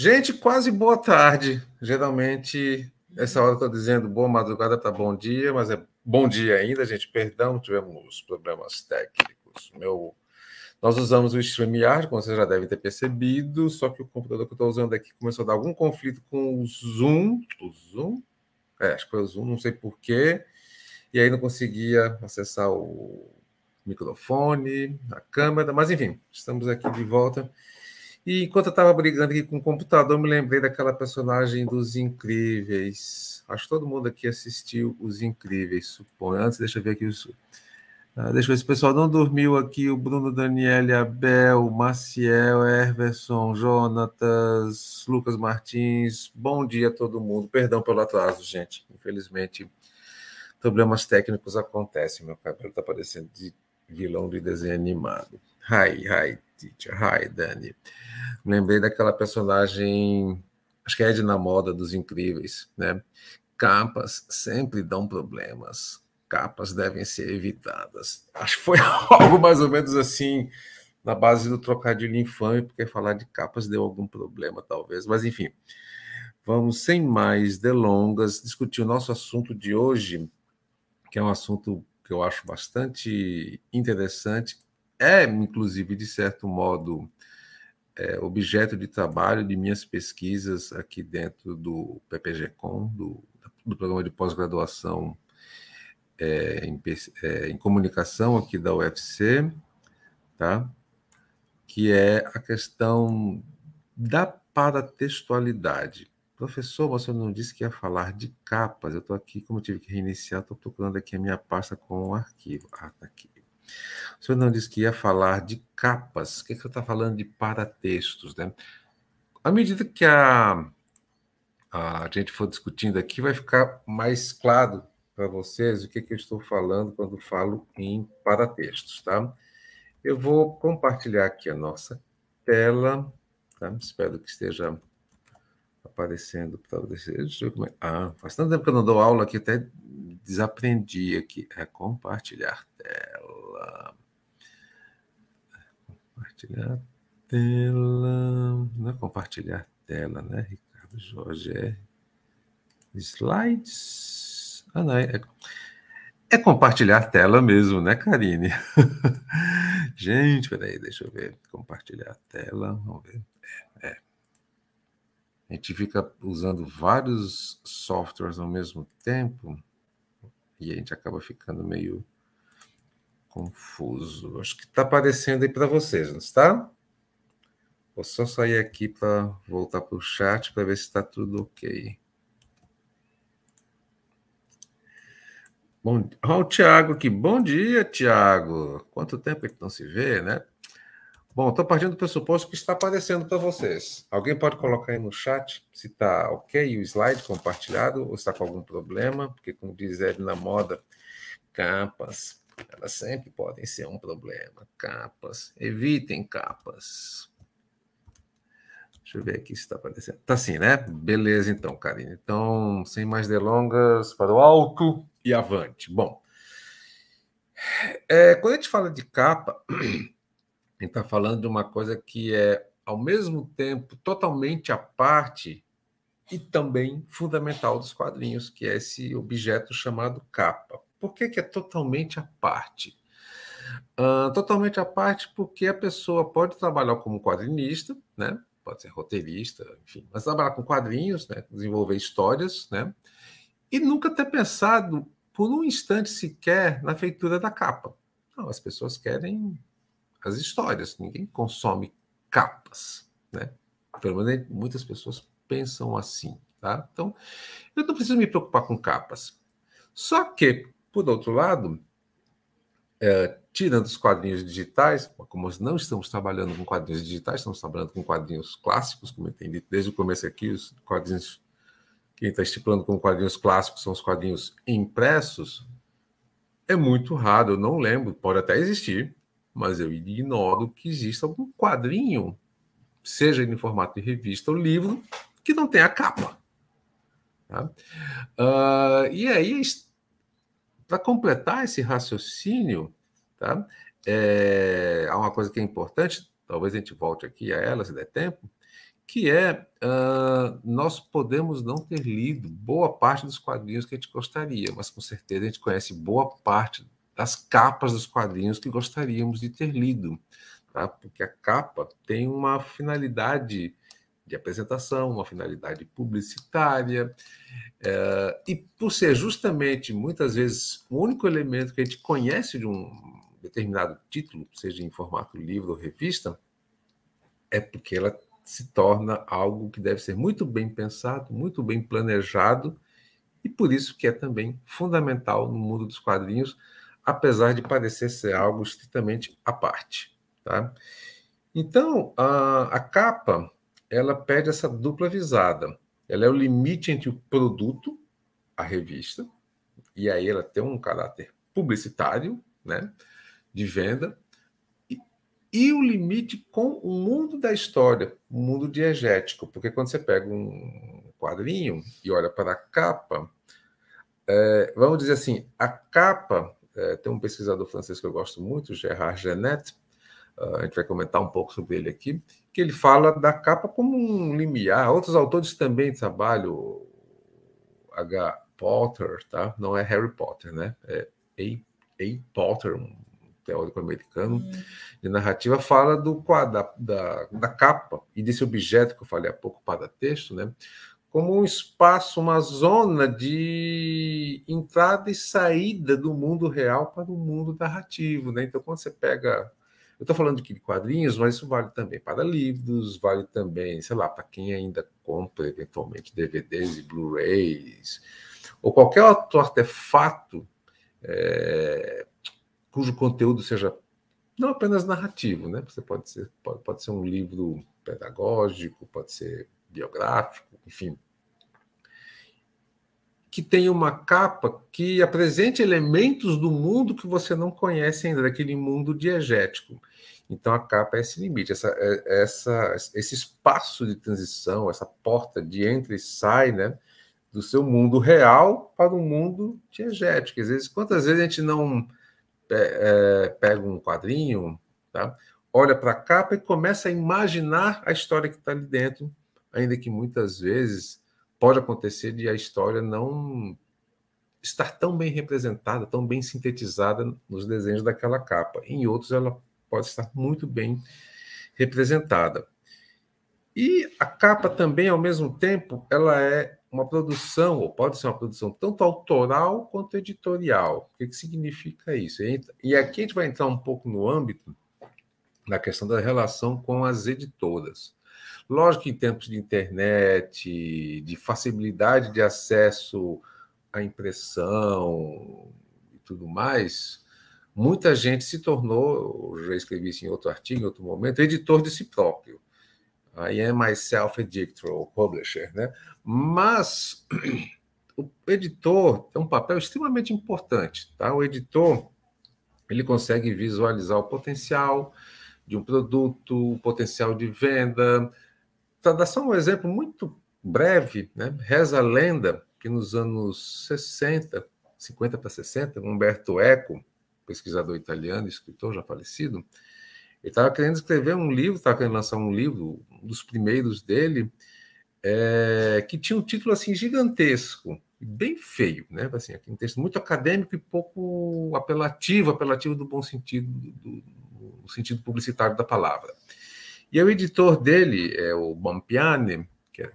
Gente, quase boa tarde. Geralmente, essa hora eu estou dizendo boa madrugada para bom dia, mas é bom dia ainda, gente. Perdão, tivemos problemas técnicos. Meu, nós usamos o StreamYard, como vocês já devem ter percebido, só que o computador que eu estou usando aqui começou a dar algum conflito com o Zoom. O Zoom? É, acho que foi o Zoom, não sei porquê. E aí não conseguia acessar o microfone, a câmera, mas enfim, estamos aqui de volta. E enquanto eu estava brigando aqui com o computador, me lembrei daquela personagem dos Incríveis. Acho que todo mundo aqui assistiu Os Incríveis, suponho. Antes, deixa eu ver aqui os. Ah, deixa eu ver se o pessoal não dormiu aqui. O Bruno, Daniele, Abel, Maciel, Herverson, Jonatas, Lucas Martins. Bom dia a todo mundo. Perdão pelo atraso, gente. Infelizmente, problemas técnicos acontecem. Meu cabelo está parecendo de vilão de desenho animado. Hi, hi, teacher. Hi, Dani. Lembrei daquela personagem, acho que é de na moda dos incríveis, né? Capas sempre dão problemas. Capas devem ser evitadas. Acho que foi algo mais ou menos assim, na base do trocadilho infame, porque falar de capas deu algum problema, talvez. Mas, enfim, vamos, sem mais delongas, discutir o nosso assunto de hoje, que é um assunto que eu acho bastante interessante, é, inclusive, de certo modo, é, objeto de trabalho de minhas pesquisas aqui dentro do PPGcom, do, do programa de pós-graduação é, em, é, em, comunicação aqui da UFC, tá? que é a questão da paratextualidade. Professor, você não disse que ia falar de capas. Eu estou aqui, como eu tive que reiniciar, estou procurando aqui a minha pasta com o arquivo. Ah, tá aqui. O senhor não disse que ia falar de capas. O que, é que eu está falando de paratextos, né? À medida que a, a gente for discutindo aqui, vai ficar mais claro para vocês o que, é que eu estou falando quando falo em paratextos, tá? Eu vou compartilhar aqui a nossa tela, tá? espero que esteja aparecendo para você. Deixa eu ver. É, ah, faz tanto tempo que eu não dou aula que até desaprendi aqui. É compartilhar tela. Compartilhar tela. Não é compartilhar tela, né, Ricardo Jorge? É slides. Ah, não, é, é, é compartilhar tela mesmo, né, Karine? Gente, peraí, deixa eu ver. Compartilhar tela, vamos ver. É, é a gente fica usando vários softwares ao mesmo tempo e a gente acaba ficando meio confuso. Acho que está aparecendo aí para vocês, não está? Vou só sair aqui para voltar para o chat para ver se está tudo ok. Bom, ó, o Tiago aqui. Bom dia, Tiago. Quanto tempo que não se vê, né? Bom, estou partindo do pressuposto que está aparecendo para vocês. Alguém pode colocar aí no chat se está ok o slide compartilhado ou está com algum problema, porque, como diz ele na moda, capas, elas sempre podem ser um problema. Capas, evitem capas. Deixa eu ver aqui se está aparecendo. está sim, né? Beleza, então, Karine. Então, sem mais delongas, para o alto e avante. Bom, é, quando a gente fala de capa. gente está falando de uma coisa que é, ao mesmo tempo, totalmente à parte e também fundamental dos quadrinhos, que é esse objeto chamado capa. Por que, que é totalmente à parte? Uh, totalmente à parte porque a pessoa pode trabalhar como quadrinista, né? pode ser roteirista, enfim, mas trabalhar com quadrinhos, né? desenvolver histórias, né? e nunca ter pensado por um instante sequer na feitura da capa. Não, as pessoas querem as histórias, ninguém consome capas, né? muitas pessoas pensam assim, tá? Então, eu não preciso me preocupar com capas. Só que, por outro lado, é, tirando os quadrinhos digitais, como nós não estamos trabalhando com quadrinhos digitais, estamos trabalhando com quadrinhos clássicos, como eu tenho dito desde o começo aqui, os quadrinhos, quem está estipulando como quadrinhos clássicos são os quadrinhos impressos, é muito raro, eu não lembro, pode até existir, mas eu ignoro que exista algum quadrinho, seja em formato de revista ou livro, que não tenha capa. Tá? Uh, e aí, para completar esse raciocínio, tá? é, há uma coisa que é importante, talvez a gente volte aqui a ela se der tempo, que é uh, nós podemos não ter lido boa parte dos quadrinhos que a gente gostaria, mas com certeza a gente conhece boa parte as capas dos quadrinhos que gostaríamos de ter lido, tá? porque a capa tem uma finalidade de apresentação, uma finalidade publicitária, é, e por ser justamente muitas vezes o único elemento que a gente conhece de um determinado título, seja em formato livro ou revista, é porque ela se torna algo que deve ser muito bem pensado, muito bem planejado, e por isso que é também fundamental no mundo dos quadrinhos apesar de parecer ser algo estritamente à parte. Tá? Então, a, a capa ela pede essa dupla visada. Ela é o limite entre o produto, a revista, e aí ela tem um caráter publicitário, né, de venda, e, e o limite com o mundo da história, o mundo diegético, porque quando você pega um quadrinho e olha para a capa, é, vamos dizer assim, a capa é, tem um pesquisador francês que eu gosto muito, Gerard Genet, ah, a gente vai comentar um pouco sobre ele aqui, que ele fala da capa como um limiar. Outros autores também trabalham, H. Potter, tá? não é Harry Potter, né? É A. A. Potter, um teórico americano hum. de narrativa, fala do da, da, da capa e desse objeto que eu falei há pouco para texto, né? como um espaço, uma zona de entrada e saída do mundo real para o mundo narrativo. Né? Então, quando você pega. Eu estou falando aqui de quadrinhos, mas isso vale também para livros, vale também, sei lá, para quem ainda compra eventualmente DVDs e Blu-rays, ou qualquer outro artefato é, cujo conteúdo seja não apenas narrativo, né? Você pode ser, pode, pode ser um livro pedagógico, pode ser biográfico, enfim, que tem uma capa que apresente elementos do mundo que você não conhece ainda, daquele mundo diegético. Então a capa é esse limite, essa, é, essa, esse espaço de transição, essa porta de entra e sai, né? Do seu mundo real para o mundo diegético. Às vezes, quantas vezes a gente não é, é pega um quadrinho, tá? olha para a capa e começa a imaginar a história que está ali dentro ainda que muitas vezes pode acontecer de a história não estar tão bem representada, tão bem sintetizada nos desenhos daquela capa. Em outros, ela pode estar muito bem representada. E a capa também, ao mesmo tempo, ela é uma produção, ou pode ser uma produção tanto autoral quanto editorial. O que, que significa isso? E aqui a gente vai entrar um pouco no âmbito da questão da relação com as editoras. Lógico que em tempos de internet, de facilidade de acesso à impressão e tudo mais, muita gente se tornou, eu já escrevi isso em outro artigo, em outro momento, editor de si próprio. I am é myself editor ou publisher, né? Mas o editor tem um papel extremamente importante, tá? O editor, ele consegue visualizar o potencial de um produto, o potencial de venda, para dar só um exemplo muito breve, né? reza a lenda que nos anos 60, 50 para 60, Humberto Eco, pesquisador italiano, escritor já falecido, ele estava querendo escrever um livro, estava querendo lançar um livro, um dos primeiros dele, é, que tinha um título assim gigantesco, bem feio, né? Assim, um texto muito acadêmico e pouco apelativo, apelativo do bom sentido, do, do, do sentido publicitário da palavra. E o editor dele, é o Bompiani, que, é,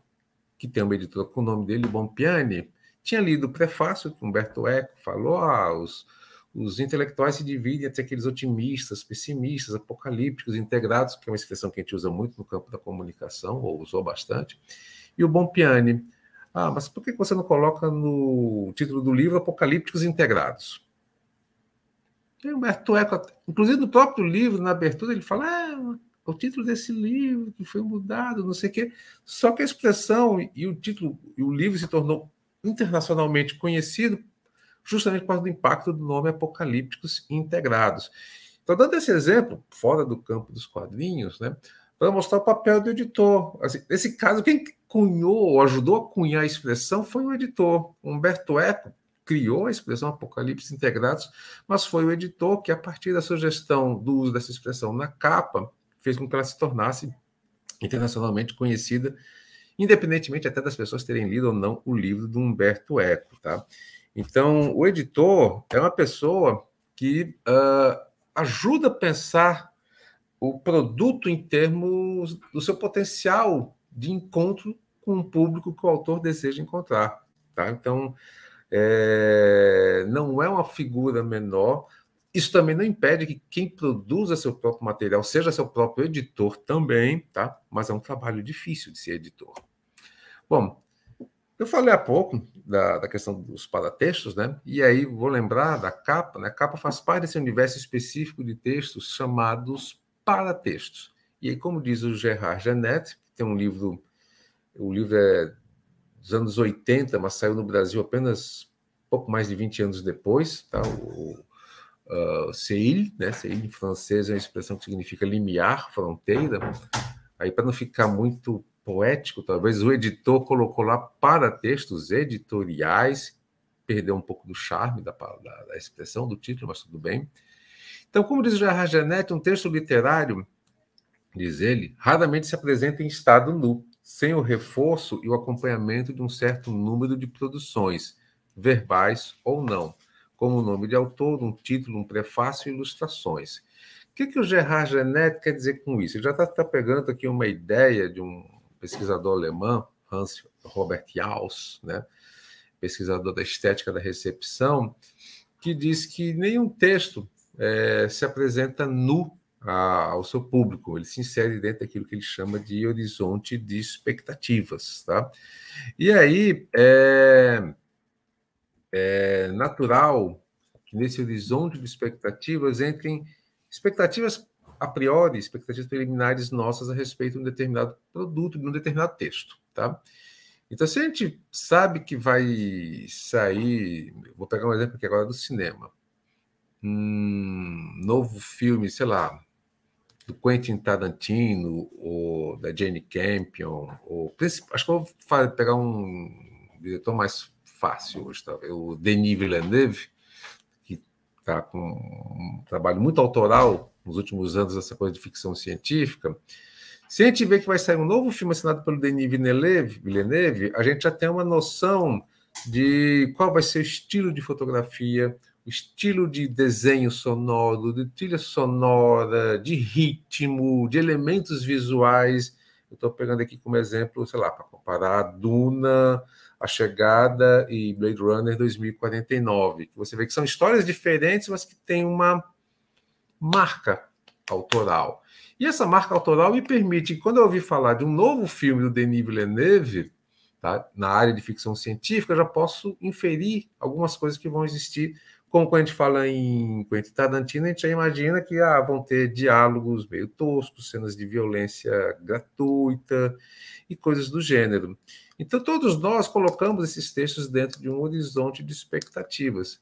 que tem um editor com o nome dele, Bompiani, tinha lido o prefácio que Humberto Eco falou, ah, os, os intelectuais se dividem entre aqueles otimistas, pessimistas, apocalípticos, integrados, que é uma expressão que a gente usa muito no campo da comunicação, ou usou bastante, e o Bompiani. Ah, mas por que você não coloca no título do livro Apocalípticos Integrados? E Humberto Eco, inclusive no próprio livro, na abertura, ele fala: ah, é o título desse livro que foi mudado, não sei o quê. Só que a expressão e o título e o livro se tornou internacionalmente conhecido justamente por causa do impacto do nome Apocalípticos Integrados. Então, dando esse exemplo, fora do campo dos quadrinhos, né, para mostrar o papel do editor. Assim, nesse caso, quem cunhou ou ajudou a cunhar a expressão foi o editor. Humberto Eco criou a expressão Apocalipse Integrados, mas foi o editor que, a partir da sugestão do uso dessa expressão na capa, fez com que ela se tornasse internacionalmente conhecida, independentemente até das pessoas terem lido ou não o livro do Humberto Eco, tá? Então, o editor é uma pessoa que uh, ajuda a pensar o produto em termos do seu potencial de encontro com o público que o autor deseja encontrar, tá? Então, é, não é uma figura menor, isso também não impede que quem produza seu próprio material seja seu próprio editor também, tá? Mas é um trabalho difícil de ser editor. Bom, eu falei há pouco da, da questão dos paratextos, né? E aí vou lembrar da capa, né? A capa faz parte desse universo específico de textos chamados paratextos. E aí, como diz o Gerard Janet, que tem um livro, o livro é dos anos 80, mas saiu no Brasil apenas pouco mais de 20 anos depois, tá? O, uh, ah, CEIL, né? CEIL em francês é uma expressão que significa limiar, fronteira. Aí, para não ficar muito poético, talvez o editor colocou lá para textos editoriais, perdeu um pouco do charme da, da, da expressão, do título, mas tudo bem. Então, como diz Gerard Janete, um texto literário, diz ele, raramente se apresenta em estado nu, sem o reforço e o acompanhamento de um certo número de produções, verbais ou não como nome de autor, um título, um prefácio e ilustrações. O que, que o Gerard Genet quer dizer com isso? Ele já está tá pegando aqui uma ideia de um pesquisador alemão, Hans Robert Jauss, né? pesquisador da estética da recepção, que diz que nenhum texto é, se apresenta nu a, ao seu público, ele se insere dentro daquilo que ele chama de horizonte de expectativas. Tá? E aí, é, é natural que nesse horizonte de expectativas entrem expectativas a priori, expectativas preliminares nossas a respeito de um determinado produto, de um determinado texto, tá? Então, se a gente sabe que vai sair, vou pegar um exemplo aqui agora do cinema, um novo filme, sei lá, do Quentin Tarantino ou da Jane Campion, ou acho que vou pegar um diretor mais fácil hoje. Tá? O Denis Villeneuve, que está com um trabalho muito autoral nos últimos anos, essa coisa de ficção científica. Se a gente vê que vai sair um novo filme assinado pelo Denis Villeneuve, a gente já tem uma noção de qual vai ser o estilo de fotografia, o estilo de desenho sonoro, de trilha sonora, de ritmo, de elementos visuais. Eu estou pegando aqui como exemplo, sei lá, para comparar Duna a Chegada e Blade Runner 2049. Você vê que são histórias diferentes, mas que têm uma marca autoral. E essa marca autoral me permite, quando eu ouvi falar de um novo filme do Denis Villeneuve, tá, na área de ficção científica, eu já posso inferir algumas coisas que vão existir. Como quando a gente fala em Quentin Tarantino, a gente já imagina que ah, vão ter diálogos meio toscos, cenas de violência gratuita e coisas do gênero. Então, todos nós colocamos esses textos dentro de um horizonte de expectativas.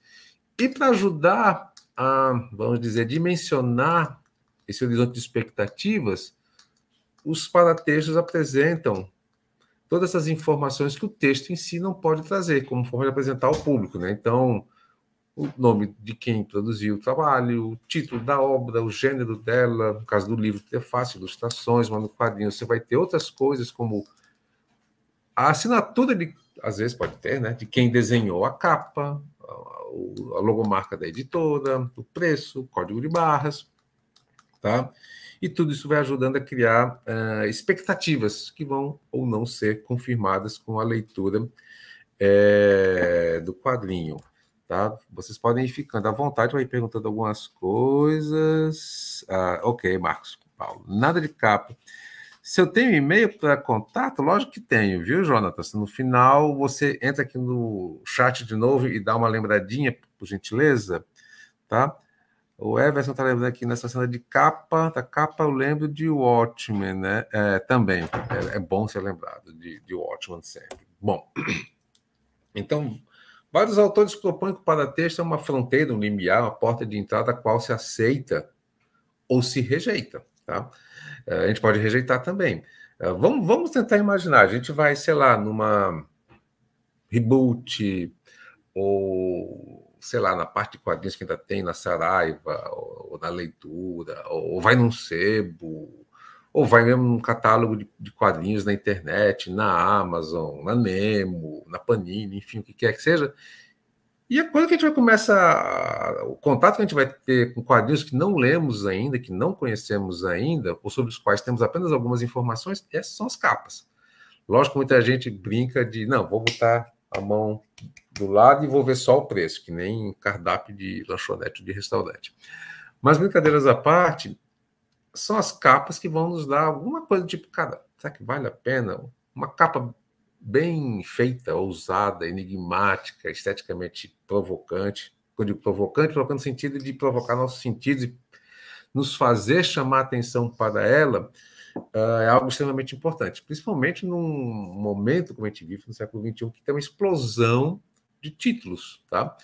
E para ajudar a, vamos dizer, dimensionar esse horizonte de expectativas, os paratextos apresentam todas essas informações que o texto em si não pode trazer, como forma de apresentar ao público. Né? Então, o nome de quem produziu o trabalho, o título da obra, o gênero dela, no caso do livro, ter é fácil, ilustrações, mas no quadrinho você vai ter outras coisas como a assinatura de, às vezes pode ter, né, de quem desenhou a capa, a logomarca da editora, o preço, o código de barras, tá? E tudo isso vai ajudando a criar uh, expectativas que vão ou não ser confirmadas com a leitura é, do quadrinho, tá? Vocês podem ir ficando à vontade, vai perguntando algumas coisas. Ah, ok, Marcos, Paulo, nada de capa se eu tenho e-mail para contato, lógico que tenho, viu, Jonathan? No final, você entra aqui no chat de novo e dá uma lembradinha, por gentileza, tá? O Everson está lembrando aqui nessa cena de capa, da capa eu lembro de Watchmen, né? É, também, é, é, bom ser lembrado de, de Watchmen sempre. Bom, então, vários autores propõem que o paratexto é uma fronteira, um limiar, uma porta de entrada a qual se aceita ou se rejeita, tá? Eh, a gente pode rejeitar também. Eh, vamos, vamos tentar imaginar, a gente vai, sei lá, numa reboot, ou sei lá, na parte de quadrinhos que ainda tem na Saraiva, ou, ou na leitura, ou, ou vai num sebo, ou vai mesmo num catálogo de, de, quadrinhos na internet, na Amazon, na Nemo, na Panini, enfim, o que quer que seja, e é quando que a gente vai começar o contato que a gente vai ter com quadrinhos que não lemos ainda, que não conhecemos ainda, ou sobre os quais temos apenas algumas informações, essas é são as capas. Lógico, muita gente brinca de, não, vou botar a mão do lado e vou ver só o preço, que nem cardápio de lanchonete ou de restaurante. Mas brincadeiras à parte, são as capas que vão nos dar alguma coisa tipo, cara, será que vale a pena? Uma capa bem feita, ousada, enigmática, esteticamente provocante. Quando digo provocante, provocando no sentido de provocar nossos sentidos e nos fazer chamar atenção para ela, ah, é algo extremamente importante, principalmente num momento como a gente vive no século XXI, que tem uma explosão de títulos, tá?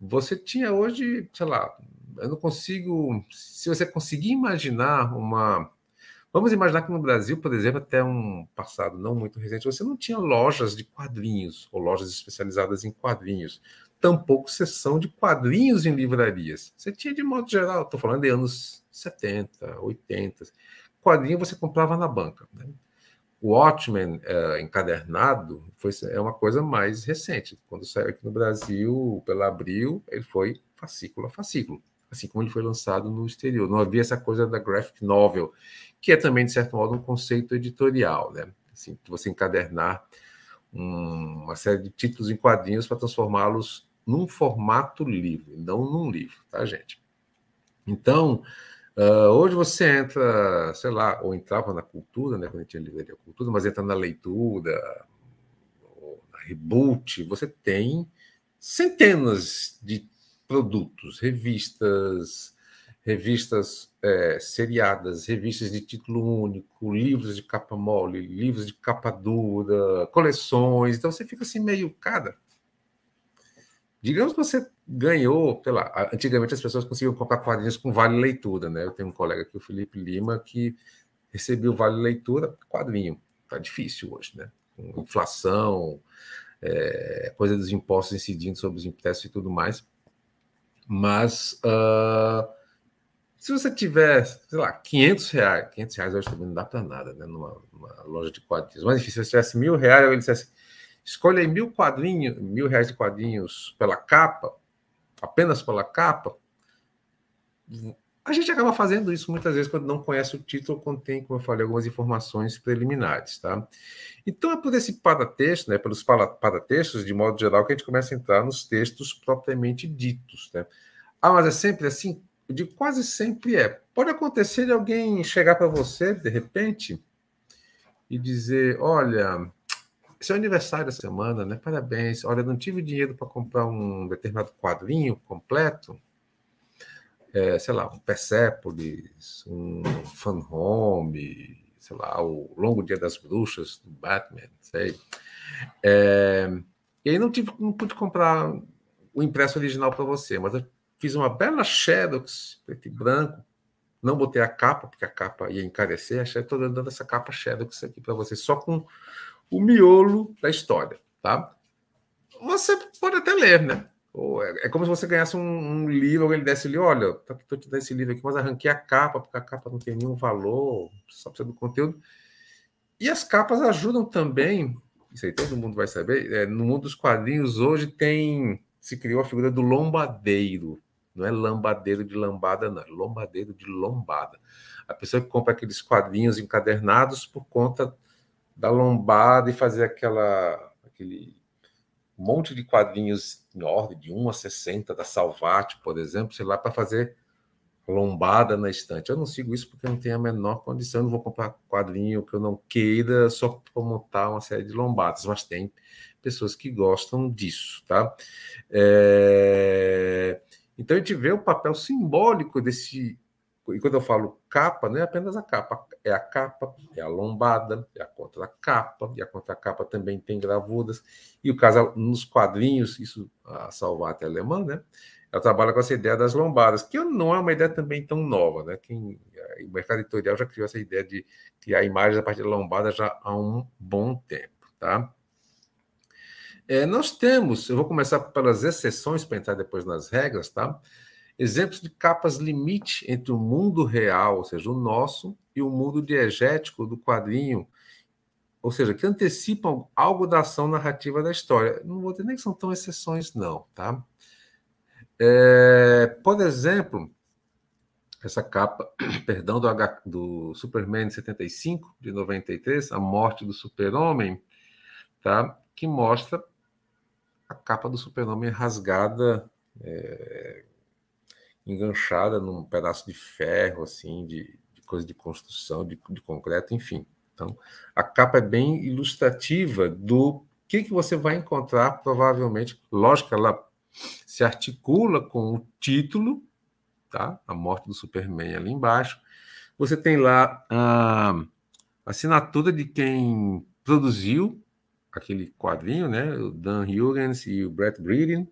Você tinha hoje, sei lá, eu não consigo. Se você conseguir imaginar uma Vamos imaginar que no Brasil, por exemplo, até um passado não muito recente, você não tinha lojas de quadrinhos ou lojas especializadas em quadrinhos, tampouco sessão de quadrinhos em livrarias. Você tinha de modo geral, estou falando de anos 70, 80. Quadrinho você comprava na banca. Né? O Watchmen é, encadernado foi, é uma coisa mais recente. Quando saiu aqui no Brasil, pela Abril, ele foi fascículo a fascículo assim como ele foi lançado no exterior. Não havia essa coisa da graphic novel, que é também, de certo modo, um conceito editorial, né? Assim, você encadernar um, uma série de títulos em quadrinhos para transformá-los num formato livre, não num livro, tá, gente? Então, uh, hoje você entra, sei lá, ou entrava na cultura, né, quando a gente tinha livraria cultura, mas entra na leitura, ou na reboot, você tem centenas de produtos, revistas, revistas é, seriadas, revistas de título único, livros de capa mole, livros de capa dura, coleções. Então você fica assim meio, cada. Digamos que você ganhou, sei lá, antigamente as pessoas conseguiam comprar quadrinhos com vale leitura, né? Eu tenho um colega aqui, o Felipe Lima, que recebeu vale leitura, quadrinho. Tá difícil hoje, né? Com inflação, é, coisa dos impostos incidindo sobre os impostos e tudo mais mas uh, se você tiver, sei lá, 500 reais, 500 reais hoje também não dá para nada, né? Numa, numa, loja de quadrinhos. Mas enfim, se você tivesse mil reais, ele assim, escolhe aí mil quadrinhos, mil reais de quadrinhos pela capa, apenas pela capa, a gente acaba fazendo isso muitas vezes quando não conhece o título, quando tem, como eu falei, algumas informações preliminares, tá? Então é por esse paratexto, né, pelos paratextos, de modo geral, que a gente começa a entrar nos textos propriamente ditos, né? Ah, mas é sempre assim? de quase sempre é. Pode acontecer de alguém chegar para você, de repente, e dizer, olha, seu aniversário da semana, né? Parabéns. Olha, não tive dinheiro para comprar um determinado quadrinho completo, é, sei lá, um Persepolis, um Fan Home, sei lá, o Longo Dia das Bruxas do Batman, sei. É, e aí não, tive, não pude comprar o impresso original para você, mas eu fiz uma bela Xerox, preto e branco, não botei a capa, porque a capa ia encarecer, achei estou dando essa capa Xerox aqui para você, só com o miolo da história, tá? Você pode até ler, né? É, é, como se você ganhasse um, um livro, alguém desse ali, olha, tá te dando esse livro aqui, mas arranquei a capa, porque a capa não tem nenhum valor, só precisa do conteúdo. E as capas ajudam também, isso aí todo mundo vai saber, é, no mundo dos quadrinhos hoje tem, se criou a figura do lombadeiro. Não é lambadeiro de lambada, não, é lombadeiro de lombada. A pessoa que compra aqueles quadrinhos encadernados por conta da lombada e fazer aquela, aquele um monte de quadrinhos em ordem, de 1 a 60, da Salvati, por exemplo, sei lá, para fazer lombada na estante. Eu não sigo isso porque eu não tenho a menor condição, eu não vou comprar quadrinho que eu não queira só para montar uma série de lombadas, mas tem pessoas que gostam disso, tá? É... Então a gente vê o papel simbólico desse e quando eu falo capa, não é apenas a capa, é a capa, é a lombada, é a capa e a capa também tem gravuras. E o caso nos quadrinhos, isso a Salvate é alemã, né? Ela trabalha com essa ideia das lombadas, que não é uma ideia também tão nova, né? Quem, o mercado editorial já criou essa ideia de criar imagens a partir da lombada já há um bom tempo, tá? É, nós temos, eu vou começar pelas exceções para entrar depois nas regras, tá? Exemplos de capas limite entre o mundo real, ou seja, o nosso, e o mundo diegético do quadrinho, ou seja, que antecipam algo da ação narrativa da história. Não vou dizer nem que são tão exceções, não, tá? É, por exemplo, essa capa, perdão, do, H, do Superman de 75, de 93, A Morte do Super-Homem, tá? que mostra a capa do Super-Homem rasgada, é, enganchada num pedaço de ferro, assim, de, de coisa de construção, de, de, concreto, enfim. Então, a capa é bem ilustrativa do que, que você vai encontrar, provavelmente. Lógico, que ela se articula com o título, tá? A morte do Superman ali embaixo. Você tem lá a assinatura de quem produziu aquele quadrinho, né? O Dan Huygens e o Brett Breeding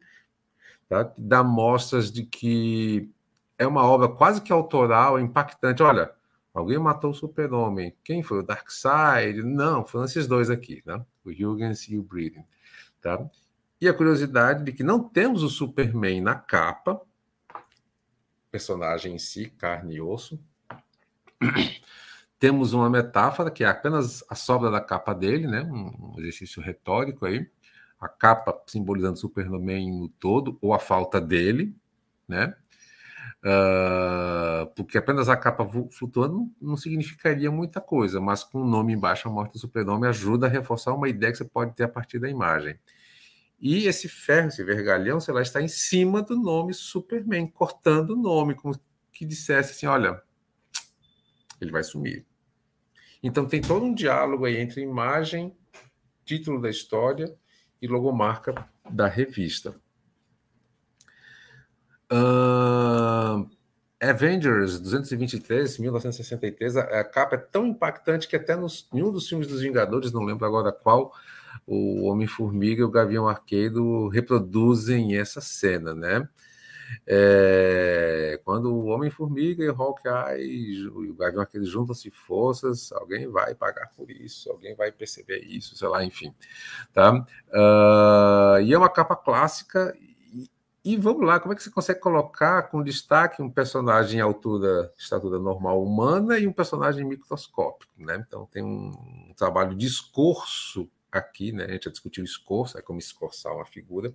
tá? dá mostras de que é uma obra quase que autoral, impactante. Olha, alguém matou o super-homem. Quem foi? O Darkseid? Não, foram esses dois aqui, né? o Huygens e o Breeding. Tá? E a curiosidade de que não temos o Superman na capa, personagem em si, carne e osso. temos uma metáfora que é apenas a sobra da capa dele, né? um exercício retórico aí a capa simbolizando Superman no todo, ou a falta dele, né? Uh, porque apenas a capa flutuando não significaria muita coisa, mas com o nome embaixo, a morte do super ajuda a reforçar uma ideia que você pode ter a partir da imagem. E esse ferro, esse vergalhão, sei lá, está em cima do nome Superman, cortando o nome, como que dissesse assim: olha, ele vai sumir. Então tem todo um diálogo aí entre imagem, título da história e logomarca da revista. Uh, Avengers 223, 1963, a, a, capa é tão impactante que até nos, em um dos filmes dos Vingadores, não lembro agora qual, o Homem-Formiga e o Gavião Arqueiro reproduzem essa cena, né? É, quando o Homem-Formiga e o Hawkeye, o Gavião Arqueiro juntam-se forças, alguém vai pagar por isso, alguém vai perceber isso, sei lá, enfim. Tá? Uh, e é uma capa clássica. E, e vamos lá, como é que você consegue colocar com destaque um personagem em altura, estatura normal humana e um personagem microscópico, né? Então tem um trabalho de discurso aqui, né? A gente já discutiu discurso é como escorçar uma figura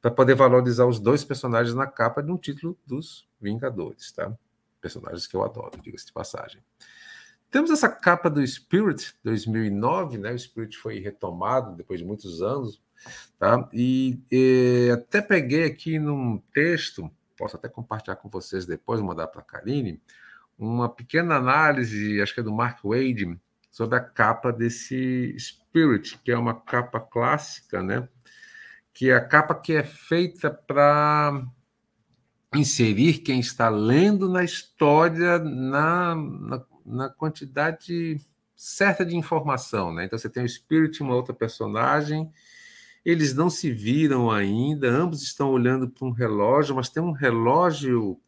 para poder valorizar os dois personagens na capa de um título dos Vingadores, tá? Personagens que eu adoro, diga-se de passagem. Temos essa capa do Spirit 2009, né? O Spirit foi retomado depois de muitos anos, tá? E, e até peguei aqui num texto, posso até compartilhar com vocês depois, mandar para a Karine, uma pequena análise, acho que é do Mark Wade, sobre a capa desse Spirit, que é uma capa clássica, né? que é a capa que é feita para inserir quem está lendo na história na, na, na, quantidade certa de informação. Né? Então você tem o espírito e uma outra personagem. Eles não se viram ainda, ambos estão olhando para um relógio, mas tem um relógio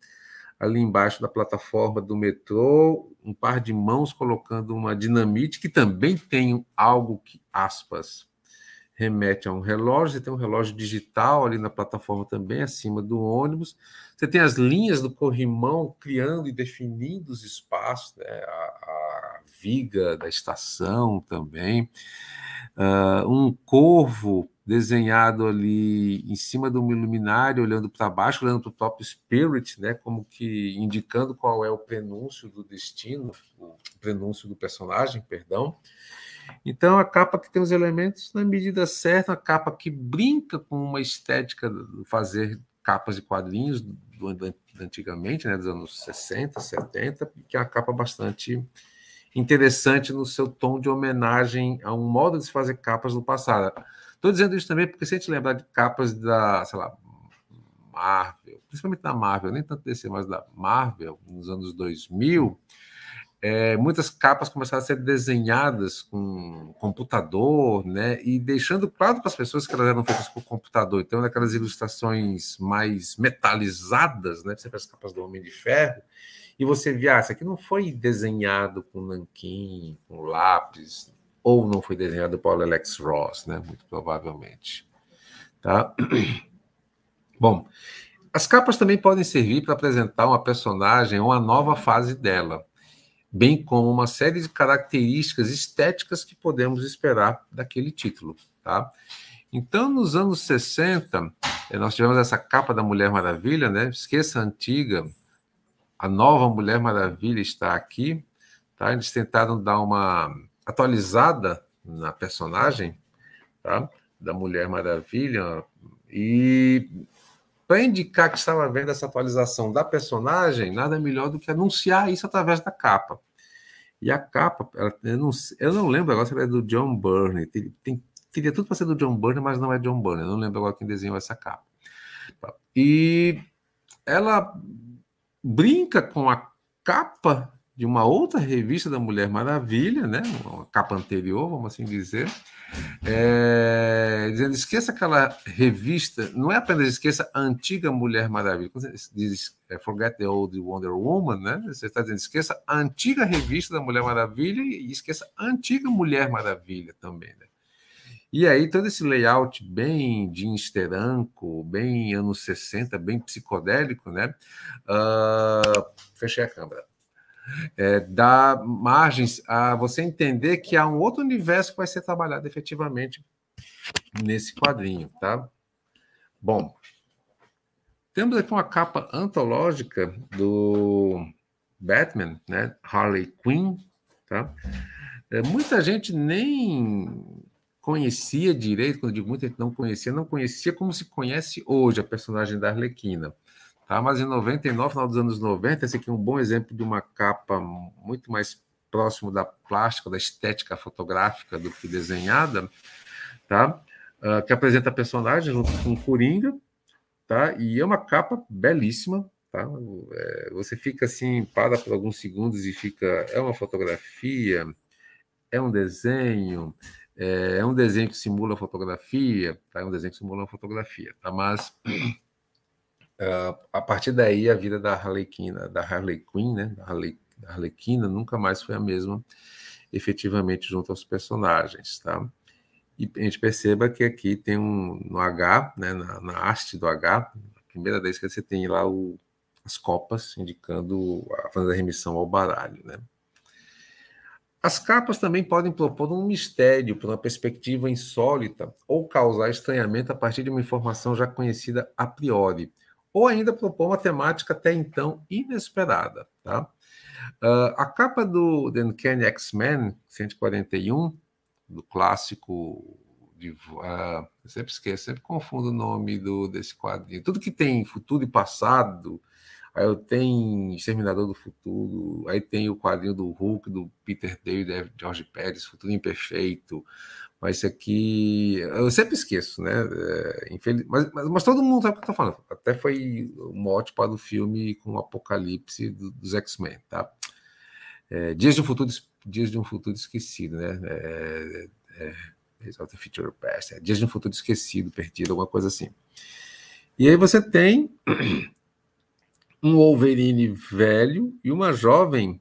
ali embaixo da plataforma do metrô, um par de mãos colocando uma dinamite que também tem algo que, aspas, remete a um relógio, você tem um relógio digital ali na plataforma também, acima do ônibus. Você tem as linhas do corrimão criando e definindo os espaços, né? a, a, viga da estação também. Uh, um corvo desenhado ali em cima de um luminário, olhando para baixo, olhando para o top spirit, né, como que indicando qual é o prenúncio do destino, o prenúncio do personagem, perdão. Então, a capa que tem os elementos na medida certa, a capa que brinca com uma estética do fazer capas de quadrinhos do, do, antigamente, né, dos anos 60, 70, que é uma capa bastante interessante no seu tom de homenagem a um modo de se fazer capas no passado. Estou dizendo isso também porque se a gente lembrar de capas da, sei lá, Marvel, principalmente da Marvel, nem tanto desse, mas da Marvel, nos anos 2000, é, muitas capas começaram a ser desenhadas com computador, né? E deixando claro para as pessoas que elas eram feitas por computador. Então, aquelas ilustrações mais metalizadas, né? Você vê as capas do Homem de Ferro e você via, ah, isso aqui não foi desenhado com nanquim, com lápis, ou não foi desenhado por Alex Ross, né? Muito provavelmente. Tá? Bom, as capas também podem servir para apresentar uma personagem ou uma nova fase dela bem como uma série de características estéticas que podemos esperar daquele título, tá? Então, nos anos 60, eh, nós tivemos essa capa da Mulher Maravilha, né? Esqueça a antiga, a nova Mulher Maravilha está aqui, tá? Eles tentaram dar uma atualizada na personagem, tá? Da Mulher Maravilha e para indicar que estava vendo essa atualização da personagem, nada melhor do que anunciar isso através da capa. E a capa, ela, eu, não, eu, não, lembro agora se ela é do John Burney. Tem, teria tudo para ser do John Burney, mas não é John Burney. Eu não lembro agora quem desenhou essa capa. E ela brinca com a capa de uma outra revista da Mulher Maravilha, né? uma capa anterior, vamos assim dizer, é... dizendo: esqueça aquela revista, não é apenas esqueça a antiga Mulher Maravilha, quando você diz é, Forget the Old Wonder Woman, né? você está dizendo: esqueça a antiga revista da Mulher Maravilha e esqueça a antiga Mulher Maravilha também. Né? E aí, todo esse layout bem de Insteranco, bem anos 60, bem psicodélico, né? Uh, fechei a câmera é, dá margens a você entender que há um outro universo que vai ser trabalhado efetivamente nesse quadrinho, tá? Bom, temos aqui uma capa antológica do Batman, né? Harley Quinn, tá? É, muita gente nem conhecia direito, quando digo muita gente não conhecia, não conhecia como se conhece hoje a personagem da Arlequina. Tá? Mas em 99, final dos anos 90, esse aqui é um bom exemplo de uma capa muito mais próximo da plástica, da estética fotográfica do que desenhada, tá? Uh, que apresenta personagens junto com Coringa, tá? E é uma capa belíssima, tá? É, você fica assim, para por alguns segundos e fica. É uma fotografia, é um desenho, é, é um desenho que simula fotografia, tá? É um desenho que simula uma fotografia, tá? Mas uh, a partir daí a vida da Harlequina, da Harley Quinn, né, da Harley, da Harlequina nunca mais foi a mesma efetivamente junto aos personagens, tá? E a gente perceba que aqui tem um no H, né, na, na haste do H, primeira vez que você tem lá o, as copas indicando a remissão ao baralho, né? As capas também podem propor um mistério por uma perspectiva insólita ou causar estranhamento a partir de uma informação já conhecida a priori, ou ainda propor uma temática até então inesperada. Tá? Uh, a capa do The Uncanny X-Men 141, do clássico de, uh, eu sempre esqueço, sempre confundo o nome do, desse quadrinho. Tudo que tem futuro e passado, aí eu tenho Exterminador do Futuro, aí tem o quadrinho do Hulk, do Peter David, George Pérez, Futuro Imperfeito, mas aqui eu sempre esqueço, né? É, infeliz, mas, mas, mas, todo mundo sabe o que eu tô falando. Até foi o mote para o filme com o apocalipse do, dos X-Men, tá? É, dias de um futuro, dias de um futuro esquecido, né? É, é, Result é, Future Past, é, dias de um futuro esquecido, perdido, alguma coisa assim. E aí você tem um Wolverine velho e uma jovem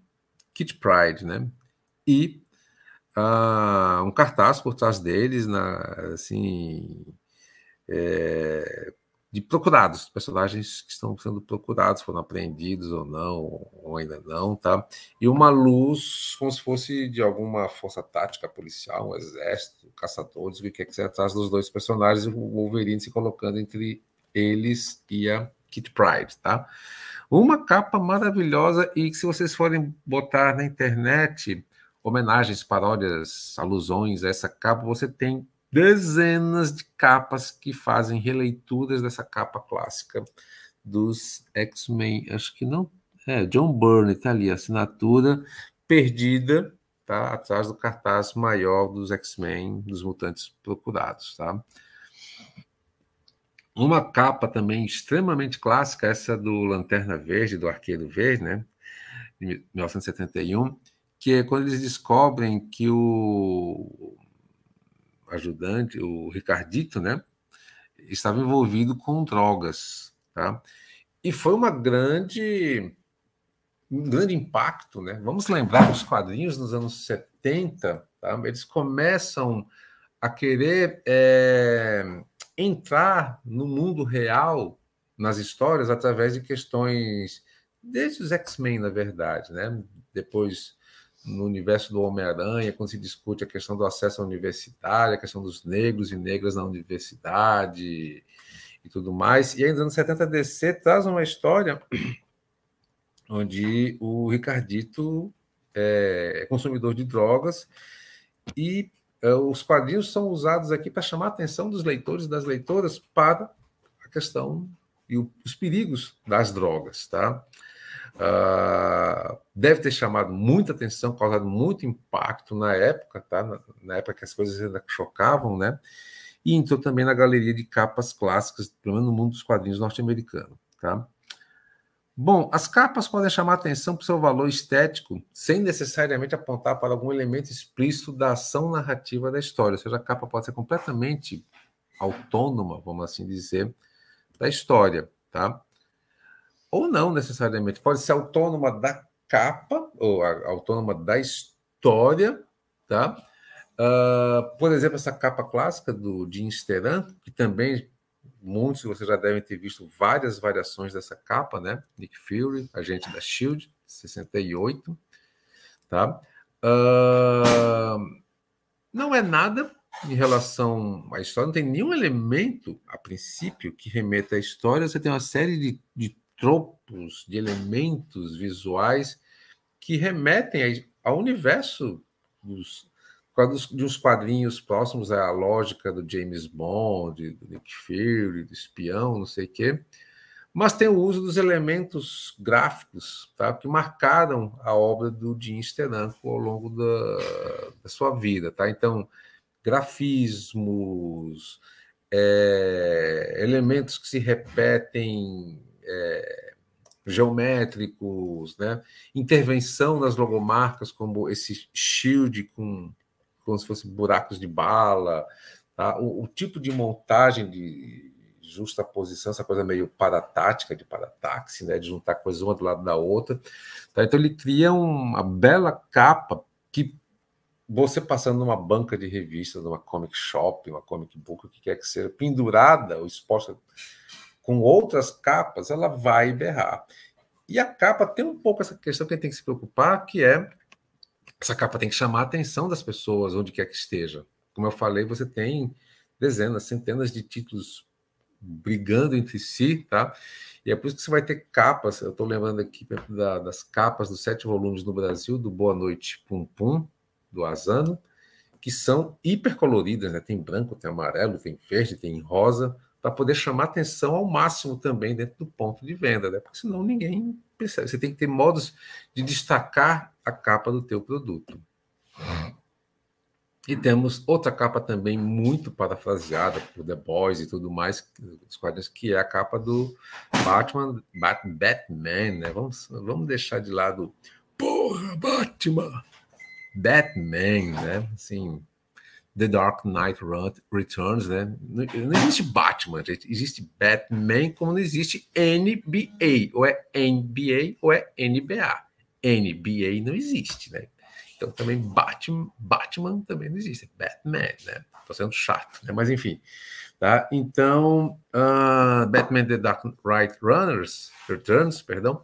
Kit Pride, né? E ah, um cartaz por trás deles, na, assim, é, de procurados, personagens que estão sendo procurados, foram apreendidos ou não, ou ainda não, tá? E uma luz, como se fosse de alguma força tática policial, um exército, caçadores, o que quer que seja, atrás dos dois personagens, o Wolverine se colocando entre eles e a Kit Pride, tá? Uma capa maravilhosa e que se vocês forem botar na internet, homenagens, paródias, alusões a essa capa, você tem dezenas de capas que fazem releituras dessa capa clássica dos X-Men. Acho que não. É, John Byrne está ali, assinatura perdida, tá? Atrás do cartaz maior dos X-Men, dos mutantes procurados, tá? Uma capa também extremamente clássica, essa do Lanterna Verde, do Arqueiro Verde, né? De 1971 que é quando eles descobrem que o ajudante, o Ricardito, né, estava envolvido com drogas, tá? E foi uma grande um grande impacto, né? Vamos lembrar os quadrinhos nos anos 70, tá? Eles começam a querer é, entrar no mundo real nas histórias através de questões desde os X-Men, na verdade, né? Depois no universo do Homem-Aranha, quando se discute a questão do acesso à universidade, a questão dos negros e negras na universidade e tudo mais. E ainda nos anos 70, a DC traz uma história onde o Ricardito é, é consumidor de drogas e é, os quadrinhos são usados aqui para chamar a atenção dos leitores e das leitoras para a questão e os perigos das drogas, tá? Uh, deve ter chamado muita atenção, causado muito impacto na época, tá? Na, na, época que as coisas ainda chocavam, né? E entrou também na galeria de capas clássicas, pelo menos no mundo dos quadrinhos norte-americano, tá? Bom, as capas podem chamar atenção para o seu valor estético, sem necessariamente apontar para algum elemento explícito da ação narrativa da história. Ou seja, a capa pode ser completamente autônoma, vamos assim dizer, da história, tá? ou não necessariamente, pode ser autônoma da capa, ou autônoma da história, tá? Uh, por exemplo, essa capa clássica do Jim Steran, que também muitos de vocês já devem ter visto várias variações dessa capa, né? Nick Fury, agente da Shield, 68, tá? Uh, não é nada em relação à história, não tem nenhum elemento, a princípio, que remeta à história. Você tem uma série de, de tropos, de elementos visuais que remetem ao universo dos, de uns quadrinhos próximos à lógica do James Bond, do Nick Fury, do espião, não sei o quê, mas tem o uso dos elementos gráficos tá, que marcaram a obra do Jim Steranko ao longo da, da sua vida. Tá? Então, grafismos, é, elementos que se repetem é, geométricos, né? intervenção nas logomarcas, como esse shield com como se fossem buracos de bala, tá? o, o, tipo de montagem de justa posição, essa coisa meio paratática, de parataxi, né? de juntar coisas uma do lado da outra. Tá? Então ele cria uma bela capa que você passando numa banca de revista, numa comic shop, uma comic book, o que quer que seja, pendurada ou exposta com outras capas, ela vai berrar. E a capa tem um pouco essa questão que a gente tem que se preocupar, que é essa capa tem que chamar a atenção das pessoas onde quer que esteja. Como eu falei, você tem dezenas, centenas de títulos brigando entre si, tá? E é por isso que você vai ter capas. Eu estou lembrando aqui da, das capas dos sete volumes no Brasil, do Boa Noite Pum Pum, do Asano, que são hipercoloridas, né? Tem branco, tem amarelo, tem verde, tem rosa para poder chamar atenção ao máximo também dentro do ponto de venda, né? Porque senão ninguém percebe. Você tem que ter modos de destacar a capa do teu produto. E temos outra capa também muito parafraseada por The Boys e tudo mais, os quadrinhos, que é a capa do Batman, Batman, né? Vamos, vamos deixar de lado, porra, Batman, Batman, né? Assim, The Dark Knight Returns, né? Não, não existe Batman, gente. Existe Batman, como não existe NBA. Ou é NBA ou é NBA. NBA não existe, né? Então também Batman, Batman também não existe. Batman, né? Tô sendo chato, né? Mas enfim. Tá? Então, uh, Batman The Dark Knight Runners, Returns, perdão.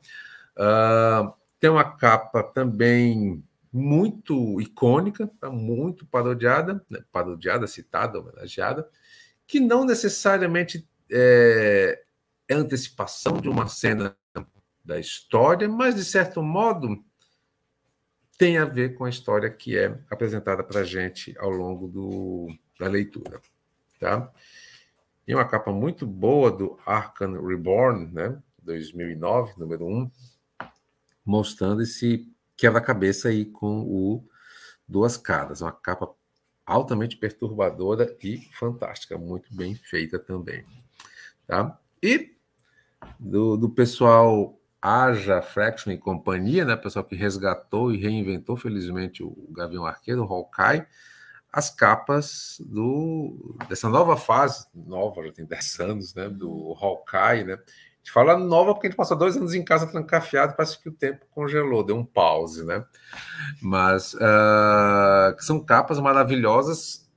Uh, tem uma capa também muito icônica, tá? muito parodiada, né? parodiada, citada, homenageada, que não necessariamente é, é antecipação de uma cena da história, mas de certo modo tem a ver com a história que é apresentada para a gente ao longo do, da leitura. Tá? E uma capa muito boa do Arcan Reborn, né? 2009, número 1, mostrando esse quebra-cabeça aí com o Duas Caras, uma capa altamente perturbadora e fantástica, muito bem feita também. Tá? E do, do pessoal Aja, Fraction e companhia, né, pessoal que resgatou e reinventou, felizmente, o Gavião Arqueiro, o Hawkeye, as capas do, dessa nova fase, nova, já tem 10 anos, né, do Hawkeye, né, gente fala nova porque a gente passou dois anos em casa trancafiado, parece que o tempo congelou, deu um pause, né? Mas uh, são capas maravilhosas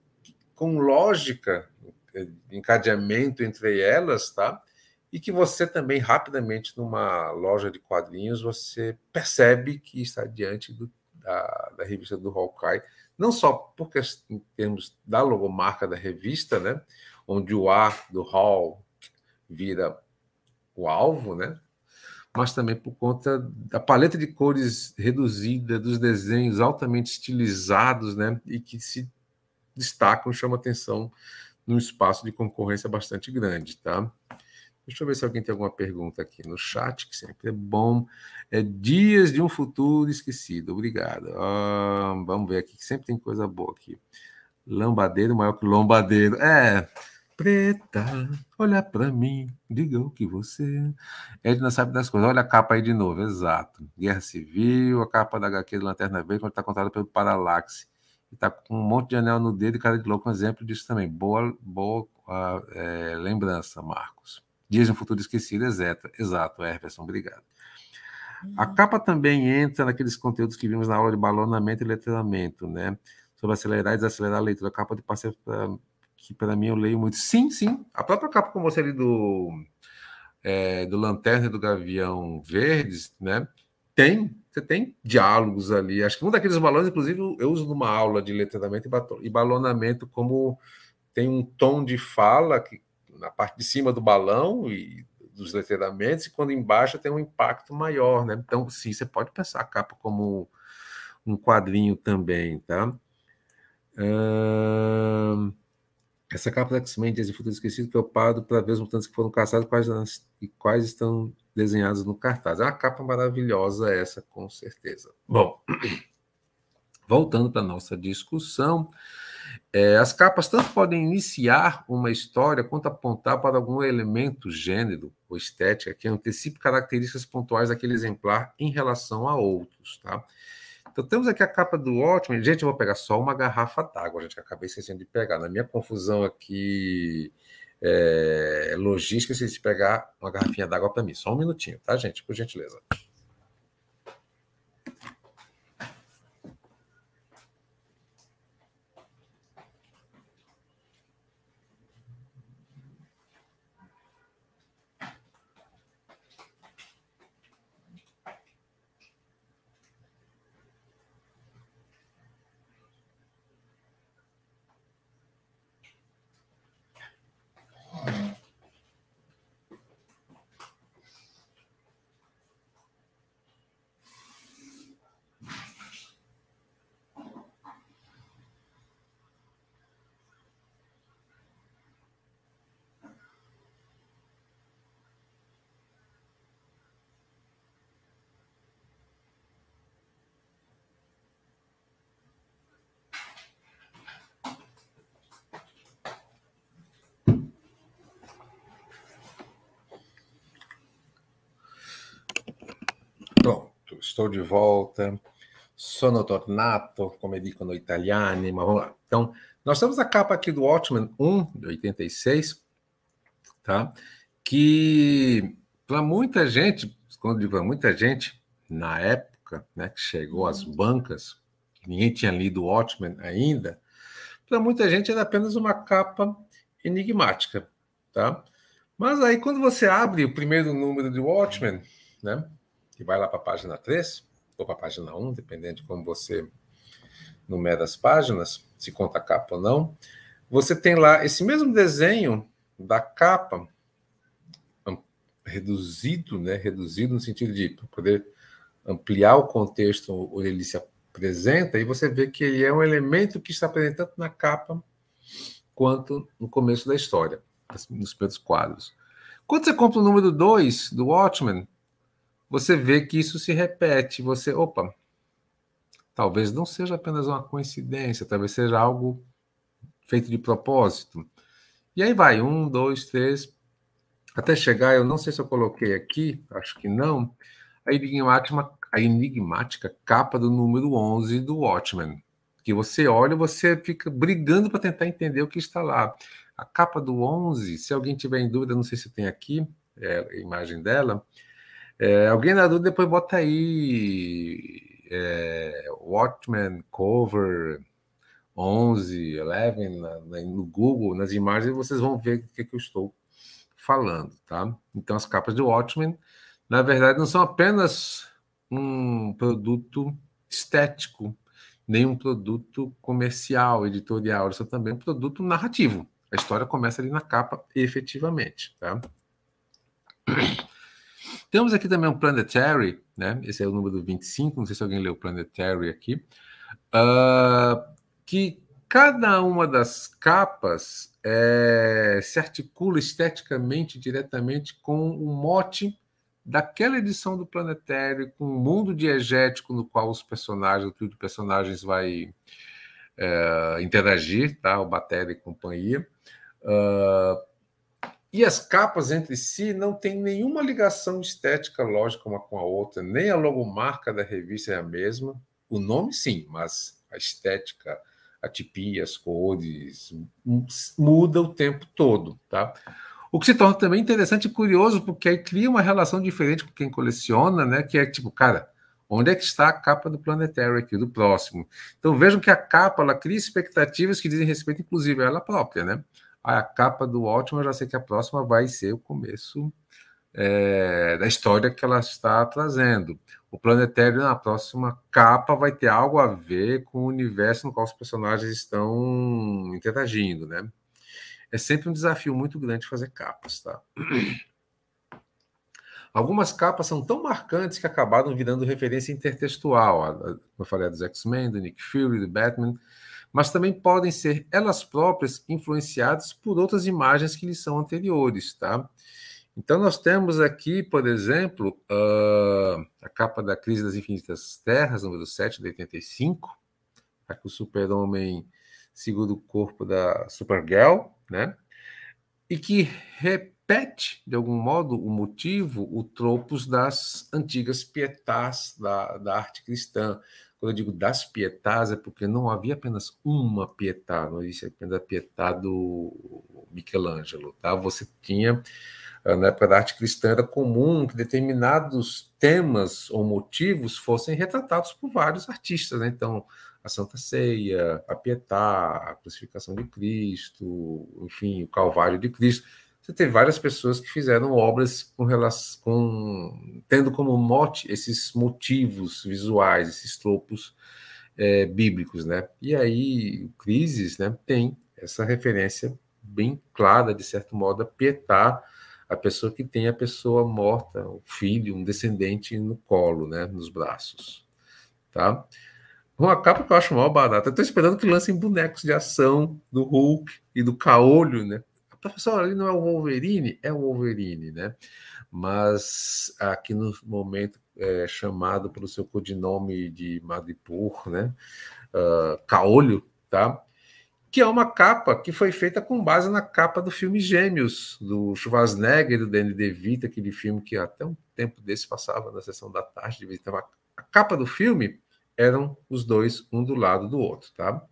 com lógica, eh, encadeamento entre elas, tá? E que você também rapidamente numa loja de quadrinhos você percebe que está diante do, da, da revista do Hawkeye, não só porque em termos da logomarca da revista, né? Onde o A do Hall vira o alvo, né? mas também por conta da paleta de cores reduzida, dos desenhos altamente estilizados, né? E que se destacam, chamam atenção num espaço de concorrência bastante grande, tá? Deixa eu ver se alguém tem alguma pergunta aqui no chat, que sempre é bom. É Dias de um Futuro Esquecido, obrigado. Ah, vamos ver aqui, que sempre tem coisa boa aqui. Lambadeiro maior que lombadeiro. É, preta, olha para mim, diga o que você. É. Edna sabe das coisas. Olha a capa aí de novo, exato. Guerra Civil, a capa da HQ do Lanterna Verde, quando está contada pelo Paralaxe. está com um monte de anel no dedo e cara de louco, um exemplo disso também. Boa, boa ah, é, lembrança, Marcos. Dias no Futuro Esquecido, exato, exato Herberson, obrigado. A hum. capa também entra naqueles conteúdos que vimos na aula de balonamento e letramento, né? Sobre acelerar e desacelerar a leitura. A capa de parceiro ah, que para mim eu leio muito. Sim, sim. A própria capa com você mostrei do, é, do Lanterna e do Gavião Verdes, né? Tem, você tem diálogos ali. Acho que um daqueles balões, inclusive, eu uso numa aula de letramento e balonamento como tem um tom de fala que, na parte de cima do balão e dos letramentos, e quando embaixo tem um impacto maior, né? Então, sim, você pode pensar a capa como um quadrinho também, tá? Uh... Essa capa da X-Men Dias de Futuro Esquecido eu paro para ver os mutantes que foram caçados quais, e quais estão desenhados no cartaz. É uma capa maravilhosa essa, com certeza. Bom, voltando para nossa discussão, é, as capas tanto podem iniciar uma história quanto apontar para algum elemento, gênero ou estética que antecipe características pontuais daquele exemplar em relação a outros, tá? Então temos aqui a capa do ótimo. Gente, eu vou pegar só uma garrafa d'água, gente, que acabei esquecendo de pegar. Na minha confusão aqui, é, logística, esqueci de pegar uma garrafinha d'água para mim. Só um minutinho, tá, gente? Por gentileza. Estou de volta. Sono tornato, como dicono italiani, mas vamos lá. Então, nós temos a capa aqui do Watchmen 1, de 86, tá? Que para muita gente, quando digo para muita gente, na época né, que chegou às uhum. bancas, ninguém tinha lido Watchmen ainda, para muita gente era apenas uma capa enigmática, tá? Mas aí quando você abre o primeiro número de Watchmen, né? e vai lá para a página 3 ou para a página 1, dependendo de como você numera as páginas, se conta capa ou não, você tem lá esse mesmo desenho da capa reduzido, né? Reduzido no sentido de poder ampliar o contexto onde ele se apresenta, e você vê que ele é um elemento que está presente tanto na capa quanto no começo da história, nos primeiros quadros. Quando você compra o número 2 do Watchmen, você vê que isso se repete. Você, opa, talvez não seja apenas uma coincidência, talvez seja algo feito de propósito. E aí vai, um, dois, três, até chegar, eu não sei se eu coloquei aqui, acho que não, a enigmática, a enigmática capa do número 11 do Watchmen, que você olha você fica brigando para tentar entender o que está lá. A capa do 11, se alguém tiver em dúvida, não sei se tem aqui é, a imagem dela, é, alguém na dúvida depois bota aí é, Watchman, Cover, 11, 11 na, na, no Google, nas imagens, e vocês vão ver o que, é que eu estou falando, tá? Então, as capas de Watchmen, na verdade, não são apenas um produto estético, nem um produto comercial, editorial, são também um produto narrativo. A história começa ali na capa, efetivamente, tá? Temos aqui também um Planetary, né? Esse é o número 25, não sei se alguém leu o Planetary aqui. Uh, que cada uma das capas é, se articula esteticamente diretamente com o mote daquela edição do Planetary, com o mundo diegético no qual os personagens, o trio de personagens vai é, interagir, tá? o Batéria e companhia. Uh, e as capas entre si não têm nenhuma ligação estética lógica uma com a outra, nem a logomarca da revista é a mesma. O nome, sim, mas a estética, a tipia, as cores, hum, muda o tempo todo, tá? O que se torna também interessante e curioso, porque aí cria uma relação diferente com quem coleciona, né? Que é tipo, cara, onde é que está a capa do planetário aqui, do próximo? Então vejam que a capa, ela cria expectativas que dizem respeito, inclusive, a ela própria, né? a capa do ótimo, eu já sei que a próxima vai ser o começo é, da história que ela está trazendo. O Planetário, na próxima capa, vai ter algo a ver com o universo no qual os personagens estão interagindo, né? É sempre um desafio muito grande fazer capas, tá? Algumas capas são tão marcantes que acabaram virando referência intertextual. Como eu falei, dos X-Men, do Nick Fury, do Batman mas também podem ser elas próprias influenciadas por outras imagens que lhes são anteriores, tá? Então, nós temos aqui, por exemplo, ah, a capa da Crise das Infinitas Terras, número 7, de 85, aqui tá? o super-homem segura o corpo da Supergirl, né? E que repete, de algum modo, o motivo, o tropos das antigas pietás da, da arte cristã, quando eu digo das Pietás, é porque não havia apenas uma Pietá, não existia apenas a Pietá do Michelangelo. Tá? Você tinha, ah, na época da arte cristã, era comum que determinados temas ou motivos fossem retratados por vários artistas. Né? Então, a Santa Ceia, a Pietá, a Crucificação de Cristo, enfim, o Calvário de Cristo você tem várias pessoas que fizeram obras com relação, com, tendo como mote esses motivos visuais, esses tropos é, bíblicos, né? E aí, o Crises, né, tem essa referência bem clara, de certo modo, a Pietá, a pessoa que tem a pessoa morta, o filho, um descendente no colo, né, nos braços, tá? Uma capa que eu acho mal barata. Estou esperando que lancem bonecos de ação do Hulk e do Caolho, né? professor, ali não é o Wolverine? É o Wolverine, né? Mas aqui no momento é chamado pelo seu codinome de Madipur, né? Uh, Caolho, tá? Que é uma capa que foi feita com base na capa do filme Gêmeos, do Schwarzenegger, do Danny DeVito, aquele filme que até um tempo desse passava na sessão da tarde, de vez em quando. Então, a capa do filme eram os dois, um do lado do outro, tá?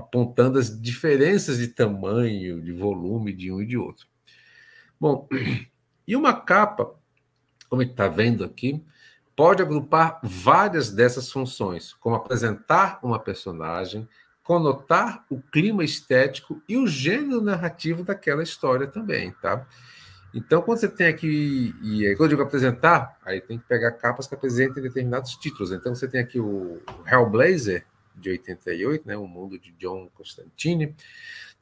apontando as diferenças de tamanho, de volume de um e de outro. Bom, e uma capa, como a é gente está vendo aqui, pode agrupar várias dessas funções, como apresentar uma personagem, conotar o clima estético e o gênero narrativo daquela história também, tá? Então, quando você tem aqui, e aí, quando eu digo apresentar, aí tem que pegar capas que apresentem determinados títulos. Então, você tem aqui o Hellblazer, de 88, né, O Mundo de John Constantine,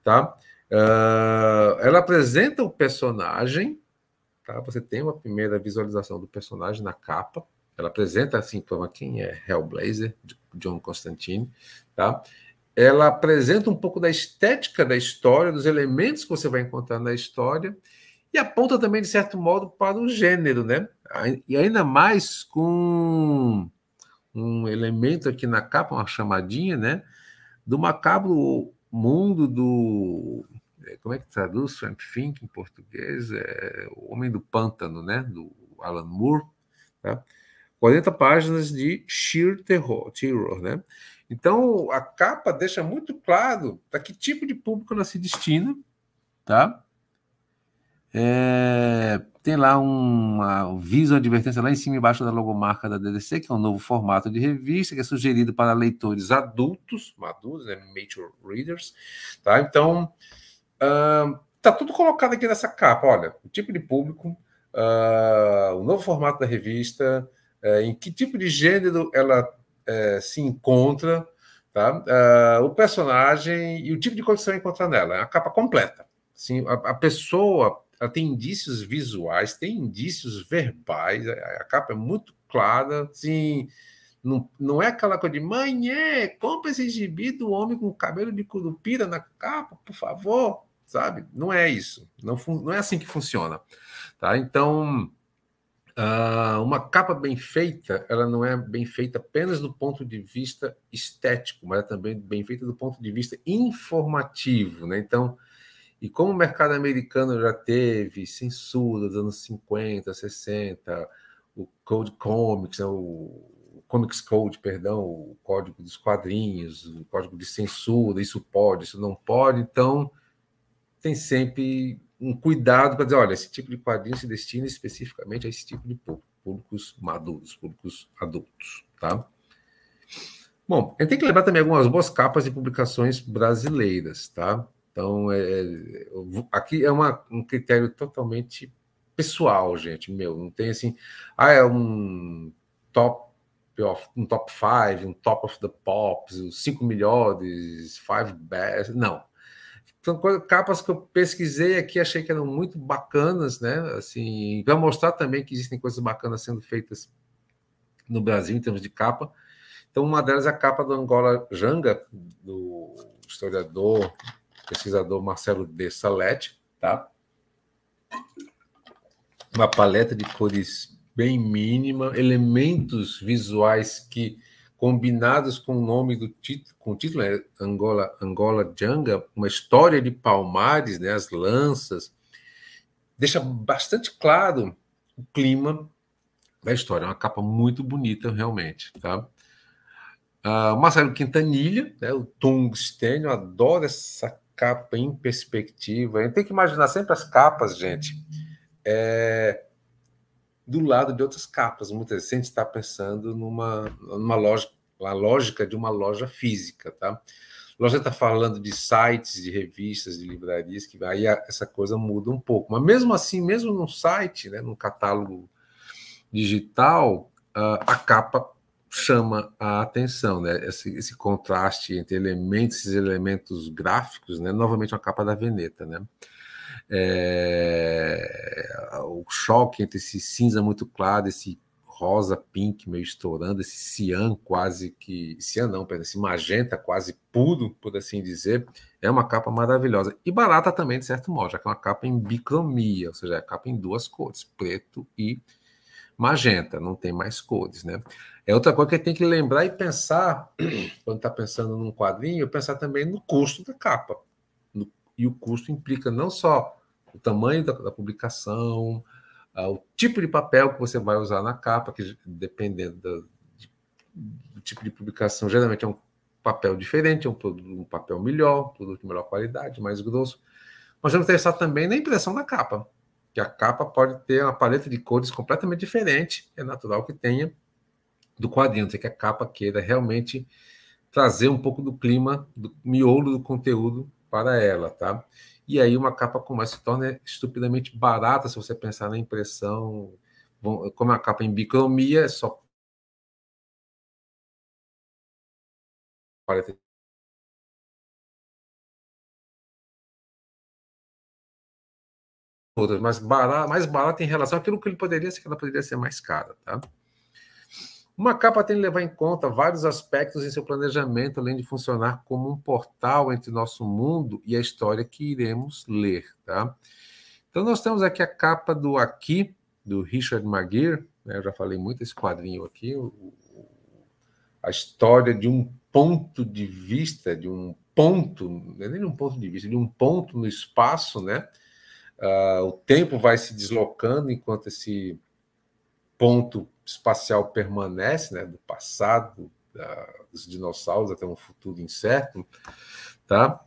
tá? Uh, ela apresenta o personagem, tá? Você tem uma primeira visualização do personagem na capa. Ela apresenta assim para quem é Hellblazer, John Constantine, tá? Ela apresenta um pouco da estética da história, dos elementos que você vai encontrar na história e aponta também de certo modo para o gênero, né? E ainda mais com um elemento aqui na capa, uma chamadinha, né? Do macabro mundo do. É, como é que traduz Swamp Thing em português? É o Homem do Pântano, né? Do Alan Moore. Tá? 40 páginas de sheer terror, terror, né? Então, a capa deixa muito claro para que tipo de público ela se destina, tá? É, tem lá uma aviso, uma advertência lá em cima embaixo da logomarca da DDC, que é um novo formato de revista que é sugerido para leitores adultos, maduros, né, mature readers, tá? Então, uh, tá tudo colocado aqui nessa capa, olha, o tipo de público, uh, o novo formato da revista, uh, em que tipo de gênero ela é, se encontra, tá? Ah, o personagem e o tipo de condição encontrar nela, é a capa completa. Assim, a pessoa ela tem indícios visuais, tem indícios verbais, a, capa é muito clara, assim, não, não é aquela coisa de mãe, é, compra esse gibi do homem com cabelo de curupira na capa, por favor, sabe? Não é isso, não, não é assim que funciona, tá? Então, uh, uma capa bem feita, ela não é bem feita apenas do ponto de vista estético, mas é também bem feita do ponto de vista informativo, né? Então, e como o mercado americano já teve censura dos anos 50, 60, o Code Comics, né, o Comics Code, perdão, o código dos quadrinhos, o código de censura, isso pode, isso não pode, então tem sempre um cuidado para dizer, olha, esse tipo de quadrinho se destina especificamente a esse tipo de público, públicos maduros, públicos adultos, tá? Bom, tem que lembrar também algumas boas capas de publicações brasileiras, tá? Então, é, é aqui é uma, um critério totalmente pessoal, gente, meu. Não tem assim, ah, é um top of, um top 5, um top of the pops, os cinco melhores, five best, não. São então, capas que eu pesquisei aqui, achei que eram muito bacanas, né? Assim, para mostrar também que existem coisas bacanas sendo feitas no Brasil em termos de capa. Então, uma delas é a capa do Angola Janga, do historiador pesquisador Marcelo de Salete, tá? Uma paleta de cores bem mínima, elementos visuais que combinados com o nome do título, com o título é Angola, Angola Janga, uma história de Palmares, né, as lanças, deixa bastante claro o clima da história. É uma capa muito bonita, realmente, tá? Uh, Marcelo Quintanilha, né, o tungstênio, adoro essa capa em perspectiva. A gente tem que imaginar sempre as capas, gente, é, do lado de outras capas. Muitas vezes a gente está pensando numa, numa lógica, a lógica de uma loja física, tá? Loja está falando de sites, de revistas, de livrarias, que aí a, essa coisa muda um pouco. Mas mesmo assim, mesmo num site, né, num catálogo digital, a, ah, a capa chama a atenção, né? Esse, esse, contraste entre elementos, esses elementos gráficos, né? Novamente uma capa da Veneta, né? É... o choque entre esse cinza muito claro, esse rosa pink meio estourando, esse cian quase que cian não, perdão, esse magenta quase puro, por assim dizer, é uma capa maravilhosa e barata também de certo modo, já que é uma capa em bicromia, ou seja, é capa em duas cores, preto e magenta, não tem mais cores, né? É outra coisa que tem que lembrar e pensar, quando está pensando num quadrinho, pensar também no custo da capa. No, e o custo implica não só o tamanho da, da publicação, ah, o tipo de papel que você vai usar na capa, que dependendo de, do tipo de publicação, geralmente é um papel diferente, é um, um papel melhor, um produto de melhor qualidade, mais grosso. Mas vamos pensar também na impressão da capa que a capa pode ter uma paleta de cores completamente diferente, é natural que tenha do quadrinho, não sei que a capa queira realmente trazer um pouco do clima, do miolo do conteúdo para ela, tá? E aí uma capa como essa se torna estupidamente barata se você pensar na impressão, como é a capa em bicromia, é só outras, mas barata, mais barata em relação àquilo que ele poderia ser, que ela poderia ser mais cara, tá? Uma capa tem que levar em conta vários aspectos em seu planejamento, além de funcionar como um portal entre nosso mundo e a história que iremos ler, tá? Então nós temos aqui a capa do Aqui, do Richard Maguire, né? eu já falei muito esse quadrinho aqui, o, a história de um ponto de vista, de um ponto, não é nem um ponto de vista, de um ponto no espaço, né? Uh, o tempo vai se deslocando enquanto esse ponto espacial permanece, né, do passado, dos dinossauros até um futuro incerto, tá?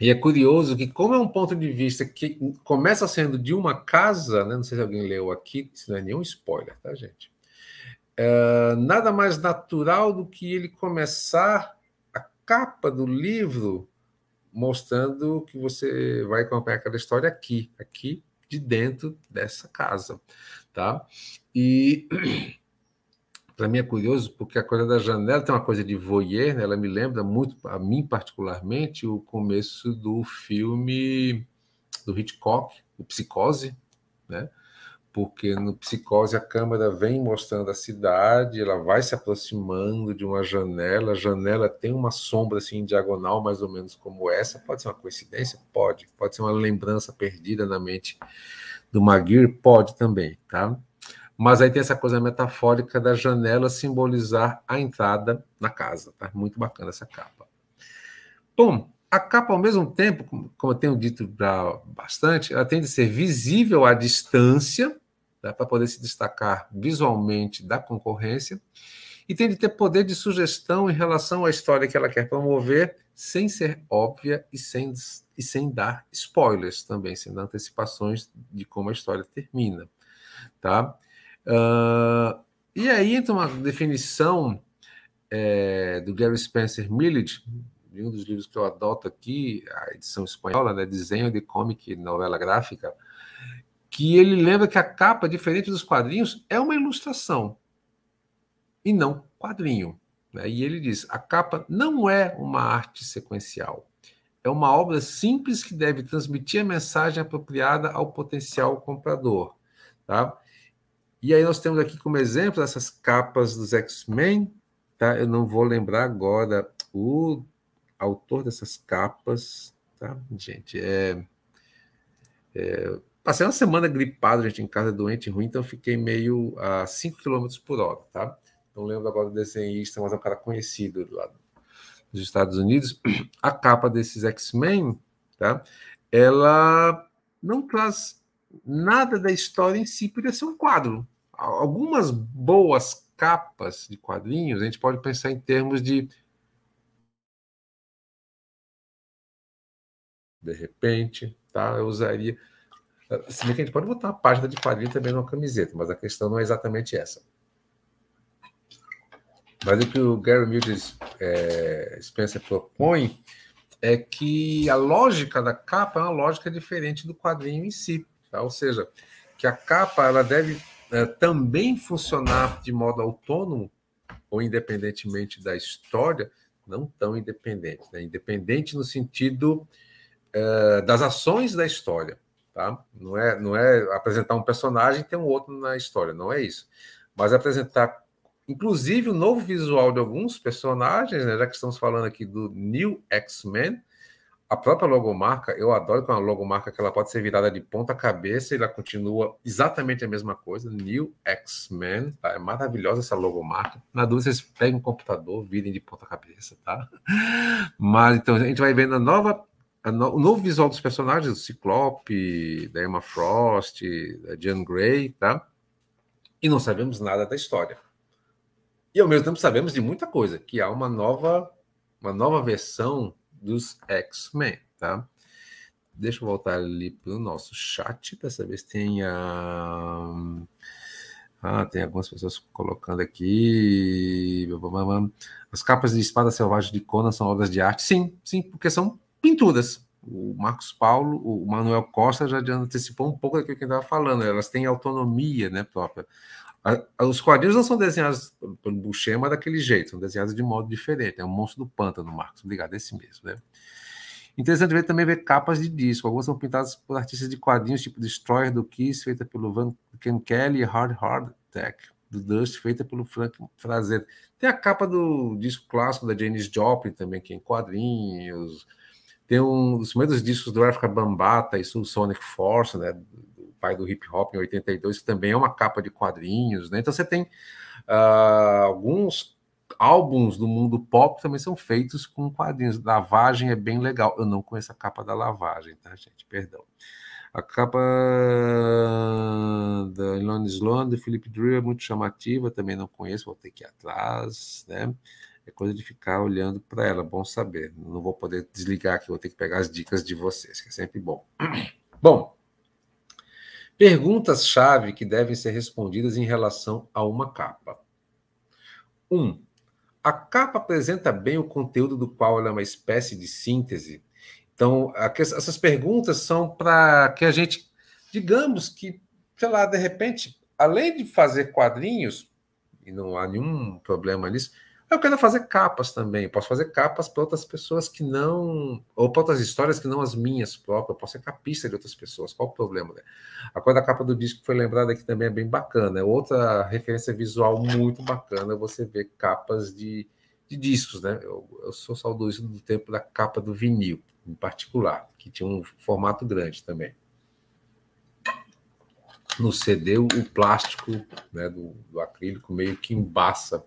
E é curioso que, como é um ponto de vista que começa sendo de uma casa, né? não sei se alguém leu aqui, se não é nenhum spoiler, tá, gente? Ah, nada mais natural do que ele começar a capa do livro mostrando que você vai acompanhar aquela história aqui, aqui de dentro dessa casa, tá? E para mim é curioso porque a coisa da janela tem uma coisa de voyeur, né? ela me lembra muito a mim particularmente o começo do filme do Hitchcock, o Psicose, né? porque no Psicose a câmera vem mostrando a cidade, ela vai se aproximando de uma janela, a janela tem uma sombra assim em diagonal, mais ou menos como essa, pode ser uma coincidência? Pode. Pode ser uma lembrança perdida na mente do Maguire? Pode também, tá? Mas aí tem essa coisa metafórica da janela simbolizar a entrada na casa, tá? Muito bacana essa capa. Bom, a capa, ao mesmo tempo, como eu tenho dito bastante, ela tem de ser visível à distância né, para poder se destacar visualmente da concorrência, e tem de ter poder de sugestão em relação à história que ela quer promover, sem ser óbvia e sem, e sem dar spoilers também, sem dar antecipações de como a história termina. Tá? Uh, e aí entra uma definição é, do Gary Spencer Millett, de um dos livros que eu adoto aqui, a edição espanhola, né, Desenho de Comic e Novela Gráfica, que ele lembra que a capa, diferente dos quadrinhos, é uma ilustração e não quadrinho. Né? E ele diz: a capa não é uma arte sequencial. É uma obra simples que deve transmitir a mensagem apropriada ao potencial comprador. Tá? E aí nós temos aqui como exemplo essas capas dos X-Men. Tá? Eu não vou lembrar agora o autor dessas capas. Tá? Gente, é, é Passei uma semana gripado, gente, em casa doente, ruim, então fiquei meio a 5 km por hora, tá? Não lembro agora do desenhista, mas é um cara conhecido lá dos Estados Unidos. A capa desses X-Men, tá? Ela não traz nada da história em si, podia ser um quadro. Algumas boas capas de quadrinhos, a gente pode pensar em termos de de repente, tá? Eu usaria se bem que a gente pode botar a página de quadrinho também numa camiseta, mas a questão não é exatamente essa. Mas o que o Gary Mills é, Spencer propõe é que a lógica da capa é uma lógica diferente do quadrinho em si. Tá? Ou seja, que a capa ela deve é, também funcionar de modo autônomo ou independentemente da história, não tão independente. Né? Independente no sentido é, das ações da história tá? Não é, não é apresentar um personagem e ter um outro na história, não é isso. Mas apresentar, inclusive, o novo visual de alguns personagens, né? já que estamos falando aqui do New X-Men, a própria logomarca, eu adoro que é uma logomarca que ela pode ser virada de ponta cabeça e ela continua exatamente a mesma coisa, New X-Men, tá? É maravilhosa essa logomarca. Na dúvida, vocês pegam o computador, virem de ponta cabeça, tá? Mas, então, a gente vai vendo a nova no, o novo visual dos personagens, do Ciclope, da né, Emma Frost, da Jean Grey, tá? E não sabemos nada da história. E ao mesmo tempo sabemos de muita coisa, que há uma nova, uma nova versão dos X-Men, tá? Deixa eu voltar ali para o nosso chat para saber se tem a... Ah, tem algumas pessoas colocando aqui. As capas de Espada Selvagem de Conan são obras de arte? Sim, sim, porque são pinturas. O Marcos Paulo, o Manuel Costa já antecipou um pouco daquilo que eu estava falando, né? elas têm autonomia né, própria. Os quadrinhos não são desenhados pelo mas daquele jeito, são desenhados de modo diferente. É o Monstro do Pântano, Marcos. Obrigado, é esse mesmo, né? Interessante ver também ver capas de disco. Algumas são pintadas por artistas de quadrinhos, tipo Destroyer do Kiss, feita pelo Van Ken Kelly, Hard Hard Tech do Dust, feita pelo Frank Frazetta. Tem a capa do disco clássico da Janis Joplin também, que é em quadrinhos. Tem um dos primeiros discos do África Bambata, isso o Sonic Force, né? O pai do hip hop em 82, que também é uma capa de quadrinhos, né? Então você tem uh, alguns álbuns do mundo pop também são feitos com quadrinhos. Lavagem é bem legal. Eu não conheço a capa da lavagem, tá, gente? Perdão. A capa da Elon Sloan, do Philip Drew, é muito chamativa, também não conheço, vou ter que ir atrás, né? É coisa de ficar olhando para ela, bom saber. Não vou poder desligar aqui, vou ter que pegar as dicas de vocês, que é sempre bom. Bom, perguntas-chave que devem ser respondidas em relação a uma capa. 1. Um, a capa apresenta bem o conteúdo do qual ela é uma espécie de síntese. Então, essas perguntas são para que a gente, digamos que, sei lá, de repente, além de fazer quadrinhos, e não há nenhum problema nisso, é eu quero fazer capas também. Posso fazer capas para outras pessoas que não. Ou para outras histórias que não as minhas próprias. Eu posso ser capista de outras pessoas. Qual o problema, né? A coisa da capa do disco que foi lembrada aqui também é bem bacana. É outra referência visual muito bacana você ver capas de, de discos, né? Eu, eu sou saudoso do tempo da capa do vinil, em particular, que tinha um formato grande também. No CD, o plástico né, do, do acrílico meio que embaça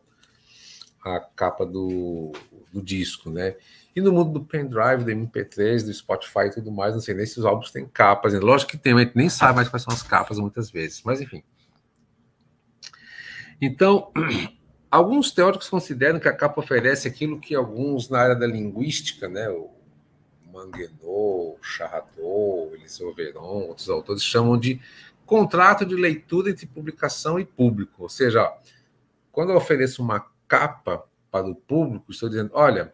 a capa do, do disco, né? E no mundo do pendrive, do MP3, do Spotify e tudo mais, não sei nem se os álbuns têm capas. Né? Lógico que tem, mas a gente nem sabe mais quais são as capas muitas vezes, mas enfim. Então, alguns teóricos consideram que a capa oferece aquilo que alguns na área da linguística, né? O Manguenot, o Eliseu Verón, outros autores chamam de contrato de leitura entre publicação e público. Ou seja, quando eu ofereço uma capa para o público, estou dizendo: olha,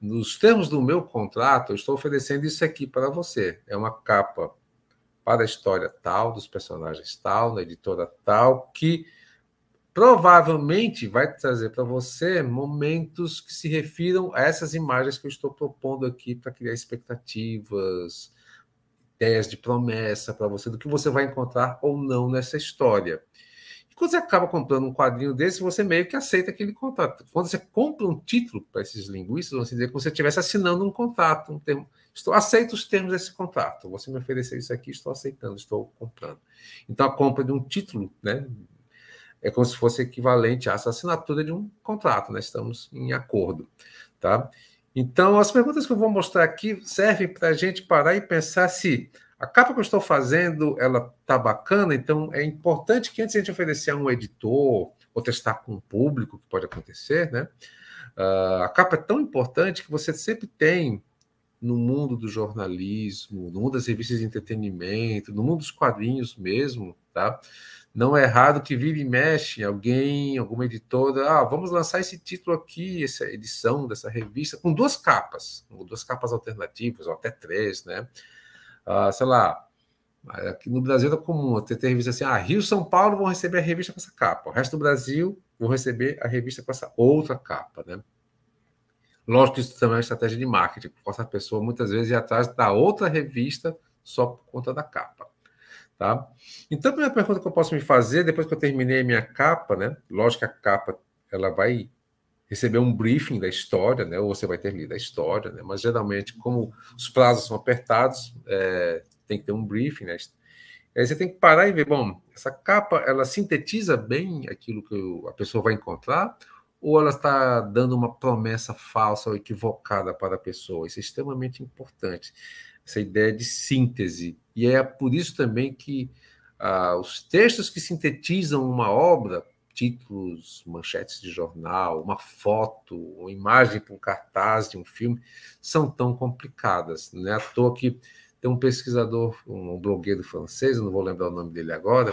nos termos do meu contrato, eu estou oferecendo isso aqui para você. É uma capa para a história tal, dos personagens tal, na editora tal, que provavelmente vai trazer para você momentos que se refiram a essas imagens que eu estou propondo aqui para criar expectativas, ideias de promessa para você do que você vai encontrar ou não nessa história. E quando você acaba comprando um quadrinho desse, você meio que aceita aquele contrato. Quando você compra um título para esses linguistas, você dizer que você estivesse assinando um contrato, um termo. Estou, aceito os termos desse contrato. Você me ofereceu isso aqui, estou aceitando, estou comprando. Então, a compra de um título né, é como se fosse equivalente à assinatura de um contrato. Nós né? estamos em acordo. Tá? Então, as perguntas que eu vou mostrar aqui servem para a gente parar e pensar se a capa que eu estou fazendo, ela tá bacana, então é importante que antes de a gente oferecer a um editor ou testar com o público, que pode acontecer, né? Uh, a capa é tão importante que você sempre tem no mundo do jornalismo, no mundo das revistas de entretenimento, no mundo dos quadrinhos mesmo, tá? Não é errado que vira e mexe alguém, alguma editora, ah, vamos lançar esse título aqui, essa edição dessa revista com duas capas, com duas capas alternativas, ou até três, né? Ah, sei lá, aqui no Brasil é comum, ter tem revista assim, ah, Rio São Paulo vão receber a revista com essa capa, o resto do Brasil vão receber a revista com essa outra capa, né? Lógico que isso também é uma estratégia de marketing, porque a pessoa muitas vezes ir atrás da outra revista só por conta da capa. Tá? Então, a primeira pergunta que eu posso me fazer, depois que eu terminei a minha capa, né? Lógico que a capa ela vai receber um briefing da história, né? Ou você vai ter lido a história, né? Mas geralmente, como os prazos são apertados, é, tem que ter um briefing, né? Aí você tem que parar e ver, bom, essa capa, ela sintetiza bem aquilo que a pessoa vai encontrar ou ela está dando uma promessa falsa ou equivocada para a pessoa? Isso é extremamente importante, essa ideia de síntese. E é por isso também que ah, os textos que sintetizam uma obra títulos, manchetes de jornal, uma foto, uma imagem para um cartaz de um filme, são tão complicadas. Não é à toa que tem um pesquisador, um blogueiro francês, não vou lembrar o nome dele agora,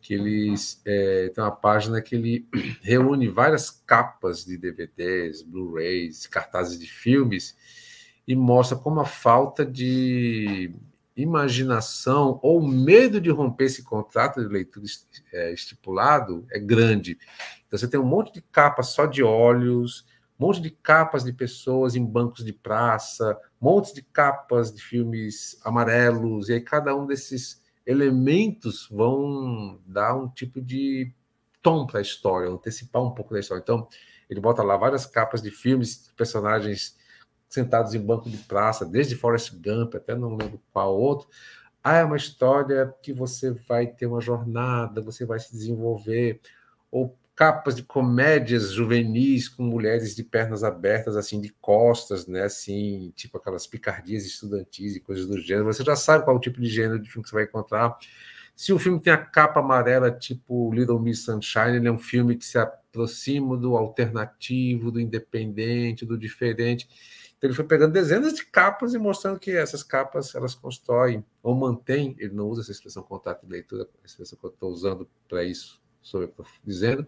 que ele é, tem uma página que ele reúne várias capas de DVDs, Blu-rays, cartazes de filmes, e mostra como a falta de imaginação ou medo de romper esse contrato de leitura é, estipulado é grande. Então, você tem um monte de capas só de olhos, um monte de capas de pessoas em bancos de praça, um monte de capas de filmes amarelos, e aí cada um desses elementos vão dar um tipo de tom para a história, antecipar um pouco da história. Então, ele bota lá várias capas de filmes, personagens sentados em banco de praça, desde Forrest Gump até não lembro qual outro. Ah, é uma história que você vai ter uma jornada, você vai se desenvolver. Ou capas de comédias juvenis com mulheres de pernas abertas, assim, de costas, né? Assim, tipo aquelas picardias estudantis e coisas do gênero. Você já sabe qual é o tipo de gênero de filme que você vai encontrar. Se o filme tem a capa amarela, tipo Little Miss Sunshine, ele é um filme que se aproxima do alternativo, do independente, do diferente. Então, ele foi pegando dezenas de capas e mostrando que essas capas elas constroem ou mantêm, ele não usa essa expressão contato de leitura, a expressão que eu estou usando para isso, sobre eu dizendo,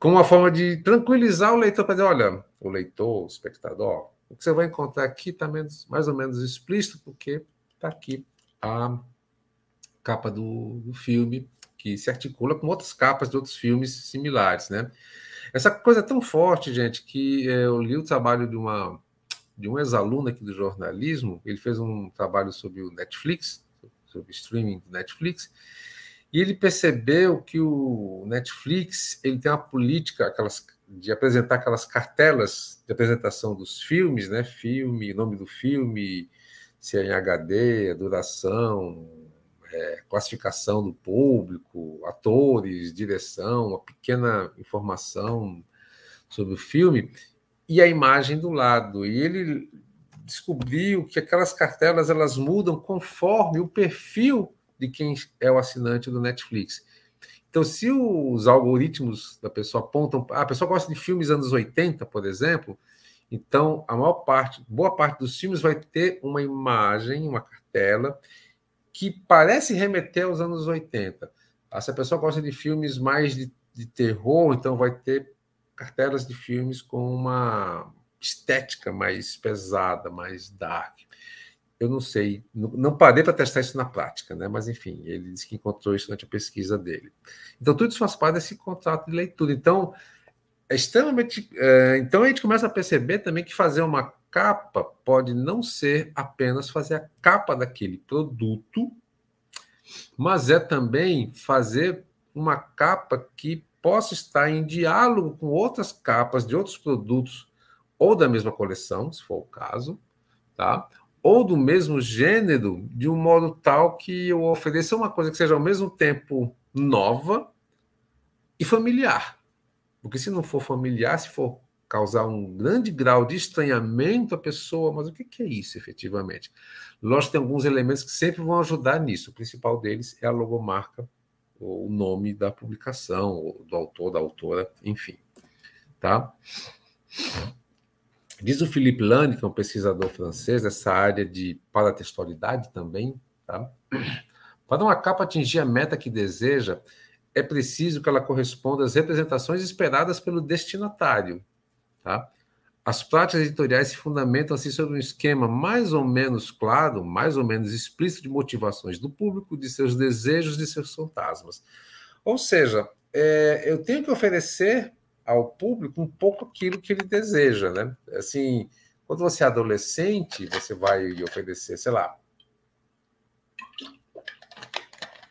como uma forma de tranquilizar o leitor para dizer, olha, o leitor, o espectador, o que você vai encontrar aqui está mais ou menos explícito, porque está aqui a capa do, do filme, que se articula com outras capas de outros filmes similares, né? Essa coisa é tão forte, gente, que eh, eu li o trabalho de uma de um ex-aluno aqui do jornalismo, ele fez um trabalho sobre o Netflix, sobre streaming do Netflix, e ele percebeu que o Netflix ele tem uma política aquelas, de apresentar aquelas cartelas de apresentação dos filmes, né? Filme, nome do filme, se é em HD, duração, é, classificação do público, atores, direção, uma pequena informação sobre o filme e a imagem do lado. E ele descobriu que aquelas cartelas elas mudam conforme o perfil de quem é o assinante do Netflix. Então, se os algoritmos da pessoa apontam, ah, a pessoa gosta de filmes anos 80, por exemplo, então a maior parte, boa parte dos filmes vai ter uma imagem, uma cartela que parece remeter aos anos 80. Ah, se a pessoa gosta de filmes mais de, de terror, então vai ter cartelas de filmes com uma estética mais pesada, mais dark. Eu não sei, não parei para testar isso na prática, né? mas enfim, ele disse que encontrou isso durante a pesquisa dele. Então, tudo isso faz parte desse contrato de leitura. Então, é extremamente. É, então, a gente começa a perceber também que fazer uma capa pode não ser apenas fazer a capa daquele produto, mas é também fazer uma capa que possa estar em diálogo com outras capas de outros produtos ou da mesma coleção, se for o caso, tá? ou do mesmo gênero, de um modo tal que eu ofereça uma coisa que seja ao mesmo tempo nova e familiar. Porque se não for familiar, se for causar um grande grau de estranhamento à pessoa, mas o que é isso efetivamente? Lógico, tem alguns elementos que sempre vão ajudar nisso. O principal deles é a logomarca o nome da publicação, do autor, da autora, enfim. Tá? Diz o Philippe Lane, que é um pesquisador francês, essa área de paratextualidade também, tá? Para uma capa atingir a meta que deseja, é preciso que ela corresponda às representações esperadas pelo destinatário, tá? As práticas editoriais se fundamentam assim sobre um esquema mais ou menos claro, mais ou menos explícito de motivações do público, de seus desejos, de seus fantasmas. Ou seja, é, eu tenho que oferecer ao público um pouco aquilo que ele deseja, né? Assim, quando você é adolescente, você vai oferecer, sei lá,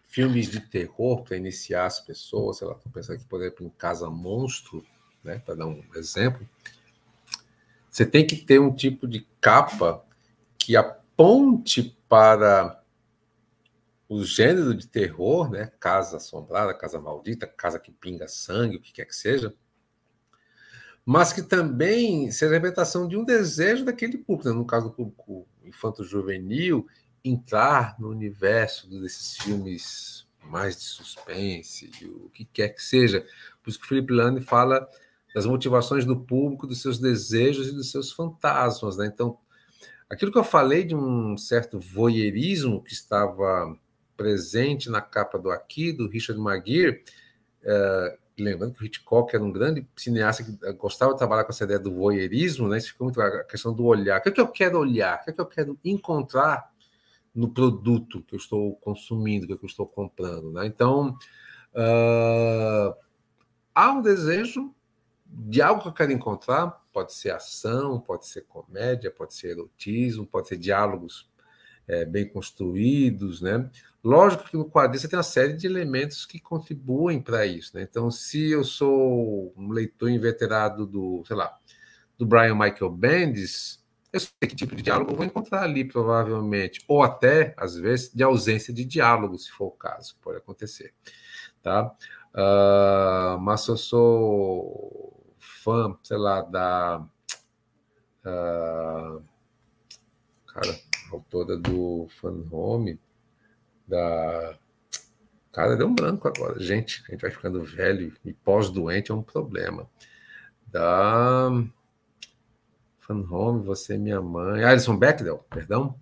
filmes de terror para iniciar as pessoas, sei lá, estou pensando que, por exemplo, em Casa Monstro, né, para dar um exemplo, você tem que ter um tipo de capa que aponte para o gênero de terror, né? Casa assombrada, casa maldita, casa que pinga sangue, o que quer que seja, mas que também seja a representação de um desejo daquele público, né? no caso do público infanto-juvenil, entrar no universo desses filmes mais de suspense, o que quer que seja. Por isso que o Felipe Lane fala das motivações do público, dos seus desejos e dos seus fantasmas. Né? Então, aquilo que eu falei de um certo voyeurismo que estava presente na capa do Aqui, do Richard Maguire, é, lembrando que o Hitchcock era um grande cineasta que eh, gostava de trabalhar com essa ideia do voyeurismo, né? isso ficou muito a questão do olhar. O que, é que eu quero olhar? O que, é que eu quero encontrar no produto que eu estou consumindo, que é eu estou comprando? Né? Então, uh, há um desejo de algo que eu quero encontrar, pode ser ação, pode ser comédia, pode ser erotismo, pode ser diálogos é, bem construídos, né? Lógico que no quadrinho você tem uma série de elementos que contribuem para isso, né? Então, se eu sou um leitor inveterado do, sei lá, do Brian Michael Bendis, eu sei que tipo de diálogo eu vou encontrar ali, provavelmente, ou até, às vezes, de ausência de diálogo, se for o caso, pode acontecer, tá? Uh, mas se eu sou fã, sei lá, da. Uh, cara, autora do Fan Home, da. Cara, deu um branco agora. Gente, a gente vai ficando velho e pós-doente é um problema. Da. Fan Home, Você Minha Mãe. Alison Bechdel, perdão.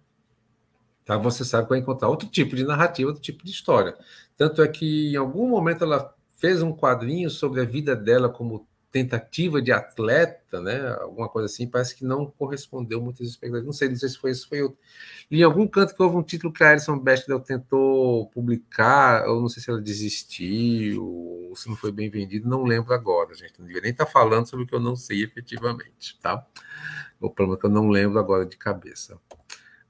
Tá, você sabe que vai encontrar outro tipo de narrativa, outro tipo de história. Tanto é que em algum momento ela fez um quadrinho sobre a vida dela como tentativa de atleta, né? Alguma coisa assim, parece que não correspondeu muitas expectativas. Não sei, não sei se foi isso, foi outro. em algum canto que houve um título que a Alison Bechdel tentou publicar, eu não sei se ela desistiu, ou se não foi bem vendido, não lembro agora, gente. Não devia nem estar tá falando sobre o que eu não sei efetivamente, tá? O problema é que eu não lembro agora de cabeça.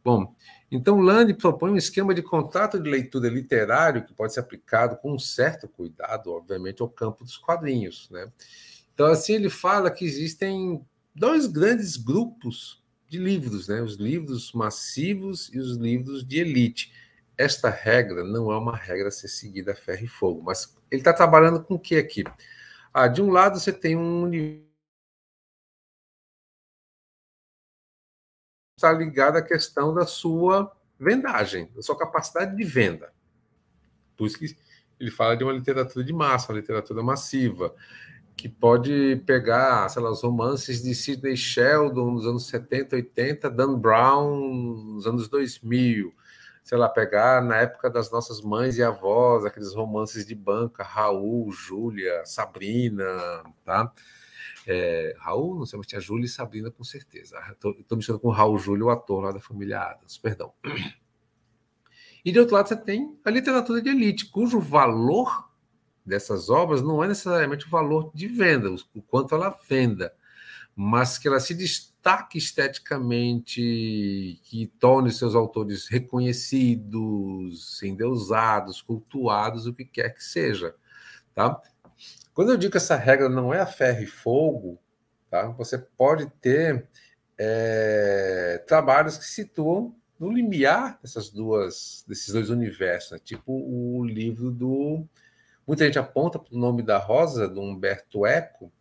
Bom, então Lande propõe um esquema de contrato de leitura literário que pode ser aplicado com um certo cuidado, obviamente, ao campo dos quadrinhos, né? Então, assim, ele fala que existem dois grandes grupos de livros, né? Os livros massivos e os livros de elite. Esta regra não é uma regra a ser seguida a ferro e fogo, mas ele está trabalhando com o que aqui? Ah, de um lado você tem um está ligado à questão da sua vendagem, da sua capacidade de venda. Por isso que ele fala de uma literatura de massa, uma literatura massiva que pode pegar, sei lá, os romances de Sidney Sheldon dos anos 70, 80, Dan Brown dos anos 2000, sei lá, pegar na época das nossas mães e avós, aqueles romances de banca, Raul, Júlia, Sabrina, tá? É, Raul, não sei, mas tinha Júlia e Sabrina com certeza. Estou ah, mexendo com Raul Júlio, o ator lá da família Adams, perdão. E de outro lado você tem a literatura de elite, cujo valor dessas obras não é necessariamente o valor de venda, o quanto ela venda, mas que ela se destaque esteticamente, que torne seus autores reconhecidos, endeusados, cultuados, o que quer que seja, tá? Quando eu digo que essa regra não é a ferro e fogo, tá? Você pode ter é, trabalhos que situam no limiar dessas duas, desses dois universos, né? tipo o livro do Muita gente aponta para o nome da Rosa, do Humberto Eco,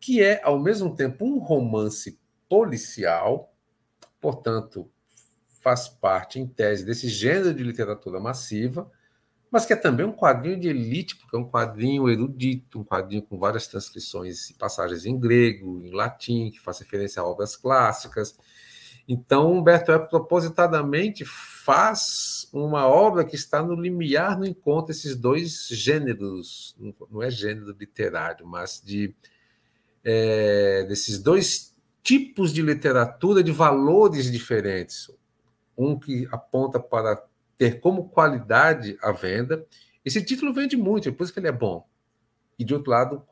que é, ao mesmo tempo, um romance policial, portanto, faz parte, em tese, desse gênero de literatura massiva, mas que é também um quadrinho de elite, porque é um quadrinho erudito, um quadrinho com várias transcrições e passagens em grego, em latim, que faz referência a obras clássicas, então, Humberto Eco propositadamente faz uma obra que está no limiar, no encontro esses dois gêneros, não é gênero literário, mas de é, desses dois tipos de literatura de valores diferentes. Um que aponta para ter como qualidade a venda. Esse título vende muito, é por isso que ele é bom. E, de outro lado,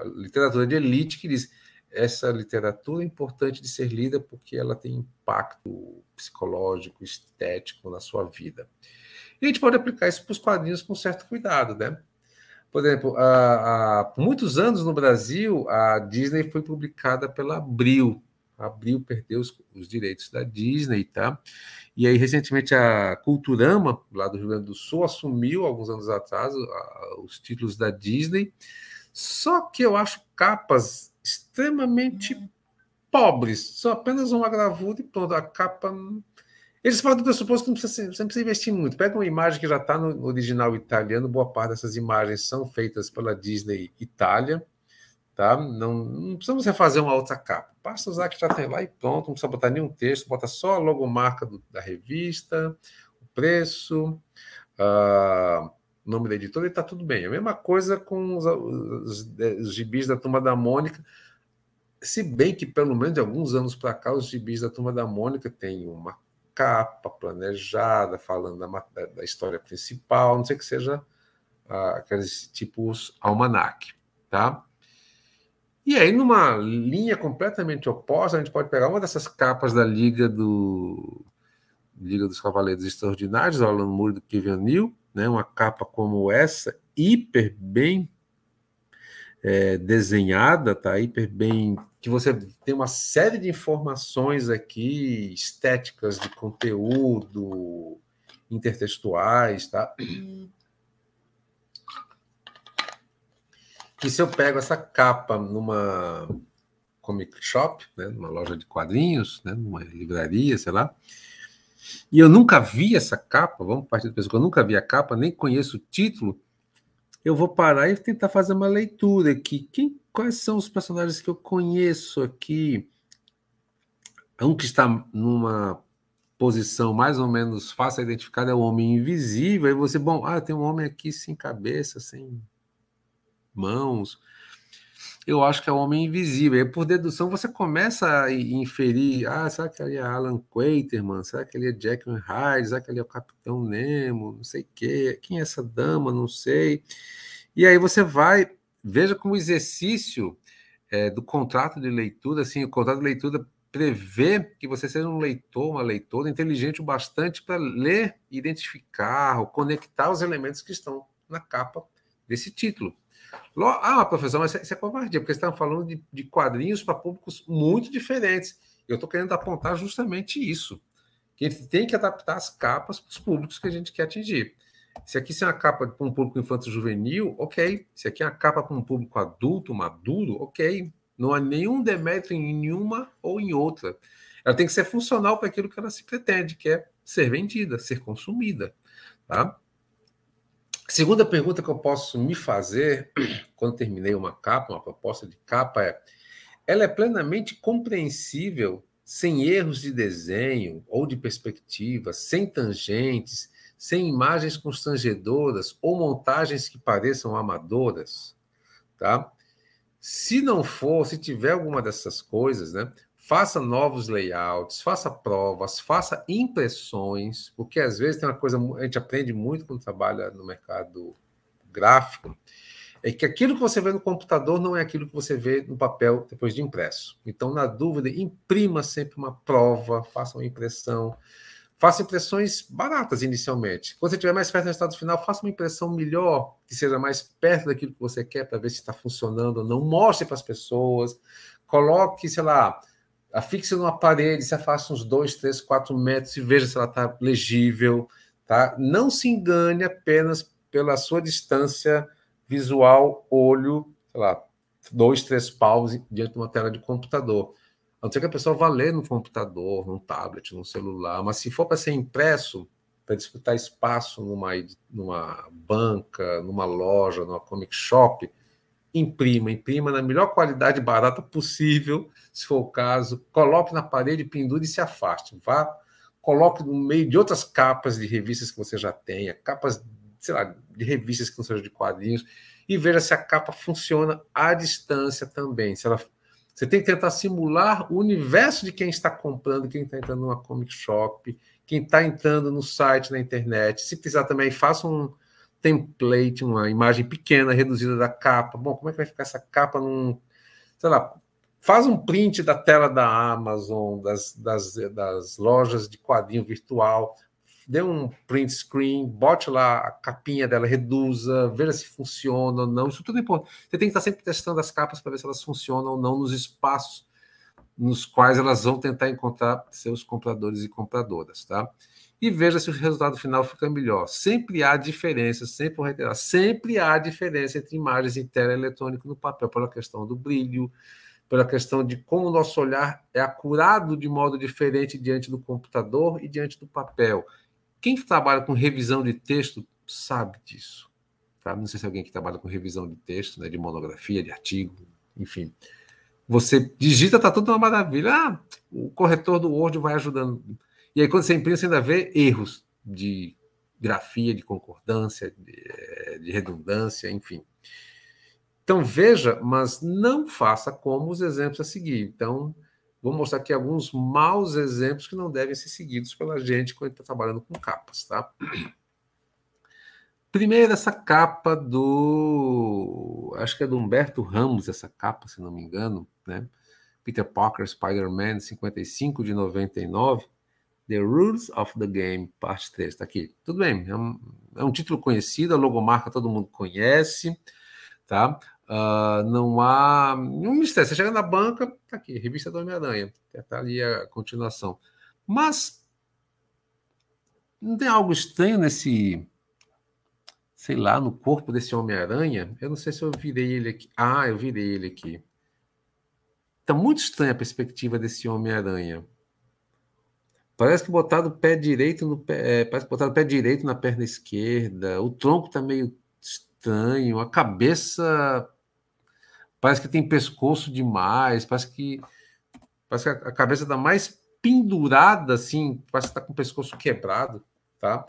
a literatura de elite que diz essa literatura é importante de ser lida porque ela tem impacto psicológico, estético na sua vida. E a gente pode aplicar isso para os quadrinhos com certo cuidado, né? Por exemplo, há, há, muitos anos no Brasil, a Disney foi publicada pela Abril. A Abril perdeu os, os, direitos da Disney, tá? E aí, recentemente, a Culturama, lá do Rio Grande do Sul, assumiu, alguns anos atrás, os títulos da Disney. Só que eu acho capas extremamente pobres. São apenas uma gravura e pronto, a capa. Eles falam do pressuposto que não precisa, não precisa investir muito. Pega uma imagem que já está no original italiano, boa parte dessas imagens são feitas pela Disney Itália. Tá? Não, não precisamos refazer uma outra capa. Basta usar que já tem lá e pronto, não precisa botar nenhum texto, bota só a logomarca do, da revista, o preço, uh, nome da editora e está tudo bem. A mesma coisa com os, os, os gibis da Turma da Mônica, se bem que, pelo menos de alguns anos para cá, os gibis da Turma da Mônica têm uma capa planejada, falando da, da história principal, não sei que seja ah, aqueles tipos almanac, tá? E aí, numa linha completamente oposta, a gente pode pegar uma dessas capas da Liga do Liga dos Cavaleiros Extraordinários, Alan Moore do Kevin Neal, né? uma capa como essa, hiper bem é, desenhada, tá? hiper bem. que você tem uma série de informações aqui, estéticas de conteúdo, intertextuais, tá? E se eu pego essa capa numa comic shop, né, numa loja de quadrinhos, né, numa livraria, sei lá, e eu nunca vi essa capa, vamos partir do pressuposto, eu nunca vi a capa, nem conheço o título. Eu vou parar e tentar fazer uma leitura aqui. Quem, quais são os personagens que eu conheço aqui? É um que está numa posição mais ou menos fácil de identificar é o homem invisível. Aí você, bom, ah, tem um homem aqui sem cabeça, sem mãos eu acho que é o Homem Invisível. E por dedução, você começa a inferir: ah, será que ele é Alan Quaterman? Será que ele é Jack Hyde? Será que ele é o Capitão Nemo? Não sei o quê. Quem é essa dama? Não sei. E aí você vai, veja como exercício é, do contrato de leitura, assim, o contrato de leitura prevê que você seja um leitor, uma leitora inteligente o bastante para ler, identificar ou conectar os elementos que estão na capa desse título. Ah, professor, mas isso é covardia, porque estão tá falando de, de quadrinhos para públicos muito diferentes. Eu estou querendo apontar justamente isso. Que a gente tem que adaptar as capas para os públicos que a gente quer atingir. Se aqui é uma capa para um público infanto-juvenil, ok. Se aqui é uma capa para um público adulto, maduro, ok. Não há nenhum demérito em nenhuma ou em outra. Ela tem que ser funcional para aquilo que ela se pretende, que é ser vendida, ser consumida. Tá? Segunda pergunta que eu posso me fazer quando terminei uma capa, uma proposta de capa é: ela é plenamente compreensível sem erros de desenho ou de perspectiva, sem tangentes, sem imagens constrangedoras ou montagens que pareçam amadoras, tá? Se não for, se tiver alguma dessas coisas, né? faça novos layouts, faça provas, faça impressões, porque às vezes tem uma coisa, a gente aprende muito quando trabalha no mercado gráfico, é que aquilo que você vê no computador não é aquilo que você vê no papel depois de impresso. Então, na dúvida, imprima sempre uma prova, faça uma impressão, faça impressões baratas inicialmente. Quando você estiver mais perto do resultado final, faça uma impressão melhor, que seja mais perto daquilo que você quer, para ver se está funcionando ou não. Mostre para as pessoas, coloque, sei lá, afixe numa parede, se afaste uns 2, 3, 4 metros e veja se ela está legível, tá? Não se engane apenas pela sua distância visual, olho, sei lá, dois, três paus diante de uma tela de computador. A não ser que a pessoa vá ler no computador, num tablet, num celular, mas se for para ser impresso, para disputar espaço numa, numa banca, numa loja, numa comic shop, imprima, imprima na melhor qualidade barata possível, se for o caso, coloque na parede, pendure e se afaste. Vá, coloque no meio de outras capas de revistas que você já tenha, capas, sei lá, de revistas que não sejam de quadrinhos, e veja se a capa funciona à distância também. Se ela, você tem que tentar simular o universo de quem está comprando, quem está entrando numa comic shop, quem está entrando no site, na internet. Se precisar também, faça um template, uma imagem pequena, reduzida da capa. Bom, como é que vai ficar essa capa num. Sei lá, faz um print da tela da Amazon, das, das, das lojas de quadrinho virtual, dê um print screen, bote lá a capinha dela, reduza, veja se funciona ou não. Isso tudo é importante. Você tem que estar sempre testando as capas para ver se elas funcionam ou não nos espaços nos quais elas vão tentar encontrar seus compradores e compradoras, tá? e veja se o resultado final fica melhor. Sempre há diferença, sempre reiterar, sempre há diferença entre imagens em tela eletrônica no papel, pela questão do brilho, pela questão de como o nosso olhar é acurado de modo diferente diante do computador e diante do papel. Quem trabalha com revisão de texto sabe disso. Tá? Não sei se alguém que trabalha com revisão de texto, né, de monografia, de artigo, enfim. Você digita, está tudo uma maravilha. Ah, o corretor do Word vai ajudando e aí, quando você imprime, você ainda vê erros de grafia, de concordância, de, eh, de redundância, enfim. Então, veja, mas não faça como os exemplos a seguir. Então, vou mostrar aqui alguns maus exemplos que não devem ser seguidos pela gente quando está trabalhando com capas, tá? Primeiro, essa capa do. Acho que é do Humberto Ramos, essa capa, se não me engano, né? Peter Parker, Spider-Man, 55 de 99. The Rules of the Game, parte 3, está aqui. Tudo bem, é um, é um, título conhecido, a logomarca todo mundo conhece, tá? Uh, não há um mistério. Você chega na banca, está aqui, revista do Homem-Aranha, tá, tá ali a continuação. Mas não tem algo estranho nesse, sei lá, no corpo desse Homem-Aranha? Eu não sei se eu virei ele aqui. Ah, eu virei ele aqui. Tá muito estranha a perspectiva desse Homem-Aranha. Parece que botaram o pé direito no pé, é, parece que botaram o pé direito na perna esquerda. O tronco tá meio estranho, a cabeça parece que tem pescoço demais, parece que parece que a cabeça tá mais pendurada assim, parece que tá com o pescoço quebrado, tá?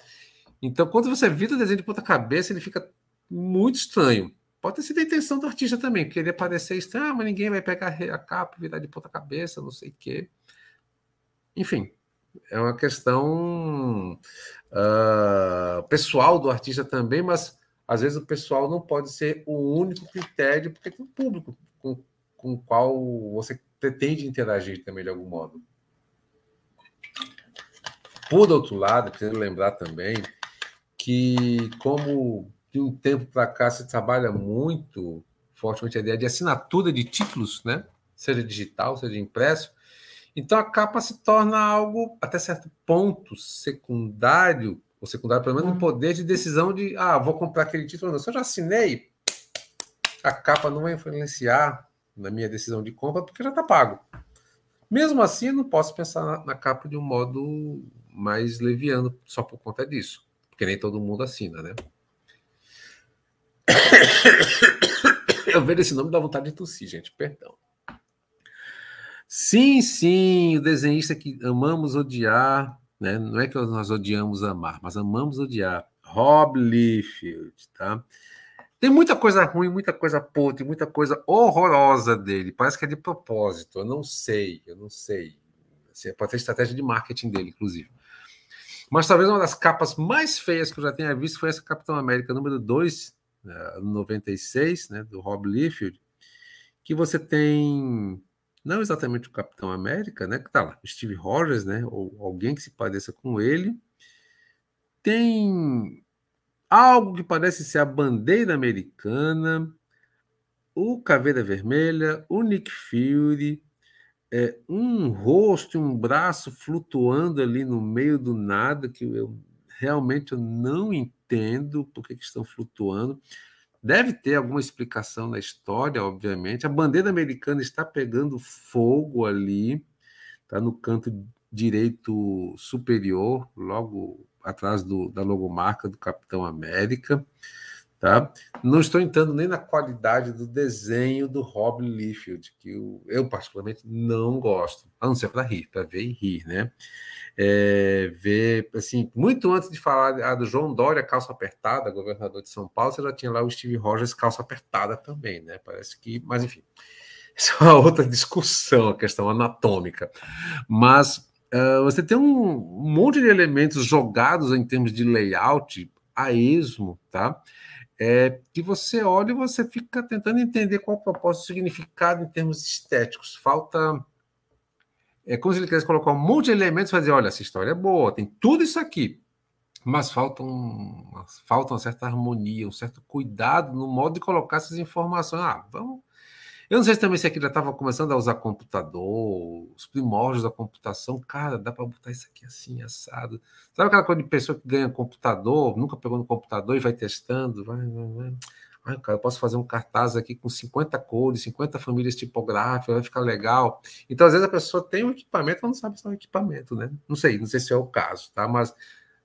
Então, quando você vira o desenho de ponta cabeça, ele fica muito estranho. Pode ter sido a intenção do artista também, porque ele parecer estranho, ah, mas ninguém vai pegar a capa, virar de ponta cabeça, não sei o quê. Enfim, é uma questão uh, pessoal do artista também, mas às vezes o pessoal não pode ser o único critério, porque tem um público com, com o qual você pretende interagir também de algum modo. Por outro lado, preciso lembrar também que, como de um tempo para cá se trabalha muito fortemente a ideia de assinatura de títulos, né? seja digital, seja impresso, então a capa se torna algo, até certo ponto, secundário, ou secundário, pelo menos, um uhum. poder de decisão de, ah, vou comprar aquele título. Não, se eu já assinei, a capa não vai influenciar na minha decisão de compra, porque já está pago. Mesmo assim, eu não posso pensar na, na, capa de um modo mais leviano, só por conta disso. Porque nem todo mundo assina, né? Eu vejo esse nome dá vontade de tossir, gente, perdão. Sim, sim, o desenhista que amamos odiar, né? Não é que nós odiamos amar, mas amamos odiar. Rob Liefeld, tá? Tem muita coisa ruim, muita coisa podre, muita coisa horrorosa dele. Parece que é de propósito. Eu não sei, eu não sei. Assim, é pode ser estratégia de marketing dele, inclusive. Mas talvez uma das capas mais feias que eu já tenha visto foi essa Capitão América número 2, 96, eh, né, do Rob Liefeld, que você tem não exatamente o Capitão América, né? Que tá lá, Steve Rogers, né? Ou alguém que se pareça com ele. Tem algo que parece ser a bandeira americana, o Caveira Vermelha, o Nick Fury, é, um rosto e um braço flutuando ali no meio do nada, que eu realmente eu não entendo porque que estão flutuando. Deve ter alguma explicação na história, obviamente. A bandeira americana está pegando fogo ali, está no canto direito superior, logo atrás do, da logomarca do Capitão América. Tá? Não estou entrando nem na qualidade do desenho do Rob Liefeld, que eu, eu particularmente não gosto, a não ser para rir, para ver e rir, né? É, ver, assim, muito antes de falar ah, do João Dória, calça apertada, governador de São Paulo, você já tinha lá o Steve Rogers, calça apertada também, né? Parece que, mas enfim, isso é uma outra discussão, a questão anatômica. Mas uh, você tem um monte de elementos jogados em termos de layout a esmo, tá? é, que você olha e você fica tentando entender qual o propósito, o significado em termos estéticos. Falta. É como se ele quisesse colocar um monte de elementos para dizer: olha, essa história é boa, tem tudo isso aqui, mas falta, um, falta uma certa harmonia, um certo cuidado no modo de colocar essas informações. Ah, vamos eu não sei também se aqui já estava começando a usar computador, os primórdios da computação. Cara, dá para botar isso aqui assim, assado. Sabe aquela coisa de pessoa que ganha computador, nunca pegou no computador e vai testando? Vai, vai, vai. Ai, cara, eu posso fazer um cartaz aqui com 50 cores, 50 famílias tipográficas, vai ficar legal. Então, às vezes, a pessoa tem um equipamento, mas não sabe se é um equipamento, né? Não sei, não sei se é o caso, tá? Mas,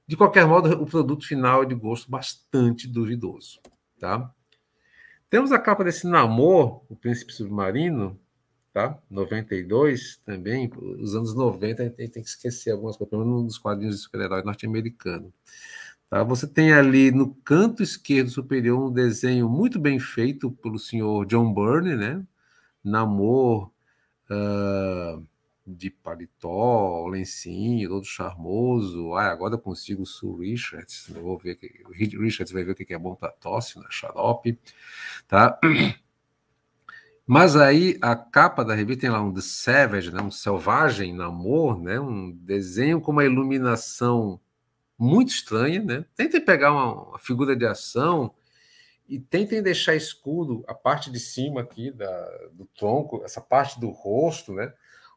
de qualquer modo, o produto final é de gosto bastante duvidoso, tá? Temos a capa desse Namor, o Príncipe Submarino, tá? 92 também, os anos 90 a gente tem que esquecer algumas coisas, pelo menos dos quadrinhos de super-herói norte-americano. Tá? Você tem ali no canto esquerdo superior um desenho muito bem feito pelo senhor John Burney, né? Namor, uh, de paletó, lencinho, todo charmoso. Ah, agora eu consigo o Sul Richards. Eu vou ver que o Richards vai ver o que é bom para tosse na xarope, tá? Mas aí a capa da revista tem lá um The Savage, né? um selvagem namor, né? um desenho com uma iluminação muito estranha. Né? Tentem pegar uma, uma figura de ação e tentem deixar escuro a parte de cima aqui da, do tronco, essa parte do rosto, né?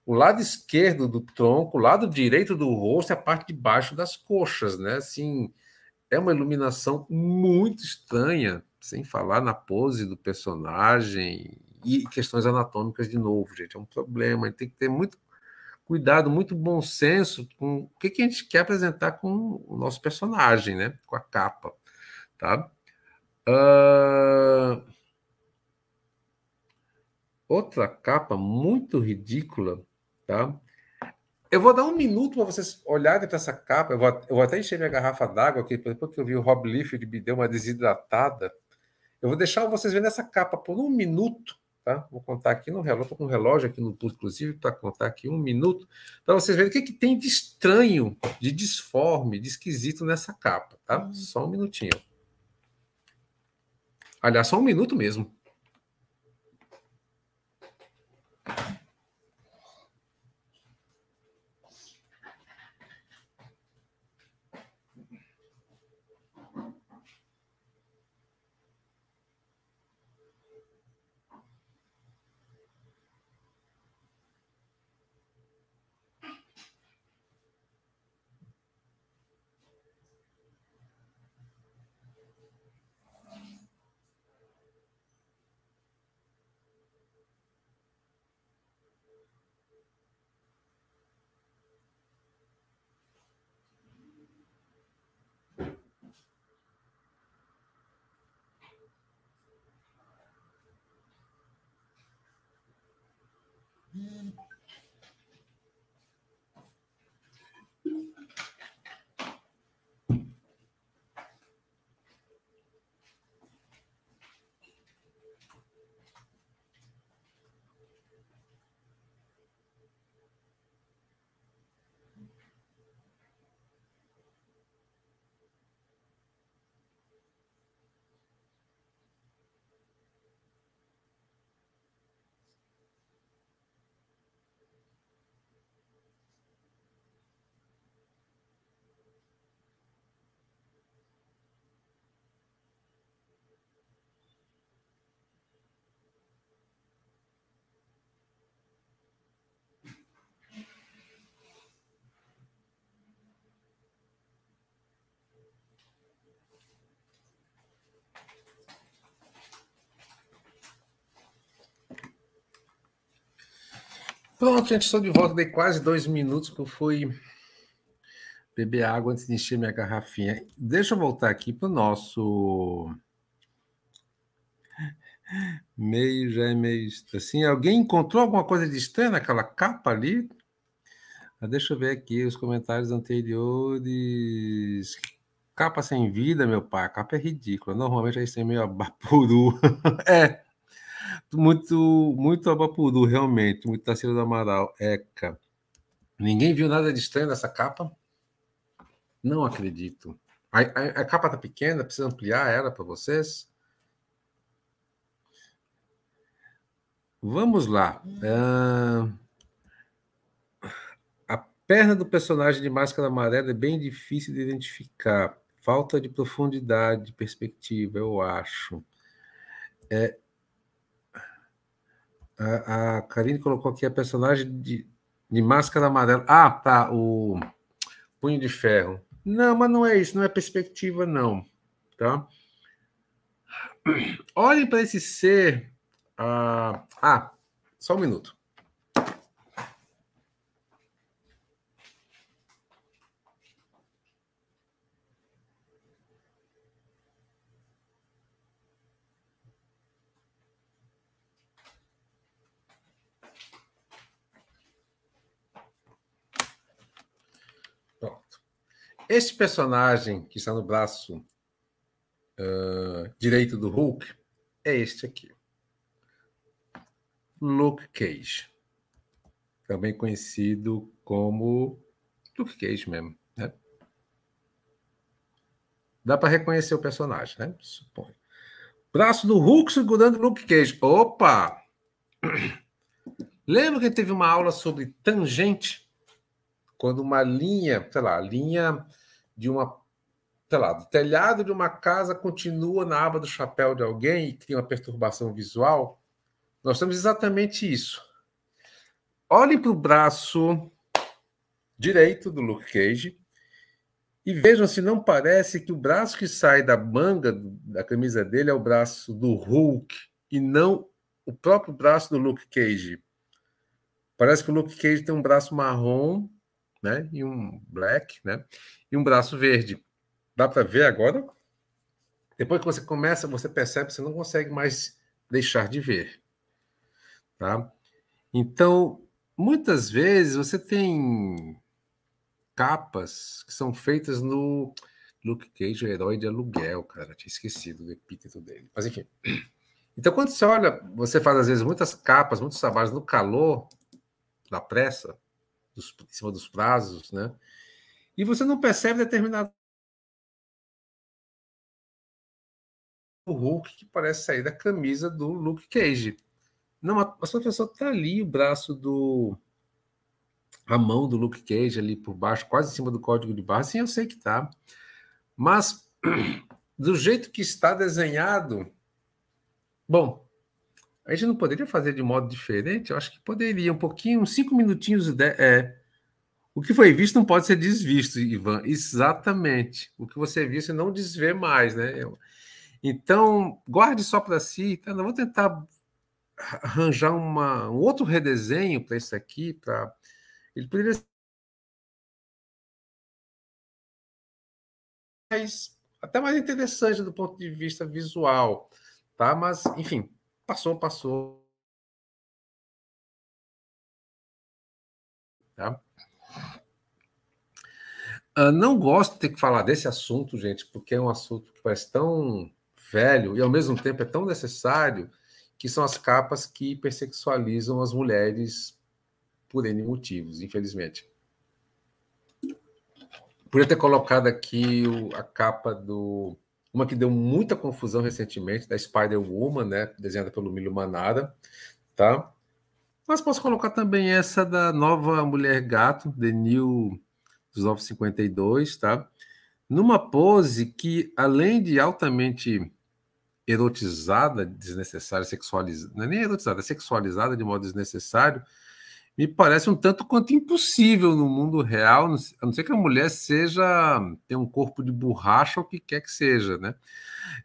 o lado esquerdo do tronco, o lado direito do rosto e é a parte de baixo das coxas, né? Assim, é uma iluminação muito estranha, sem falar na pose do personagem e questões anatômicas de novo, gente. É um problema, tem que ter muito cuidado, muito bom senso com o que, que a gente quer apresentar com o nosso personagem, né? Com a capa, tá? Uh... Outra capa muito ridícula Tá? Eu vou dar um minuto para vocês olharem para essa capa. Eu vou, eu vou, até encher minha garrafa d'água aqui, depois que eu vi o Rob Liefeld me deu uma desidratada. Eu vou deixar vocês verem essa capa por um minuto, tá? Vou contar aqui no relógio, com um relógio aqui no pulso, inclusive, para contar aqui um minuto, para vocês verem o que, que tem de estranho, de disforme, de esquisito nessa capa, tá? Hum. Só um minutinho. Aliás, só um minuto mesmo. Pronto, gente, estou de volta. Dei quase dois minutos que eu fui beber água antes de encher minha garrafinha. Deixa eu voltar aqui para o nosso. Meio já é meio assim. Alguém encontrou alguma coisa de estranha naquela capa ali? Ah, deixa eu ver aqui os comentários anteriores. Capa sem vida, meu pai. A capa é ridícula. Normalmente eles têm meio abapuru. é. Muito, muito Abapuru, realmente. Muito Tarsila do Amaral. Eca. Ninguém viu nada de estranho nessa capa? Não acredito. A, a, a capa tá pequena, precisa ampliar ela para vocês? Vamos lá. Ah, a perna do personagem de máscara amarela é bem difícil de identificar. Falta de profundidade, de perspectiva, eu acho. É, a, a Karine colocou aqui a personagem de, de máscara amarela. Ah, tá, o punho de ferro. Não, mas não é isso, não é perspectiva, não. Tá? Olhem para esse ser. Ah, ah, só um minuto. Este personagem que está no braço uh, direito do Hulk é este aqui. Luke Cage. Também conhecido como Luke Cage mesmo, né? Dá para reconhecer o personagem, né? Suponho. Braço do Hulk segurando Luke Cage. Opa! Lembra que teve uma aula sobre tangente? Quando uma linha, sei lá, linha de uma, sei lá, do telhado de uma casa continua na aba do chapéu de alguém e cria uma perturbação visual, nós temos exatamente isso. Olhe para o braço direito do Luke Cage e vejam se não parece que o braço que sai da manga da camisa dele é o braço do Hulk e não o próprio braço do Luke Cage. Parece que o Luke Cage tem um braço marrom, né, e um black, né? e um braço verde. Dá para ver agora? Depois que você começa, você percebe que você não consegue mais deixar de ver. Tá? Então, muitas vezes você tem capas que são feitas no Luke Cage, o herói de aluguel, cara. tinha esquecido o epíteto dele. Mas enfim. Então, quando você olha, você faz às vezes muitas capas, muitos trabalhos no calor, na pressa, dos, em cima dos prazos, né? E você não percebe determinado. O Hulk que parece sair da camisa do Luke Cage. Não, a, sua pessoa tá ali, o braço do. A mão do Luke Cage ali por baixo, quase em cima do código de barra. Sim, eu sei que tá. Mas, do jeito que está desenhado. Bom, a gente não poderia fazer de modo diferente? Eu acho que poderia, um pouquinho, uns cinco minutinhos, de, é, o que foi visto não pode ser desvisto, Ivan. Exatamente. O que você é viu, você não desvê mais, né? Então, guarde só para si. Tá? Eu vou tentar arranjar uma, um outro redesenho para isso aqui. Pra... Ele poderia mais, até mais interessante do ponto de vista visual, tá? Mas, enfim, passou, passou. Tá? Uh, não gosto de ter que falar desse assunto, gente, porque é um assunto que parece tão velho e ao mesmo tempo é tão necessário, que são as capas que hipersexualizam as mulheres por N motivos, infelizmente. Podia ter colocado aqui o, a capa do. Uma que deu muita confusão recentemente, da Spider-Woman, né? Desenhada pelo Milho Manara, tá? Mas posso colocar também essa da nova Mulher Gato, The New dos 952, tá? Numa pose que, além de altamente erotizada, desnecessária, sexualizada, não é nem erotizada, é sexualizada de modo desnecessário, me parece um tanto quanto impossível no mundo real, a não ser que a mulher seja tenha um corpo de borracha ou o que quer que seja, né?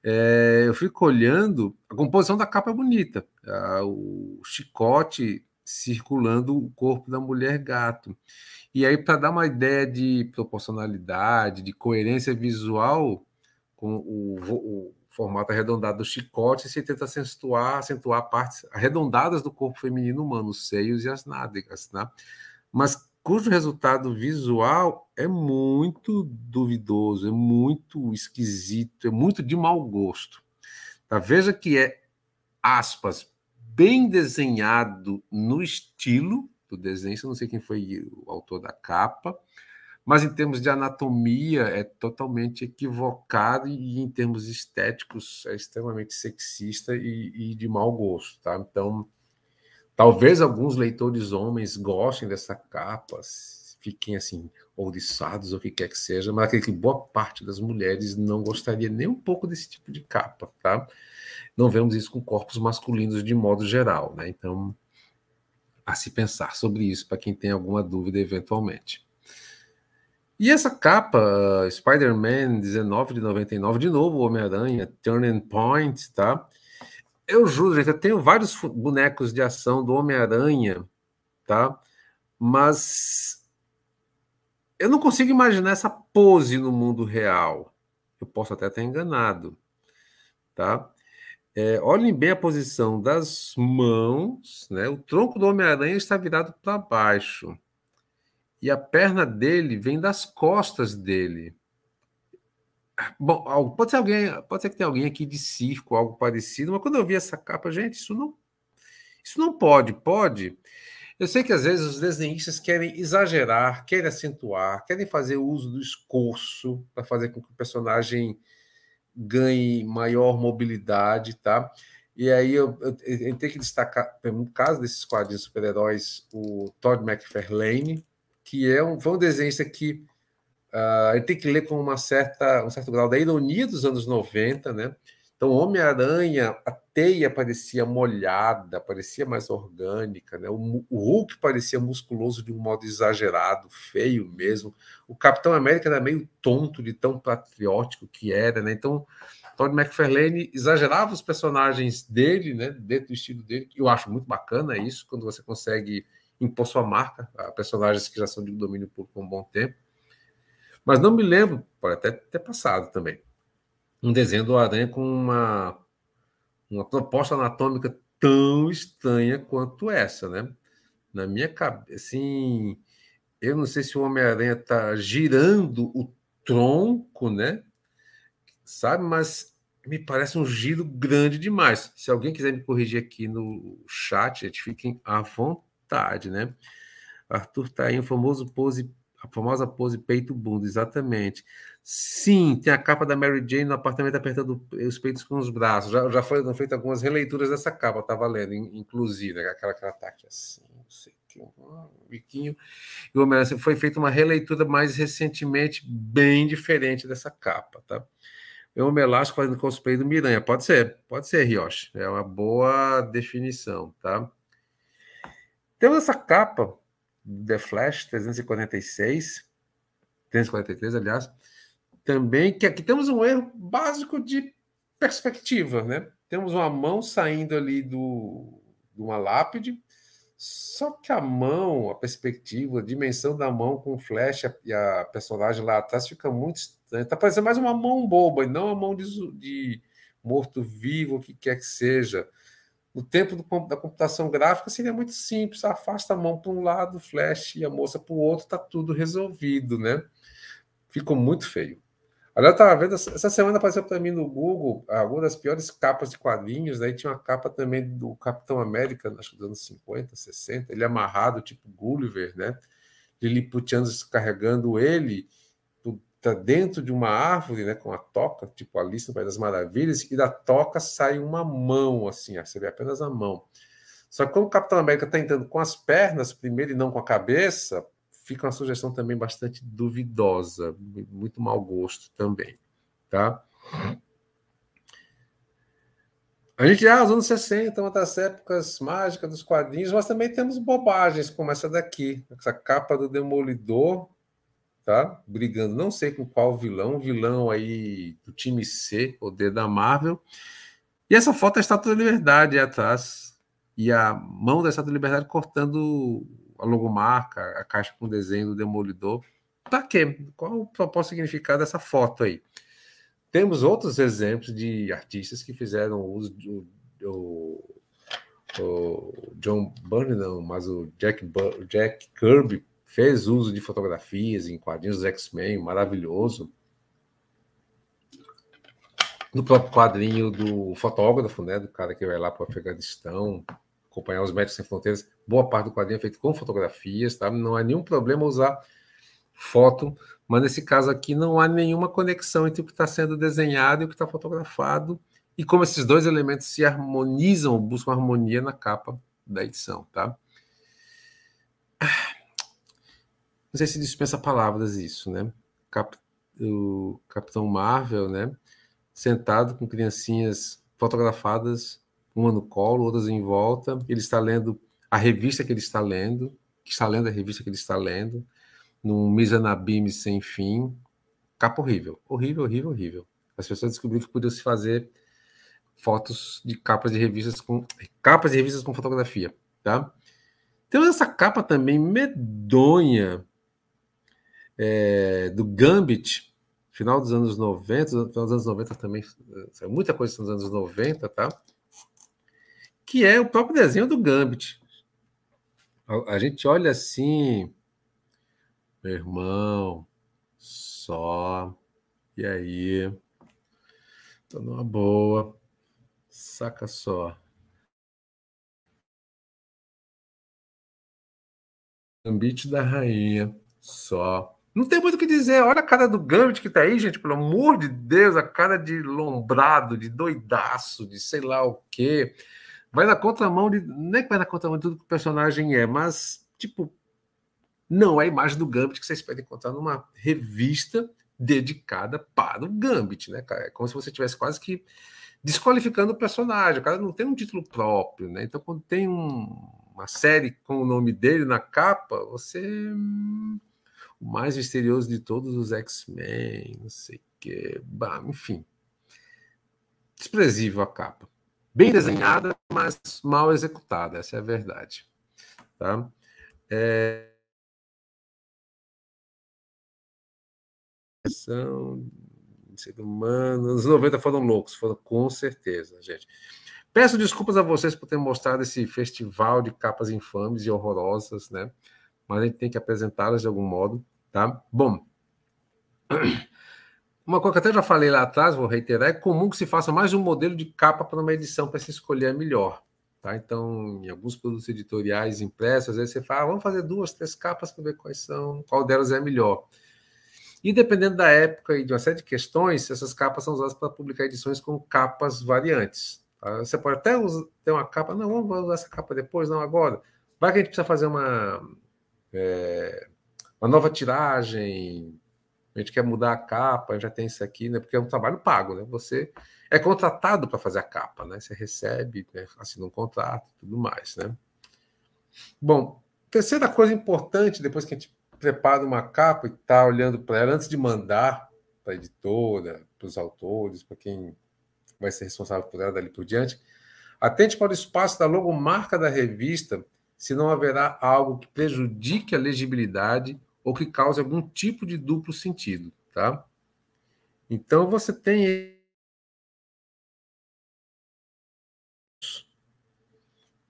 É, eu fico olhando, a composição da capa é bonita, a, o chicote circulando o corpo da mulher gato. E aí, para dar uma ideia de proporcionalidade, de coerência visual com o, o formato arredondado do chicote, você tenta acentuar, acentuar partes arredondadas do corpo feminino humano, os seios e as nádegas, né? mas cujo resultado visual é muito duvidoso, é muito esquisito, é muito de mau gosto. Tá? Veja que é, aspas, bem desenhado no estilo, do desenho, eu não sei quem foi o autor da capa, mas em termos de anatomia é totalmente equivocado e em termos estéticos é extremamente sexista e, e de mau gosto, tá? Então, talvez alguns leitores homens gostem dessa capa, fiquem assim ouriçados ou o que quer que seja, mas acredito que boa parte das mulheres não gostaria nem um pouco desse tipo de capa, tá? Não vemos isso com corpos masculinos de modo geral, né? Então, a se pensar sobre isso para quem tem alguma dúvida eventualmente. E essa capa, Spider-Man 19 de 99, de novo Homem-Aranha, Turning Point, tá? Eu juro, gente, eu tenho vários bonecos de ação do Homem-Aranha, tá? Mas eu não consigo imaginar essa pose no mundo real. Eu posso até estar enganado, tá? É, olhem bem a posição das mãos, né? O tronco do Homem-Aranha está virado para baixo. E a perna dele vem das costas dele. Bom, pode ser alguém, pode ser que tenha alguém aqui de circo, algo parecido, mas quando eu vi essa capa, gente, isso não isso não pode, pode. Eu sei que às vezes os desenhistas querem exagerar, querem acentuar, querem fazer uso do esforço para fazer com que o personagem ganhe maior mobilidade, tá? E aí eu, eu, eu tenho que destacar, no caso desses quadrinhos de super-heróis, o Todd McFarlane, que é um, foi um desenhista que uh, ele tem que ler com uma certa, um certo grau da ironia dos anos 90, né? Então, Homem-Aranha, teia parecia molhada, parecia mais orgânica, né? o, Hulk parecia musculoso de um modo exagerado, feio mesmo. O Capitão América era meio tonto de tão patriótico que era, né? Então, Todd McFarlane exagerava os personagens dele, né? Dentro do estilo dele. Eu acho muito bacana isso, quando você consegue impor sua marca a personagens que já são de domínio público há um bom tempo. Mas não me lembro, pode até ter passado também, um desenho do Aranha com uma uma proposta anatômica tão estranha quanto essa, né? Na minha cabeça, assim, eu não sei se o Homem-Aranha está girando o tronco, né? Sabe, mas me parece um giro grande demais. Se alguém quiser me corrigir aqui no chat, gente, fiquem à vontade, né? Arthur tá aí, um famoso pose a famosa pose peito-bunda, exatamente. Sim, tem a capa da Mary Jane no apartamento apertando os peitos com os braços. Já, já foram feitas algumas releituras dessa capa, tá valendo, inclusive, né? aquela que ela tá aqui assim, não sei o um biquinho. E o homem foi feita uma releitura mais recentemente, bem diferente dessa capa, tá? É um elástico fazendo peitos do Miranha. Pode ser, pode ser, Rioche. É uma boa definição, tá? Temos essa capa The Flash 346, 343, aliás, também que aqui temos um erro básico de perspectiva, né? Temos uma mão saindo ali do, de uma lápide, só que a mão, a perspectiva, a dimensão da mão com o flash e a personagem lá atrás fica muito estranha. Tá parecendo mais uma mão boba e não a mão de, de morto-vivo, o que quer que seja. No tempo do, da computação gráfica seria muito simples, afasta a mão para um lado, flash e a moça para o outro, está tudo resolvido, né? Ficou muito feio. Aliás, eu estava vendo, essa semana apareceu para mim no Google algumas ah, das piores capas de quadrinhos, daí né? tinha uma capa também do Capitão América, acho que dos anos 50, 60, ele amarrado, tipo Gulliver, né? Liliputianos carregando ele, está dentro de uma árvore, né, com a toca, tipo a lista das maravilhas, e da toca sai uma mão, assim, você vê apenas a mão. Só que quando o Capitão América está entrando com as pernas primeiro e não com a cabeça, fica uma sugestão também bastante duvidosa, muito mau gosto também, tá? A gente, ah, os anos 60, das épocas mágicas dos quadrinhos, mas também temos bobagens como essa daqui, essa capa do Demolidor, tá? Brigando, não sei com qual vilão, vilão aí do time C, o D da Marvel. E essa foto é a Estátua da Liberdade atrás, e a mão da Estátua da Liberdade cortando a logomarca, a caixa com desenho do Demolidor. Pra quê? Qual o propósito significado dessa foto aí? Temos outros exemplos de artistas que fizeram uso do, do John Bunny não, mas o Jack, Bur Jack Kirby fez uso de fotografias em quadrinhos X-Men, maravilhoso. No próprio quadrinho do fotógrafo, né, do cara que vai lá para o Afeganistão acompanhar os Médicos Sem Fronteiras, boa parte do quadrinho é feito com fotografias, tá? não há nenhum problema usar foto, mas nesse caso aqui não há nenhuma conexão entre o que está sendo desenhado e o que está fotografado, e como esses dois elementos se harmonizam, buscam harmonia na capa da edição, tá? Ah não sei se dispensa palavras isso, né? Cap, o Capitão Marvel, né? Sentado com criancinhas fotografadas, uma no colo, outras em volta. Ele está lendo a revista que ele está lendo, que está lendo a revista que ele está lendo, num Mizanabime sem fim. Capa horrível, horrível, horrível, horrível. As pessoas descobriram que podiam se fazer fotos de capas de revistas com capas de revistas com fotografia, tá? Temos essa capa também medonha é, do Gambit, final dos anos 90, final dos anos 90 também, é, muita coisa nos anos 90, tá? Que é o próprio desenho do Gambit. A, a gente olha assim, meu irmão, só, e aí? Tô numa boa, saca só. Gambit da rainha, só. Não tem muito o que dizer. Olha a cara do Gambit que tá aí, gente. Pelo amor de Deus, a cara de lombrado, de doidaço, de sei lá o quê. Vai na contramão de. Nem é que vai na contramão de tudo que o personagem é, mas, tipo, não é a imagem do Gambit que vocês podem encontrar numa revista dedicada para o Gambit, né, cara? É como se você tivesse quase que desqualificando o personagem. O cara não tem um título próprio, né? Então, quando tem um, uma série com o nome dele na capa, você hum, o mais misterioso de todos os X-Men, não sei o que, bah, enfim. Desprezível a capa. Bem desenhada, mas mal executada, essa é a verdade. Tá? É... São seres humanos. Os 90 foram loucos, foram com certeza, gente. Peço desculpas a vocês por ter mostrado esse festival de capas infames e horrorosas, né? Mas a gente tem que apresentá-las de algum modo. Tá? Bom, uma coisa que até já falei lá atrás, vou reiterar, é comum que se faça mais um modelo de capa para uma edição para se escolher a melhor. Tá? Então, em alguns produtos editoriais impressos, às vezes você fala, ah, vamos fazer duas, três capas para ver quais são, qual delas é a melhor. E dependendo da época e de uma série de questões, essas capas são usadas para publicar edições com capas variantes. Tá? Você pode até usar, ter uma capa, não, vamos usar essa capa depois, não agora. Vai que a gente precisa fazer uma. É uma nova tiragem, a gente quer mudar a capa, já tem isso aqui, né? Porque é um trabalho pago, né? Você é contratado para fazer a capa, né? Você recebe, né? assina um contrato e tudo mais, né? Bom, terceira coisa importante, depois que a gente prepara uma capa e está olhando para ela, antes de mandar para a editora, para os autores, para quem vai ser responsável por ela dali por diante, atente para o espaço da logomarca da revista, se não haverá algo que prejudique a legibilidade ou que cause algum tipo de duplo sentido, tá? Então você tem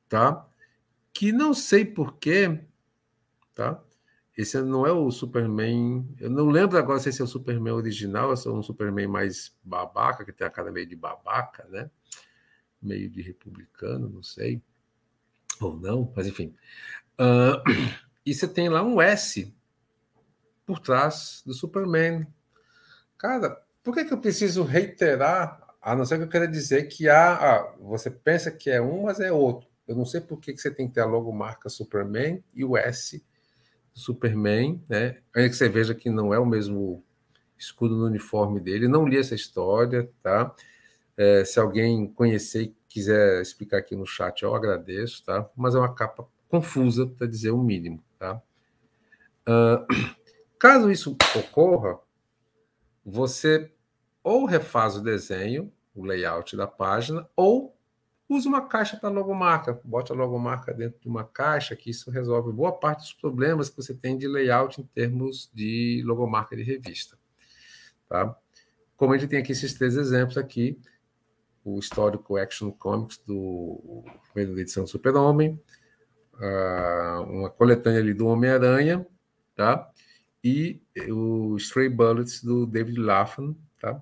tá? Que não sei porquê, tá? Esse não é o Superman. Eu não lembro agora se esse é o Superman original, ou se é um Superman mais babaca, que tem a cara meio de babaca, né? Meio de republicano, não sei. Ou não, mas enfim. Uh, e você tem lá um S, por trás do Superman. Cara, por que, que eu preciso reiterar? A não ser que eu queira dizer que há, ah, você pensa que é um, mas é outro. Eu não sei por que, que você tem que ter a logomarca Superman e o S do Superman, né? Ainda que você veja que não é o mesmo escudo no uniforme dele. Não li essa história, tá? É, se alguém conhecer e quiser explicar aqui no chat, eu agradeço, tá? Mas é uma capa confusa, para dizer o mínimo, tá? Uh, Caso isso ocorra, você ou refaz o desenho, o layout da página, ou usa uma caixa para logomarca. Bote a logomarca dentro de uma caixa, que isso resolve boa parte dos problemas que você tem de layout em termos de logomarca de revista. Tá? Como a gente tem aqui esses três exemplos aqui, o histórico Action Comics do primeiro edição do Super-Homem, ah, uma coletânea ali do Homem-Aranha, tá? e eh, o Stray Bullets do David Laffan, tá?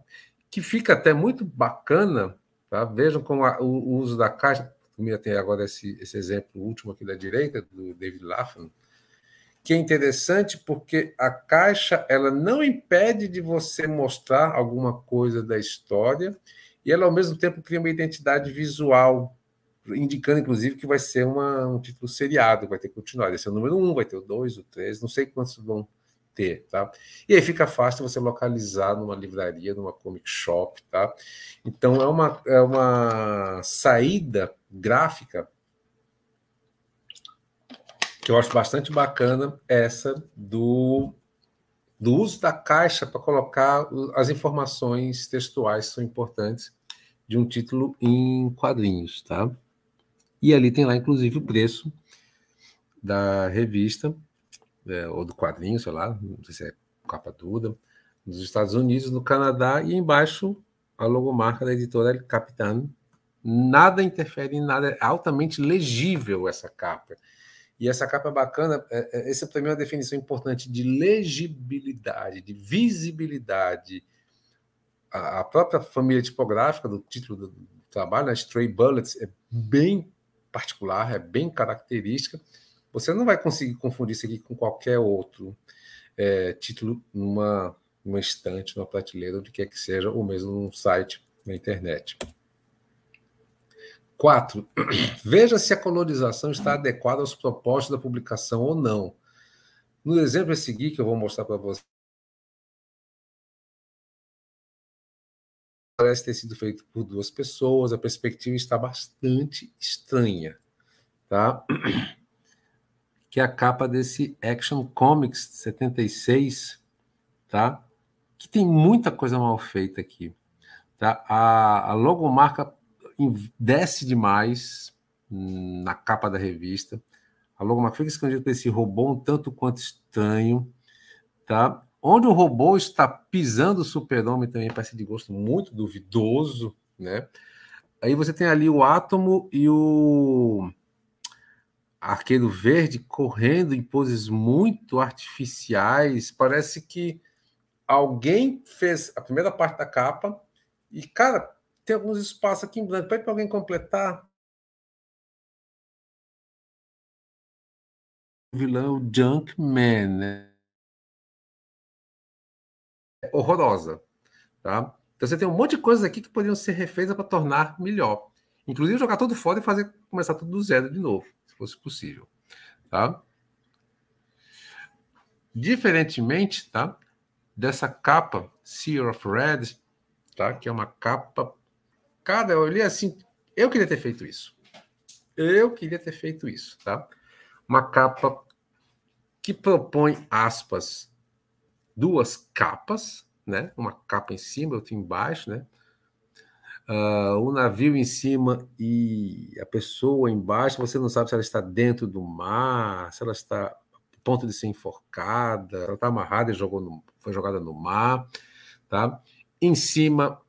que fica até muito bacana. Tá? Vejam como a, o, o, uso da caixa. Também tem agora esse, esse exemplo último aqui da direita, do David Laffan, que é interessante porque a caixa ela não impede de você mostrar alguma coisa da história e ela ao mesmo tempo cria uma identidade visual, indicando inclusive que vai ser uma, um título seriado, vai ter que continuar. Vai ser é o número 1, um, vai ter o 2, o 3, não sei quantos vão ter, tá? E aí fica fácil você localizar numa livraria, numa comic shop, tá? Então é uma, é uma saída gráfica que eu acho bastante bacana essa do, do uso da caixa para colocar as informações textuais que são importantes de um título em quadrinhos, tá? E ali tem lá, inclusive, o preço da revista é, ou do quadrinho, sei lá, não sei se é capa dura, nos Estados Unidos, no Canadá e embaixo a logomarca da editora Capitano Nada interfere em nada, é altamente legível essa capa. E essa capa é bacana, é, é, essa também é uma definição importante de legibilidade, de visibilidade. A própria família tipográfica do título do trabalho, a né, Stray Bullets, é bem particular, é bem característica. Você não vai conseguir confundir isso aqui com qualquer outro é, título numa, numa estante, numa prateleira, onde quer que seja, ou mesmo num site na internet. 4. Veja se a colorização está adequada aos propósitos da publicação ou não. No exemplo a seguir, que eu vou mostrar para vocês, parece ter sido feito por duas pessoas, a perspectiva está bastante estranha, tá? que é a capa desse Action Comics 76, tá? Que tem muita coisa mal feita aqui, tá? A, a logomarca desce demais hum, na capa da revista. A logomarca fica escondida por esse robô um tanto quanto estranho, tá? Onde o robô está pisando o super-homem também parece de gosto muito duvidoso, né? Aí você tem ali o átomo e o arqueiro verde correndo em poses muito artificiais. Parece que alguém fez a primeira parte da capa e, cara, tem alguns espaços aqui em branco. Pede para alguém completar. O vilão Junkman, né? É horrorosa, tá? Então você tem um monte de coisas aqui que poderiam ser refeitas para tornar melhor. Inclusive jogar tudo fora e fazer começar tudo do zero de novo fosse possível, tá? Diferentemente, tá? Dessa capa Sea of Red, tá? Que é uma capa cada eu olhei assim, eu queria ter feito isso. Eu queria ter feito isso, tá? Uma capa que propõe aspas, duas capas, né? Uma capa em cima, outra embaixo, né? uh, o navio em cima e a pessoa embaixo, você não sabe se ela está dentro do mar, se ela está a ponto de ser enforcada, ela está amarrada e jogou no, foi jogada no mar, tá? Em cima,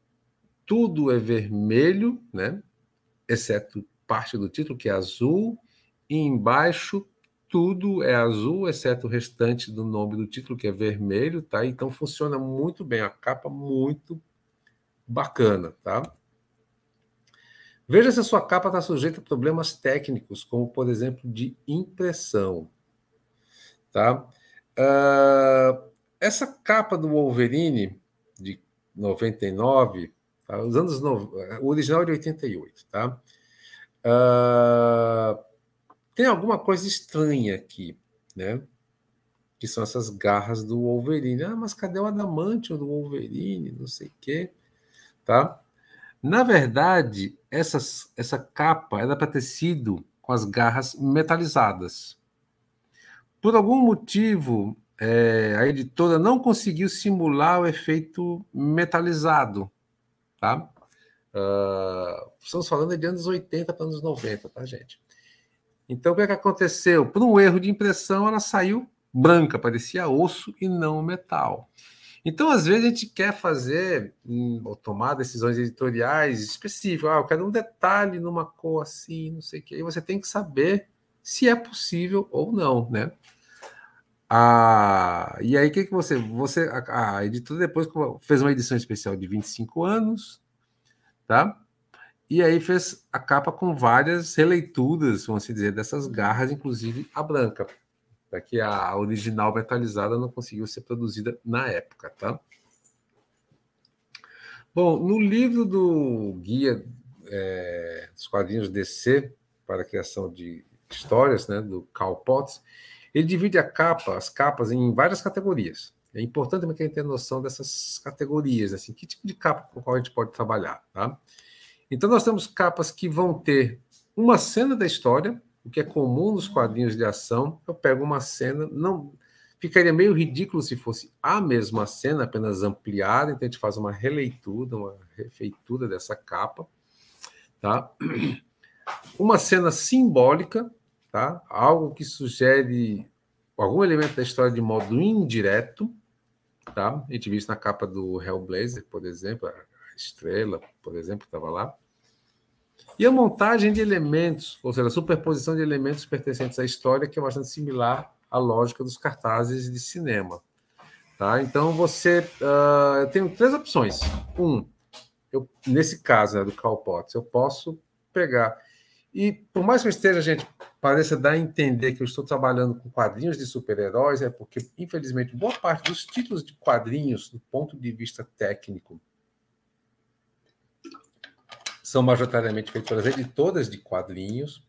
tudo é vermelho, né? Exceto parte do título, que é azul, e embaixo tudo é azul, exceto o restante do nome do título, que é vermelho, tá? Então funciona muito bem, a capa muito bacana, tá? Veja se a sua capa está sujeita a problemas técnicos, como por exemplo de impressão. Tá? Uh, essa capa do Wolverine de 99, tá? os anos no... o original é de 88, tá? Uh, tem alguma coisa estranha aqui, né? Que são essas garras do Wolverine. Ah, mas cadê o adamantium do Wolverine? Não sei o quê, tá? Na verdade, essas, essa capa era é para ter sido com as garras metalizadas. Por algum motivo, é, a editora não conseguiu simular o efeito metalizado, tá? Uh, estamos falando de anos 80 para anos 90, tá, gente? Então, o que, é que aconteceu? Por um erro de impressão, ela saiu branca, parecia osso e não metal. Então, às vezes, a gente quer fazer hum, ou tomar decisões editoriais específicas. Ah, eu quero um detalhe numa cor assim, não sei o quê. E você tem que saber se é possível ou não, né? Ah, e aí, o que, que você. você a, a editora depois fez uma edição especial de 25 anos, tá? E aí fez a capa com várias releituras, vamos assim dizer, dessas garras, inclusive a branca para é que a original metalizada não conseguiu ser produzida na época, tá? Bom, no livro do Guia é, dos Quadrinhos DC para a Criação de Histórias, né, do Carl Potts, ele divide a capa, as capas em várias categorias. É importante também que a gente tenha noção dessas categorias, né, assim, que tipo de capa com qual a gente pode trabalhar, tá? Então nós temos capas que vão ter uma cena da história, o que é comum nos quadrinhos de ação, eu pego uma cena, não ficaria meio ridículo se fosse a mesma cena, apenas ampliada, então a gente faz uma releitura, uma refeitura dessa capa, tá? Uma cena simbólica, tá? Algo que sugere algum elemento da história de modo indireto, tá? A gente viu isso na capa do Hellblazer, por exemplo, a estrela, por exemplo, estava lá. E a montagem de elementos, ou seja, a superposição de elementos pertencentes à história, que é bastante similar à lógica dos cartazes de cinema. Tá? Então, você. Uh, eu tenho três opções. Um, eu, nesse caso né, do Karl Potts, eu posso pegar. E por mais que eu esteja, gente, pareça dar a entender que eu estou trabalhando com quadrinhos de super-heróis, é porque, infelizmente, boa parte dos títulos de quadrinhos, do ponto de vista técnico, são majoritariamente feitos pelas editoras de quadrinhos.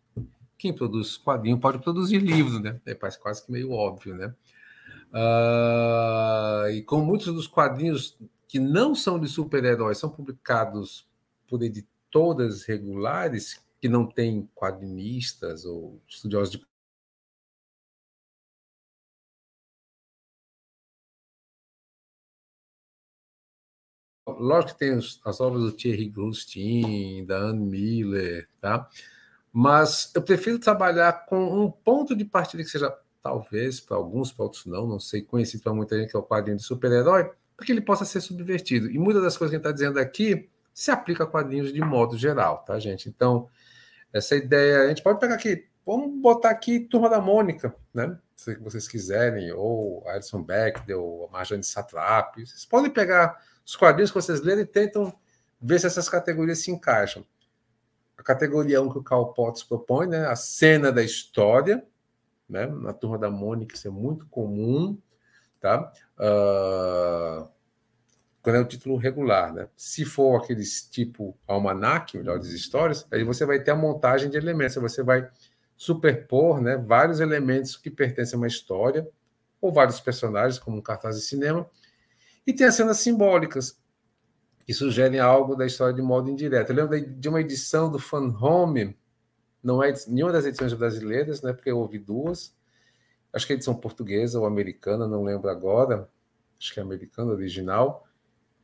Quem produz quadrinho pode produzir livro, né? É quase que meio óbvio, né? Uh, e com muitos dos quadrinhos que não são de super-heróis, são publicados por editoras regulares que não têm quadrinistas ou estudiosos de lógico que tem as obras do Thierry Grunstein, da Anne Miller, tá? Mas eu prefiro trabalhar com um ponto de partida que seja, talvez, para alguns, para outros não, não sei, conhecido para muita gente, que é o quadrinho de super-herói, para que ele possa ser subvertido. E muitas das coisas que a gente está dizendo aqui se aplica a quadrinhos de modo geral, tá, gente? Então, essa ideia, a gente pode pegar aqui Vamos botar aqui Turma da Mônica, né? Se vocês quiserem, ou Alison Beck, ou Marjane Satrap. Vocês podem pegar os quadrinhos que vocês lerem e tentam ver se essas categorias se encaixam. A categoria 1 que o Karl Potts propõe, né? A cena da história, né? Na Turma da Mônica isso é muito comum, tá? Uh... Quando é o título regular, né? Se for aqueles tipo almanac, das histórias, aí você vai ter a montagem de elementos, você vai superpor né, vários elementos que pertencem a uma história, ou vários personagens, como um cartaz de cinema, e tem as cenas simbólicas, que sugerem algo da história de modo indireto. Eu lembro de uma edição do Fan Home, não é nenhuma das edições brasileiras, né, porque eu ouvi duas, acho que a é edição portuguesa ou americana, não lembro agora, acho que é americana, original,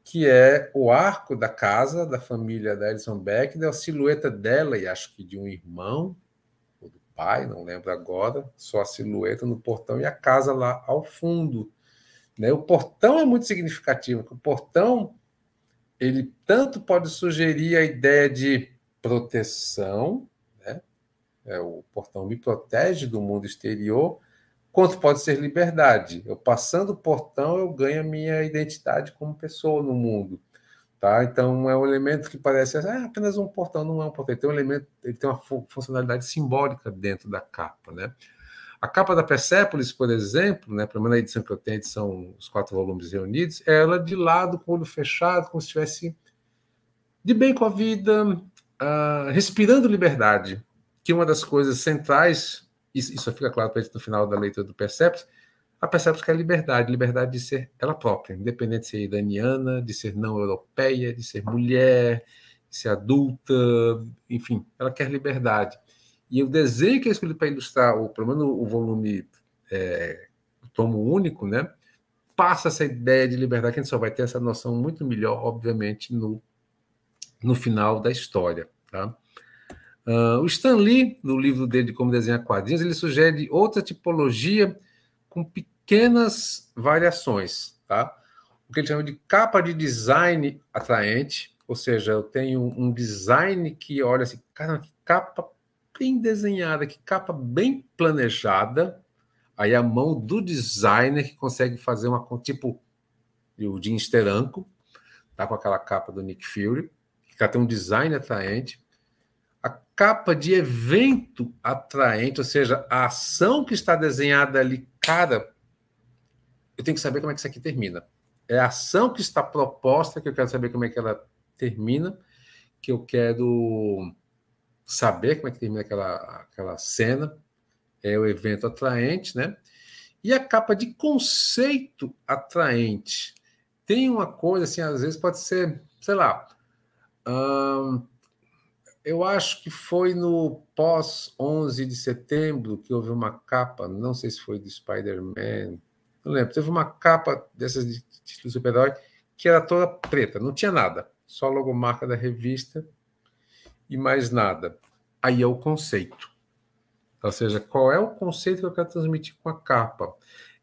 que é o arco da casa da família da Alison Beck, né, a silhueta dela e acho que de um irmão, pai, não lembro agora, só a silhueta no portão e a casa lá ao fundo. Né? O portão é muito significativo, o portão ele tanto pode sugerir a ideia de proteção, né? é, o portão me protege do mundo exterior, quanto pode ser liberdade. Eu passando o portão, eu ganho a minha identidade como pessoa no mundo. Tá? Então, é um elemento que parece é apenas um portão, não é um portão. Ele tem um elemento, ele tem uma funcionalidade simbólica dentro da capa. Né? A capa da Persepolis, por exemplo, né, pelo menos a edição que eu tenho, são os quatro volumes reunidos, é ela de lado, com o olho fechado, como se estivesse de bem com a vida, uh, respirando liberdade, que é uma das coisas centrais, isso, isso fica claro para gente no final da leitura do Persepolis, a percepção que é a liberdade, liberdade de ser ela própria, independente de ser iraniana, de ser não europeia, de ser mulher, de ser adulta, enfim, ela quer liberdade. E o desenho que eu escolhi para ilustrar, ou pelo menos o volume é, Tomo Único, né, passa essa ideia de liberdade, que a gente só vai ter essa noção muito melhor, obviamente, no, no final da história. Tá? Uh, o Stan Lee, no livro dele de Como Desenhar Quadrinhos, ele sugere outra tipologia com pequenas variações, tá? O que ele chama de capa de design atraente, ou seja, eu tenho um design que olha assim, cara, que capa bem desenhada, que capa bem planejada. Aí a mão do designer que consegue fazer uma tipo o Jim Steranko, tá com aquela capa do Nick Fury, que tem um design atraente. A capa de evento atraente, ou seja, a ação que está desenhada ali cara, eu tenho que saber como é que isso aqui termina. É a ação que está proposta, que eu quero saber como é que ela termina, que eu quero saber como é que termina aquela, aquela cena, é o evento atraente, né? E a capa de conceito atraente. Tem uma coisa, assim, às vezes pode ser, sei lá, hum, eu acho que foi no pós 11 de setembro que houve uma capa, não sei se foi do Spider-Man, não lembro, teve uma capa dessas de título super-herói que era toda preta, não tinha nada, só a logomarca da revista e mais nada. Aí é o conceito. Ou seja, qual é o conceito que eu quero transmitir com a capa?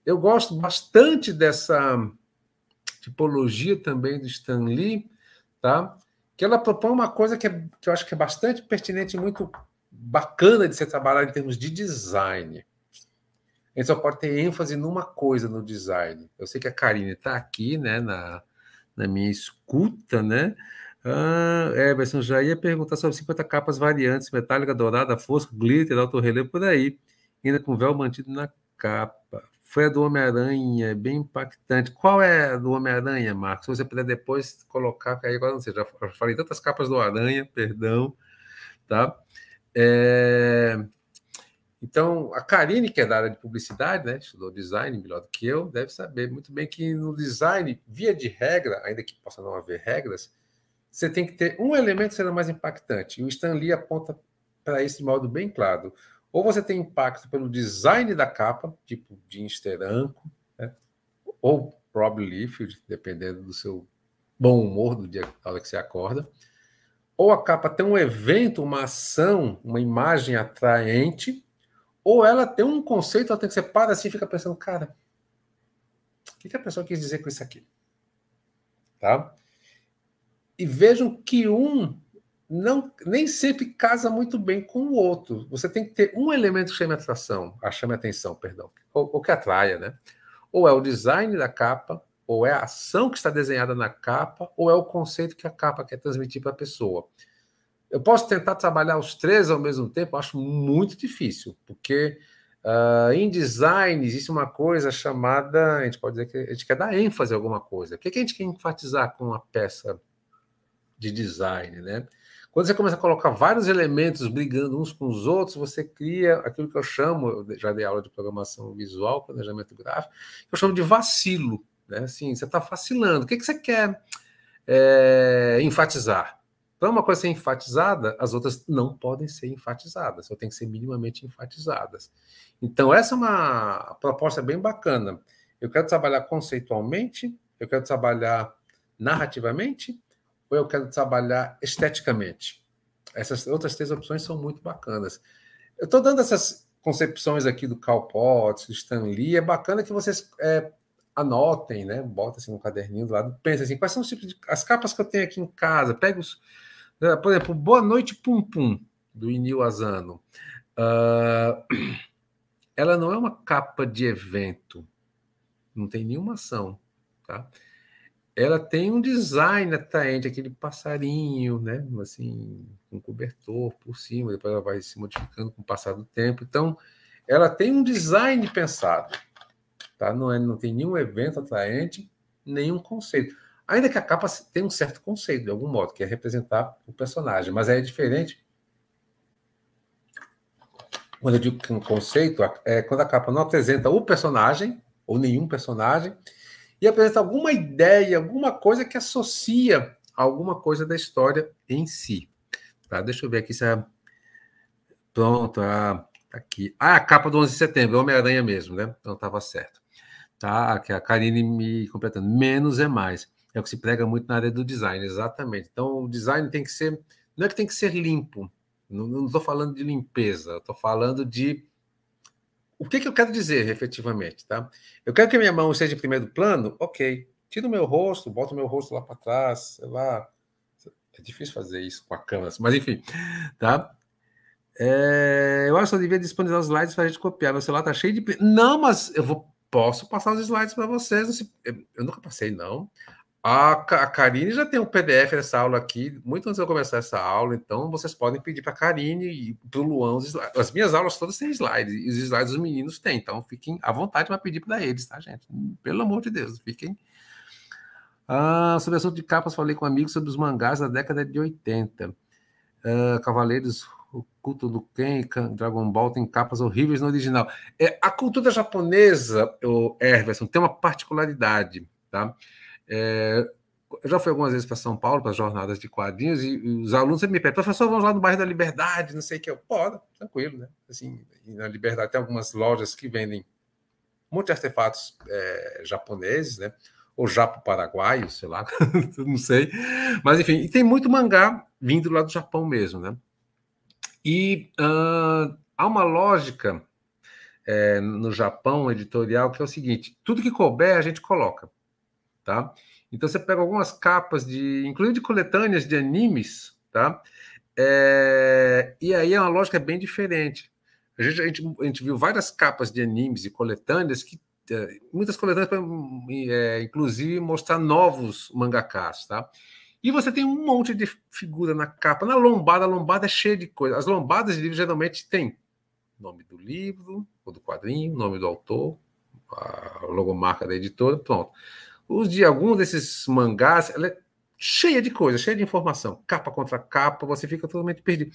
Eu gosto bastante dessa tipologia também do Stan Lee, tá? que ela propõe uma coisa que, é, que eu acho que é bastante pertinente e muito bacana de ser trabalhada em termos de design. A gente só pode ter ênfase numa coisa no design. Eu sei que a Karine está aqui, né, na, na minha escuta, né? Ah, Everson, é, já ia perguntar sobre 50 capas variantes, metálica, dourada, fosca, glitter, alto relevo, por aí. Ainda com véu mantido na capa foi a do Homem-Aranha, é bem impactante. Qual é a do Homem-Aranha, Marcos? Se você puder depois colocar, aí agora não sei, já falei tantas capas do Aranha, perdão, tá? É... Então, a Karine, que é da área de publicidade, né, estudou design melhor do que eu, deve saber muito bem que no design, via de regra, ainda que possa não haver regras, você tem que ter um elemento que será mais impactante. E o Stan Lee aponta para esse modo bem claro. Ou você tem impacto pelo design da capa, tipo jeans teranco, né? ou Rob Liefeld, dependendo do seu bom humor do dia hora que você acorda. Ou a capa tem um evento, uma ação, uma imagem atraente, ou ela tem um conceito, ela tem que ser para assim e fica pensando, cara, o que, que a pessoa quis dizer com isso aqui? Tá? E vejam que um não, nem sempre casa muito bem com o outro. Você tem que ter um elemento que chame a atração, a ah, chame a atenção, perdão, ou, ou que atraia, né? Ou é o design da capa, ou é a ação que está desenhada na capa, ou é o conceito que a capa quer transmitir para a pessoa. Eu posso tentar trabalhar os três ao mesmo tempo, acho muito difícil, porque uh, em design existe uma coisa chamada, a gente pode dizer que a gente quer dar ênfase a alguma coisa. O que, é que a gente quer enfatizar com uma peça de design, né? Quando você começa a colocar vários elementos brigando uns com os outros, você cria aquilo que eu chamo, eu já dei aula de programação visual, planejamento gráfico, que eu chamo de vacilo. Né? Assim, você está vacilando. O que, que você quer é, enfatizar? Para então, uma coisa é ser enfatizada, as outras não podem ser enfatizadas, ou têm que ser minimamente enfatizadas. Então, essa é uma proposta bem bacana. Eu quero trabalhar conceitualmente, eu quero trabalhar narrativamente ou eu quero trabalhar esteticamente. Essas outras três opções são muito bacanas. Eu estou dando essas concepções aqui do Karl Potts, do Stan Lee. É bacana que vocês é, anotem, né? Bota assim um caderninho do lado, pensa assim, quais são os tipos de as capas que eu tenho aqui em casa? Pega os, né, por exemplo, Boa Noite Pum Pum do Inil Asano. Uh, ela não é uma capa de evento, não tem nenhuma ação, tá? ela tem um design atraente, aquele passarinho, né? Assim, com um cobertor por cima, depois ela vai se modificando com o passar do tempo. Então, ela tem um design pensado, tá? Não, é, não tem nenhum evento atraente, nenhum conceito. Ainda que a capa tenha um certo conceito, de algum modo, que é representar o personagem, mas é diferente. Quando eu digo que um conceito, é quando a capa não apresenta o personagem, ou nenhum personagem, e apresenta alguma ideia, alguma coisa que associa a alguma coisa da história em si. Tá? Deixa eu ver aqui se é. Pronto, ah, tá aqui. Ah, a capa do 11 de setembro, Homem-Aranha mesmo, né? Então estava certo. Tá? Aqui a Karine me completando. Menos é mais. É o que se prega muito na área do design, exatamente. Então o design tem que ser. Não é que tem que ser limpo. Não estou falando de limpeza, estou falando de o que, que eu quero dizer efetivamente, tá? Eu quero que minha mão seja em primeiro plano, ok. Tiro o meu rosto, boto o meu rosto lá para trás, sei lá. É difícil fazer isso com a câmera, mas enfim, tá? É, eu acho que eu devia disponibilizar os slides para a gente copiar. Meu celular tá cheio de. Não, mas eu vou, posso passar os slides para vocês. Eu nunca passei, não. A, Karine já tem um PDF dessa aula aqui, muito antes de eu começar essa aula, então vocês podem pedir para a Karine e para o Luan. As minhas aulas todas têm slides, e os slides dos meninos têm, então fiquem à vontade para pedir para eles, tá, gente? Hum, pelo amor de Deus, fiquem. Ah, sobre o assunto de capas, falei com um amigos sobre os mangás da década de 80. Uh, ah, Cavaleiros, o culto do Ken, Dragon Ball tem capas horríveis no original. É, a cultura japonesa, o Herverson, tem uma particularidade, tá? É, eu já fui algumas vezes para São Paulo, para as jornadas de quadrinhos, e, os alunos me pedem, professor, vamos lá no bairro da Liberdade, não sei o que. Eu, pode, tranquilo, né? Assim, na Liberdade tem algumas lojas que vendem muitos artefatos é, japoneses, né? Ou japo-paraguaio, sei lá, não sei. Mas, enfim, e tem muito mangá vindo lá do Japão mesmo, né? E uh, há uma lógica é, no Japão editorial que é o seguinte, tudo que couber a gente coloca tá? Então você pega algumas capas de, inclusive de coletâneas de animes, tá? É, e aí é uma lógica bem diferente. A gente, a, gente, a gente viu várias capas de animes e coletâneas que é, muitas coletâneas para é, inclusive mostrar novos mangakas, tá? E você tem um monte de figura na capa, na lombada, a lombada é cheia de coisa. As lombadas de livro geralmente tem nome do livro, ou do quadrinho, nome do autor, a logomarca da editora, pronto. Os de algum desses mangás, ela é cheia de coisa, cheia de informação, capa contra capa, você fica totalmente perdido.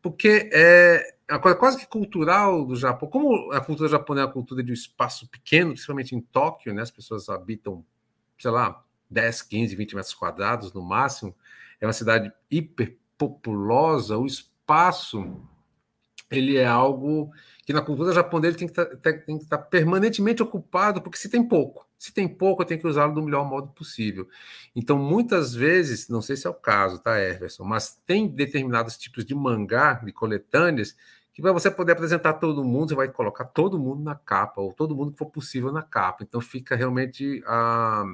Porque é uma coisa quase que cultural do Japão. Como a cultura japonesa é uma cultura de um espaço pequeno, principalmente em Tóquio, né? as pessoas habitam, sei lá, 10, 15, 20 metros quadrados no máximo, é uma cidade hiperpopulosa, o espaço ele é algo que na cultura japonesa tem que tá, estar tá, permanentemente ocupado, porque se tem pouco. Se tem pouco, eu tenho que usá-lo do melhor modo possível. Então, muitas vezes, não sei se é o caso, tá, Everson, mas tem determinados tipos de mangá, de coletâneas, que para você poder apresentar todo mundo, você vai colocar todo mundo na capa, ou todo mundo que for possível na capa. Então, fica realmente ah,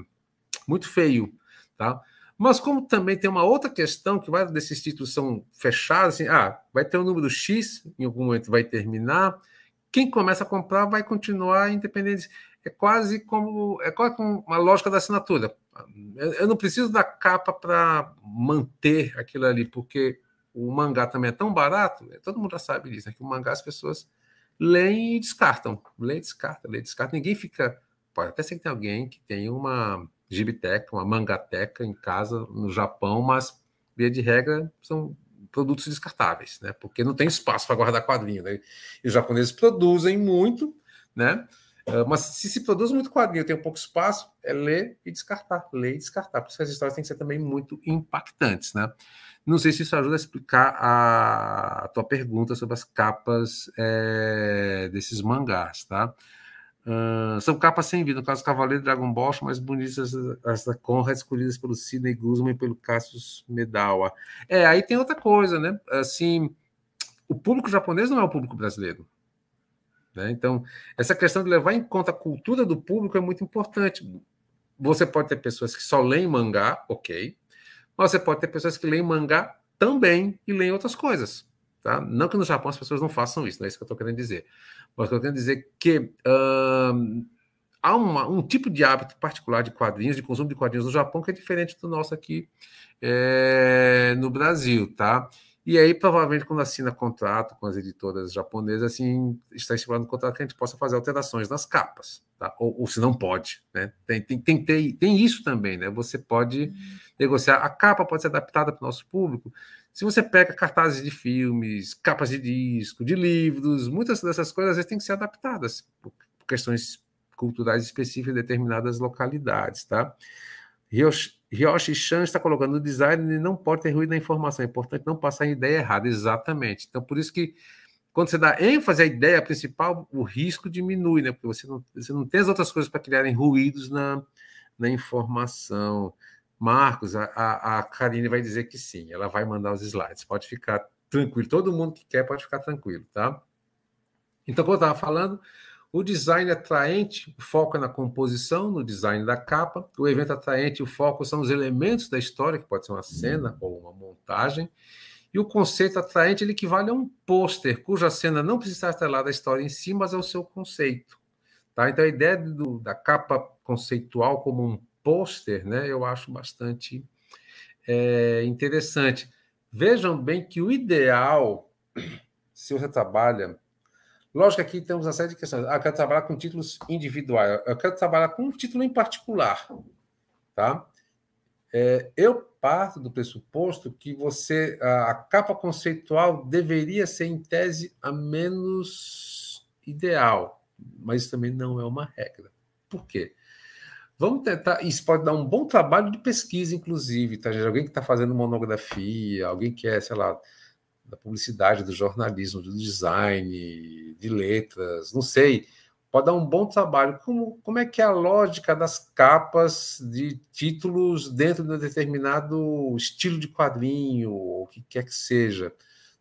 muito feio, tá? Mas como também tem uma outra questão que vai desses títulos são fechados, assim, ah, vai ter um número X, em algum momento vai terminar, quem começa a comprar vai continuar independente. É quase como é quase como uma lógica da assinatura. Eu não preciso da capa para manter aquilo ali, porque o mangá também é tão barato, né? todo mundo já sabe disso, né? que o mangá as pessoas leem e descartam. Leem descarta, leem descarta. Ninguém fica. Pode até ser que tem alguém que tem uma gibiteca, uma mangateca em casa no Japão, mas, via de regra, são produtos descartáveis, né? Porque não tem espaço para guardar quadrinho, né? E os japoneses produzem muito, né? Ah, mas se se produz muito quadrinho, tem um pouco espaço, é ler e descartar, ler e descartar. Por isso que as histórias têm que ser também muito impactantes, né? Não sei se isso ajuda a explicar a, a tua pergunta sobre as capas é, desses mangás, tá? Ah, são capas sem vida, no caso Cavaleiro Dragon Ball, mais bonitas as da Conrad, escolhidas pelo Sidney Guzman e pelo Cassius Medawa. É, aí tem outra coisa, né? Assim, o público japonês não é o público brasileiro. Né? Então, essa questão de levar em conta a cultura do público é muito importante. Você pode ter pessoas que só leem mangá, ok, mas você pode ter pessoas que leem mangá também e leem outras coisas. Tá? Não que no Japão as pessoas não façam isso, não é isso que eu estou querendo dizer. Mas eu estou querendo dizer é que há uma, um tipo de hábito particular de quadrinhos, de consumo de quadrinhos no Japão, que é diferente do nosso aqui é, no Brasil. tá? E aí, provavelmente, quando assina contrato com as editoras japonesas, assim, está estipulado no contrato que a gente possa fazer alterações nas capas, tá? ou, ou se não pode. Né? Tem, tem, tem, tem, tem isso também, né? Você pode uhum. negociar. A capa pode ser adaptada para o nosso público, se você pega cartazes de filmes, capas de disco, de livros, muitas dessas coisas às vezes têm que ser adaptadas por questões culturais específicas de determinadas localidades, tá? Ryoshi, Ryoshi Chan está colocando no design e não pode ter ruído na informação, é importante não passar a ideia errada, exatamente. Então, por isso que quando você dá ênfase à ideia principal, o risco diminui, né? Porque você não, você não tem as outras coisas para criarem ruídos na, na informação. Marcos, a, a, a Karine vai dizer que sim, ela vai mandar os slides. Pode ficar tranquilo, todo mundo que quer pode ficar tranquilo, tá? Então, como eu estava falando, o design atraente foca na composição, no design da capa. O evento atraente, o foco são os elementos da história, que pode ser uma cena hum. ou uma montagem. E o conceito atraente, ele equivale a um pôster, cuja cena não precisa estar lá da história em si, mas é o seu conceito. Tá? Então, a ideia do, da capa conceitual como um pôster, né, eu acho bastante é, interessante. Vejam bem que o ideal, se você trabalha. Lógico que aqui temos uma série de questões. Ah, eu quero trabalhar com títulos individuais, eu quero trabalhar com um título em particular. Tá? É, eu parto do pressuposto que você a, a, capa conceitual deveria ser em tese a menos ideal, mas também não é uma regra. Por quê? Vamos tentar. Isso pode dar um bom trabalho de pesquisa, inclusive, tá? Alguém que está fazendo monografia, alguém que é, sei lá, da publicidade, do jornalismo, do design, de letras, não sei. Pode dar um bom trabalho. Como, como é que é a lógica das capas de títulos dentro de um determinado estilo de quadrinho, ou o que quer que seja?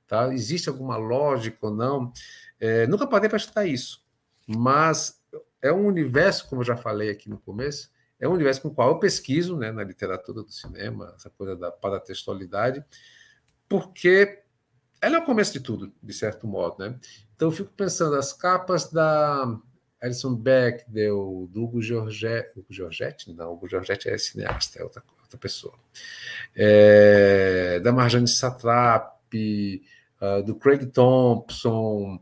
Tá? Existe alguma lógica ou não? É, nunca parei para estudar isso, mas é um universo, como eu já falei aqui no começo, é um universo com o qual eu pesquiso né, na literatura do cinema, essa coisa da paratextualidade, porque ela é o começo de tudo, de certo modo. Né? Então, eu fico pensando, as capas da Alison Beck, do Hugo Giorgetti, Hugo Giorgetti? Não, Hugo Giorgetti é cineasta, é outra, outra pessoa. É, da Marjane Satrap, ah, do Craig Thompson,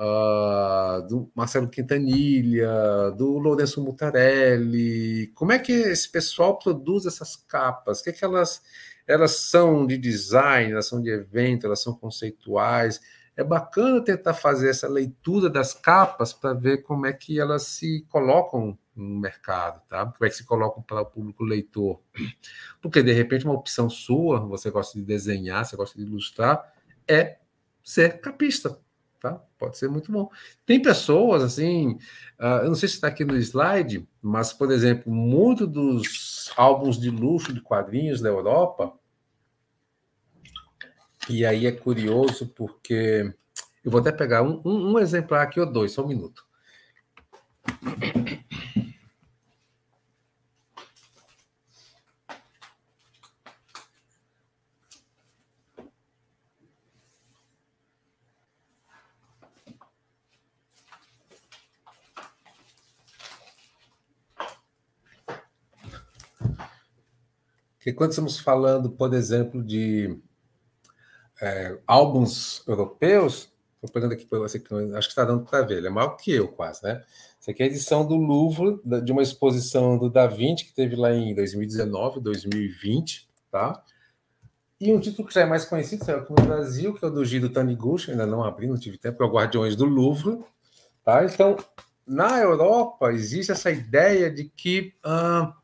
uh, do Marcelo Quintanilha, do Lourenço Mutarelli. Como é que esse pessoal produz essas capas? O que, é que elas, elas são de design, elas são de evento, elas são conceituais? É bacana tentar fazer essa leitura das capas para ver como é que elas se colocam no mercado, tá? Como é que se colocam para o público leitor? Porque de repente uma opção sua, você gosta de desenhar, você gosta de ilustrar, é ser capista tá? Pode ser muito bom. Tem pessoas, assim, uh, eu não sei se está aqui no slide, mas, por exemplo, muitos dos álbuns de luxo de quadrinhos da Europa, e aí é curioso porque... Eu vou até pegar um, um, um exemplar aqui ou dois, só um minuto. que quando estamos falando, por exemplo, de é, álbuns europeus, estou pegando aqui para você, acho que está dando para ver, ele é maior que eu quase, né? Isso aqui é a edição do Louvre, de uma exposição do Da Vinci, que teve lá em 2019, 2020, tá? E um título que já é mais conhecido, saiu aqui no Brasil, que é o do Gido Taniguchi, ainda não abri, não tive tempo, é o Guardiões do Louvre, tá? Então, na Europa, existe essa ideia de que... Ah,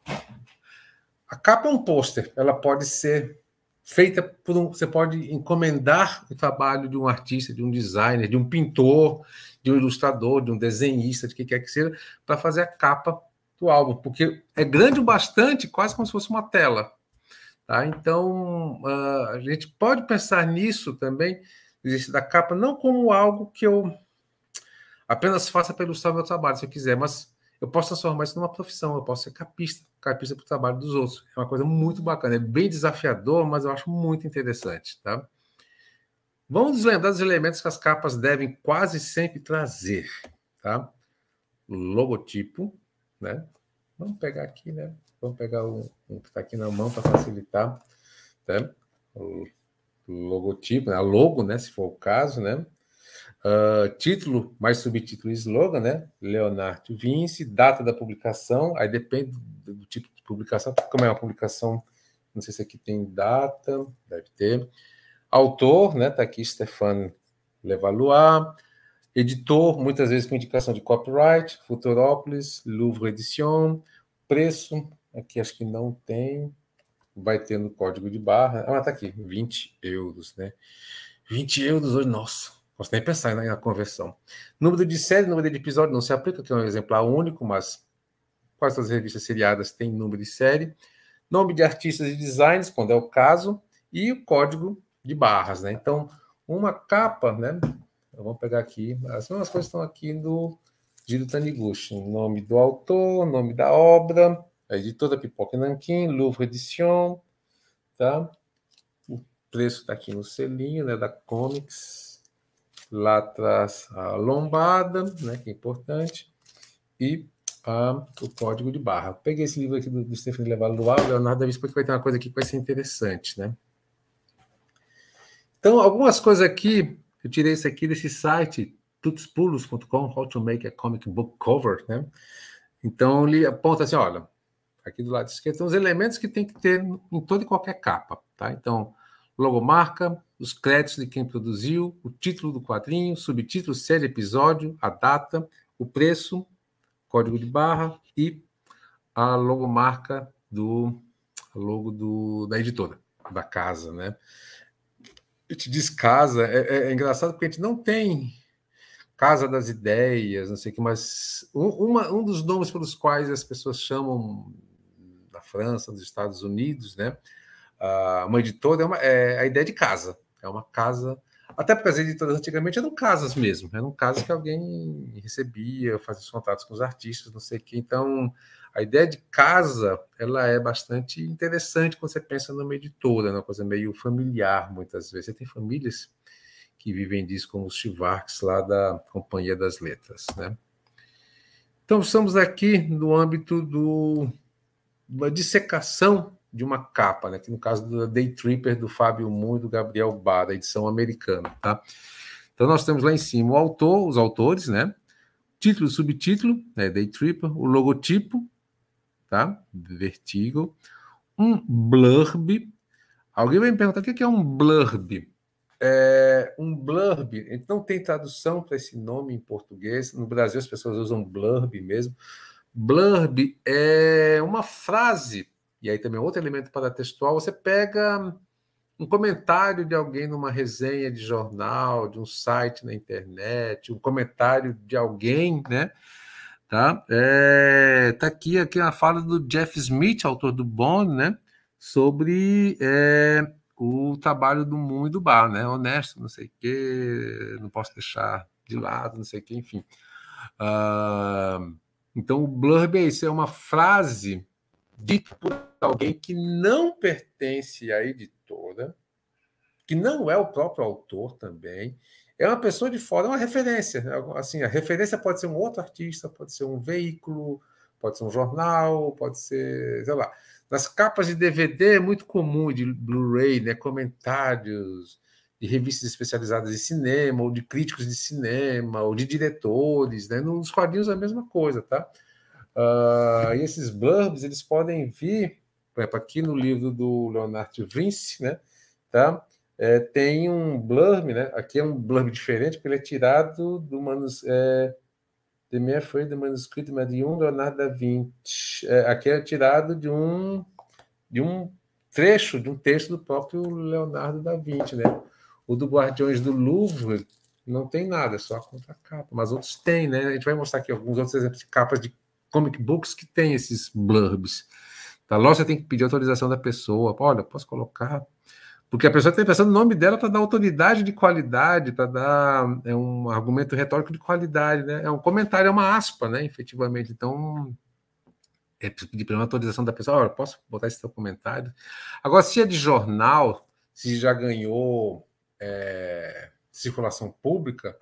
a capa é um pôster, ela pode ser feita por um. Você pode encomendar o trabalho de um artista, de um designer, de um pintor, de um ilustrador, de um desenhista, de quem quer que seja, para fazer a capa do álbum, porque é grande o bastante, quase como se fosse uma tela. Tá? Então, ah, a gente pode pensar nisso também, existe da capa, não como algo que eu apenas faça para ilustrar o meu trabalho, se eu quiser, mas eu posso transformar isso numa profissão, eu posso ser capista, capista para o trabalho dos outros. É uma coisa muito bacana, é bem desafiador, mas eu acho muito interessante, tá? Vamos lembrar dos elementos que as capas devem quase sempre trazer, tá? Logotipo, né? Vamos pegar aqui, né? Vamos pegar um, um que está aqui na mão para facilitar, né? O logotipo, A né? logo, né? Se for o caso, né? Uh, título, mais subtítulo e slogan, né? Leonardo Vince, data da publicação, aí depende do tipo de publicação, como é uma publicação, não sei se aqui tem data, deve ter. Autor, né? Tá aqui Stefano Levalois. Editor, muitas vezes com indicação de copyright, Futurópolis, Louvre Edition. Preço, aqui acho que não tem, vai ter no código de barra. Ah, tá aqui, 20 euros, né? 20 euros hoje, nossa, Posso nem pensar né, na conversão. Número de série, número de episódio não se aplica, que é um exemplar único, mas quase todas as revistas seriadas têm número de série. Nome de artistas e designs, quando é o caso, e o código de barras, né? Então, uma capa, né? Vamos pegar aqui, as mesmas coisas estão aqui no Jiro Taniguchi. Nome do autor, nome da obra, a editora Pipoca Nanquim, Louvre Edition, tá? O preço está aqui no selinho, né? Da Comics Lá atrás, a lombada, né, que é importante. E ah, o código de barra. Peguei esse livro aqui do, do Stephanie Levaluá, o Leonardo da porque vai ter uma coisa aqui que vai ser interessante, né? Então, algumas coisas aqui, eu tirei isso aqui desse site, tutspulos.com, how to make a comic book cover, né? Então, ele aponta assim, olha, aqui do lado esquerdo, são os elementos que tem que ter em toda e qualquer capa, tá? Então, logomarca, os créditos de quem produziu, o título do quadrinho, subtítulo, série, episódio, a data, o preço, código de barra e a logomarca do logo do, da editora, da casa, né? A gente diz casa, é, é, é, engraçado porque a gente não tem casa das ideias, não sei o que, mas um, uma, um dos nomes pelos quais as pessoas chamam na França, nos Estados Unidos, né? a uma editora é, uma, é, a ideia de casa. É uma casa. Até porque as editoras antigamente eram casas mesmo, eram casas que alguém recebia, fazia os contatos com os artistas, não sei o quê. Então, a ideia de casa ela é bastante interessante quando você pensa numa editora, uma coisa meio familiar, muitas vezes. Você tem famílias que vivem disso, como os Chivarques lá da Companhia das Letras. Né? Então, estamos aqui no âmbito do, uma dissecação de uma capa, né? Que no caso da Day Tripper do Fábio Moon e do Gabriel Bar, da edição americana, tá? Então nós temos lá em cima o autor, os autores, né? Título, subtítulo, né? Day Tripper, o logotipo, tá? Vertigo, um blurb. Alguém vai me perguntar o que é, é um blurb? É um blurb, então tem tradução para esse nome em português. No Brasil as pessoas usam blurb mesmo. Blurb é uma frase e aí também é outro elemento paratextual, você pega um comentário de alguém numa resenha de jornal, de um site na internet, um comentário de alguém, né? Tá, é, tá aqui, aqui a fala do Jeff Smith, autor do Bond, né? Sobre é, o trabalho do mundo e do bar, né? Honesto, não sei o quê, não posso deixar de lado, não sei o quê, enfim. Uh, então, o blurb é isso, é uma frase dito por alguém que não pertence à editora, que não é o próprio autor também, é uma pessoa de fora, é uma referência. Né? Assim, a referência pode ser um outro artista, pode ser um veículo, pode ser um jornal, pode ser, sei lá. Nas capas de DVD é muito comum de Blu-ray, né, comentários de revistas especializadas em cinema, ou de críticos de cinema, ou de diretores, né? Nos quadrinhos é a mesma coisa, tá? Uh, e esses blurbs eles podem vir, por exemplo, aqui no livro do Leonardo Vinci, né? Tá? É, tem um blurb, né? Aqui é um blurb diferente, porque ele é tirado do manus, é, de minha folha do manuscrito, de um Leonardo da Vinci. É, aqui é tirado de um de um trecho de um texto do próprio Leonardo da Vinci, né? O do Guardiões do Louvre não tem nada, é só a capa. mas outros têm, né? A gente vai mostrar aqui alguns outros exemplos de capas de comic books que tem esses blurbs. Tá? Logo você tem que pedir autorização da pessoa. Olha, posso colocar? Porque a pessoa tem tá pensando no nome dela para dar autoridade de qualidade, para dar é um argumento retórico de qualidade, né? É um comentário, é uma aspa, né? Efetivamente. Então, é pedir para uma autorização da pessoa. Olha, posso botar esse seu comentário? Agora, se é de jornal, se já ganhou é, circulação pública,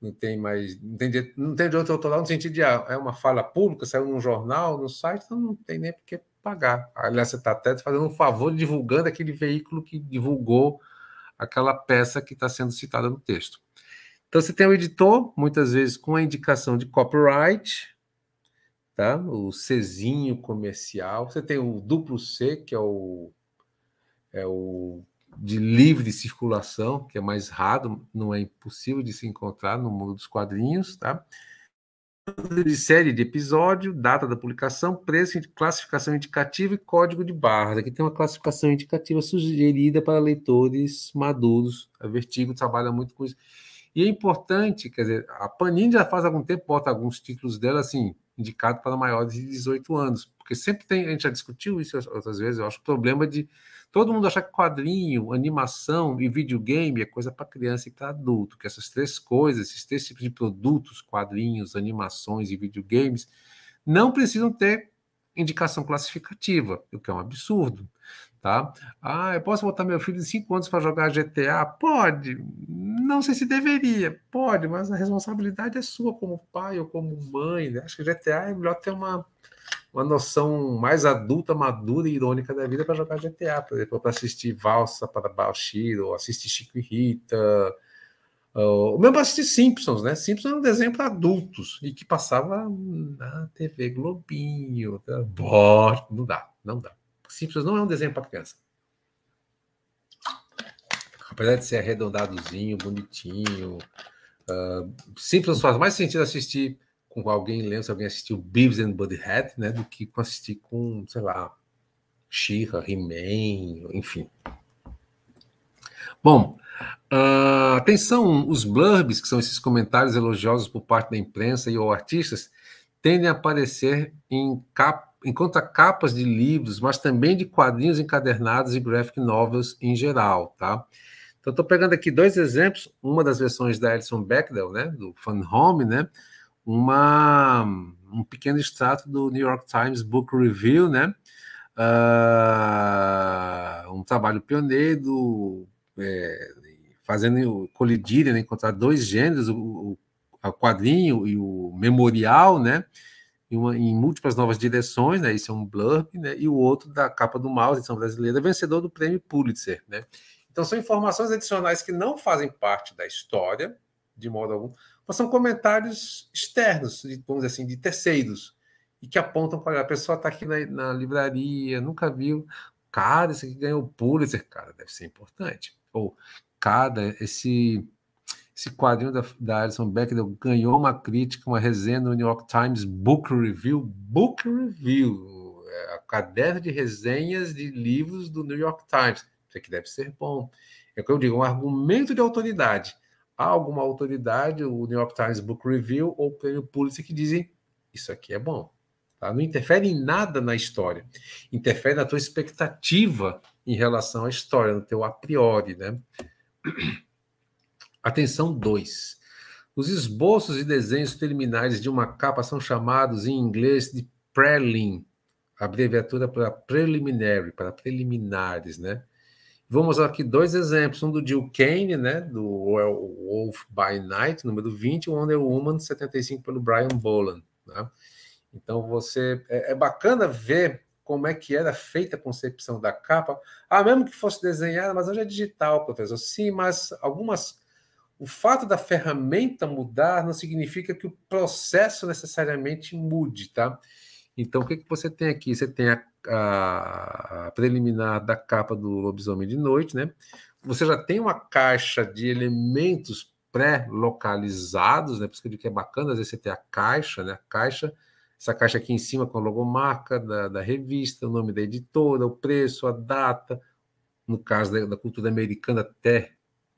não tem mais. Não tem, de, não tem direito autoral no sentido de ah, é uma falha pública, saiu num jornal, no site, então não tem nem porque pagar. Aliás, você está até fazendo um favor divulgando aquele veículo que divulgou aquela peça que está sendo citada no texto. Então você tem o editor, muitas vezes com a indicação de copyright, tá? o Czinho comercial, você tem o duplo C, que é o, é o de livre circulação, que é mais raro, não é impossível de se encontrar no mundo dos quadrinhos, tá? De série de episódio, data da publicação, preço, classificação indicativa e código de barras. Aqui tem uma classificação indicativa sugerida para leitores maduros. A Vertigo trabalha muito com isso. E é importante, quer dizer, a Panini já faz algum tempo, bota alguns títulos dela assim, indicado para maiores de 18 anos. Porque sempre tem, a gente já discutiu isso outras vezes, eu acho, o problema de todo mundo achar que quadrinho, animação e videogame é coisa para criança e para adulto, que essas três coisas, esses três tipos de produtos, quadrinhos, animações e videogames, não precisam ter indicação classificativa, o que é um absurdo tá? Ah, eu posso botar meu filho de 5 anos para jogar GTA? Pode. Não sei se deveria. Pode, mas a responsabilidade é sua como pai ou como mãe. Né? Acho que GTA é melhor ter uma, uma noção mais adulta, madura e irônica da vida para jogar GTA, para assistir Valsa para Bauchiro, assistir Chico e Rita, ah, o mesmo assistir Simpsons, né? Simpsons é um desenho para adultos e que passava na TV Globinho. Tá? Então, Bom, não dá, não dá. Simpsons não é um desenho para criança. Apesar de ser arredondadozinho, bonitinho. Uh, Simpsons faz mais sentido assistir com alguém, lembra se alguém assistiu Beavis and Butthead, né? Do que com assistir com, sei lá, She-Ra, He-Man, enfim. Bom, uh, atenção, os blurbs, que são esses comentários elogiosos por parte da imprensa e ou artistas, tendem a aparecer em capas encontra capas de livros, mas também de quadrinhos encadernados e graphic novels em geral, tá? Então, estou pegando aqui dois exemplos, uma das versões da Alison Bechdel, né, do Fun Home, né, uma, um pequeno extrato do New York Times Book Review, né, uh, um trabalho pioneiro, é, fazendo colidir, né, encontrar dois gêneros, o, o quadrinho e o memorial, né, em, uma, em múltiplas novas direções, né? Isso é um blurb, né? E o outro da capa do mouse, edição brasileira, vencedor do prêmio Pulitzer, né? Então são informações adicionais que não fazem parte da história, de modo algum, mas são comentários externos, vamos dizer assim, de terceiros, e que apontam para a pessoa está aqui na, na, livraria, nunca viu, cara, esse aqui ganhou o Pulitzer, cara, deve ser importante. Ou, cara, esse esse quadrinho da, da Alison Becker ganhou uma crítica, uma resenha no New York Times Book Review. Book Review, é a caderno de resenhas de livros do New York Times. Isso aqui deve ser bom. É o que eu digo, um argumento de autoridade. Há alguma autoridade, o New York Times Book Review ou o Prêmio Pulitzer, que dizem isso aqui é bom. Tá? Não interfere em nada na história. Interfere na tua expectativa em relação à história, no teu a priori, né? Atenção 2. Os esboços e desenhos preliminares de uma capa são chamados em inglês de prelim, abreviatura é para preliminary, para preliminares, né? Vou mostrar aqui dois exemplos, um do Jill Kane, né, do Wolf by Night, número 20, e Wonder Woman, 75, pelo Brian Boland. Né? Então, você é, é, bacana ver como é que era feita a concepção da capa. Ah, mesmo que fosse desenhada, mas hoje é digital, professor. Sim, mas algumas o fato da ferramenta mudar não significa que o processo necessariamente mude, tá? Então, o que, que você tem aqui? Você tem a, a, preliminar da capa do lobisomem de noite, né? Você já tem uma caixa de elementos pré-localizados, né? Por isso que eu digo que é bacana, às vezes você tem a caixa, né? A caixa, essa caixa aqui em cima com a logomarca da, da revista, o nome da editora, o preço, a data. No caso da, da cultura americana, até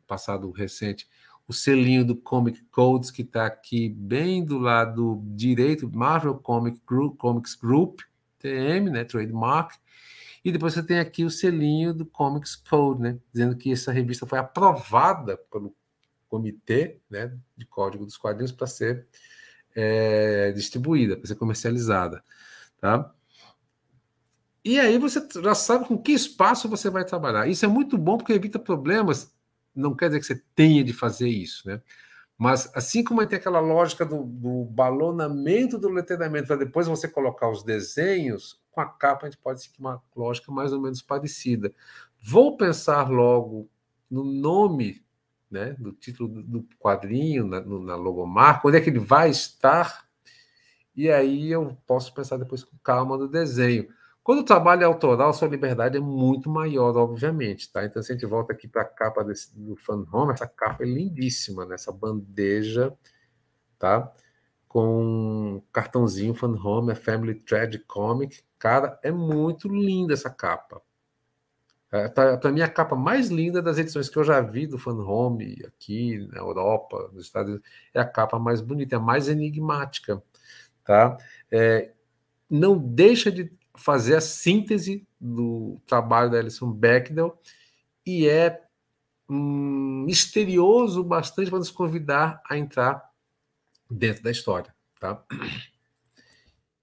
passado recente, o selinho do Comic Codes, que está aqui bem do lado direito, Marvel Comic Group, Comics Group, TM, né, trademark, e depois você tem aqui o selinho do Comics Code, né, dizendo que essa revista foi aprovada pelo comitê né, de código dos quadrinhos para ser é, distribuída, para ser comercializada. Tá? E aí você já sabe com que espaço você vai trabalhar. Isso é muito bom porque evita problemas não quer dizer que você tenha de fazer isso, né? Mas assim como é tem aquela lógica do, do balonamento do letramento, para depois você colocar os desenhos, com a capa a gente pode seguir uma lógica mais ou menos parecida. Vou pensar logo no nome né, do título do quadrinho, na, no, na logomarca, onde é que ele vai estar, e aí eu posso pensar depois com calma no desenho. Quando o trabalho é autoral, sua liberdade é muito maior, obviamente, tá? Então, se a gente volta aqui para a capa desse, do Fan Home, essa capa é lindíssima, né? Essa bandeja, tá? Com um cartãozinho Fan Home, Family Tragic Comic. Cara, é muito linda essa capa. É, tá, para mim, é a capa mais linda das edições que eu já vi do Fan Home aqui na Europa, nos Estados Unidos, é a capa mais bonita, é a mais enigmática, tá? É, não deixa de fazer a síntese do trabalho da Alison Bechdel e é hum, misterioso bastante para nos convidar a entrar dentro da história, tá?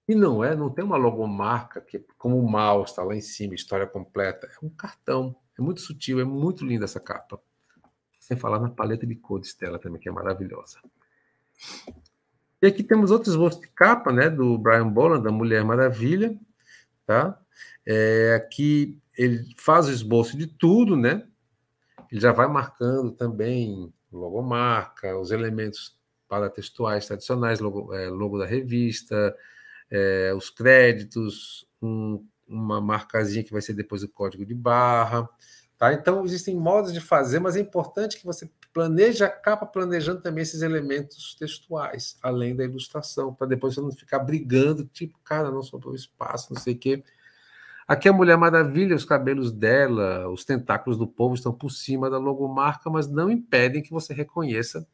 E não é, não tem uma logomarca que como o mal está lá em cima, história completa, é um cartão, é muito sutil, é muito linda essa capa. Sem falar na paleta de cores dela também, que é maravilhosa. E aqui temos outros esboço de capa, né, do Brian Boland, da Mulher Maravilha, tá? É, ele faz o esboço de tudo, né? Ele já vai marcando também logomarca, os elementos paratextuais tradicionais, logo, é, logo da revista, é, os créditos, um, uma marcazinha que vai ser depois o código de barra, tá? Então existem modos de fazer, mas é importante que você planeja a capa planejando também esses elementos textuais, além da ilustração, para depois você não ficar brigando, tipo, cara, não sobrou espaço, não sei o quê. Aqui é a Mulher Maravilha, os cabelos dela, os tentáculos do povo estão por cima da logomarca, mas não impedem que você reconheça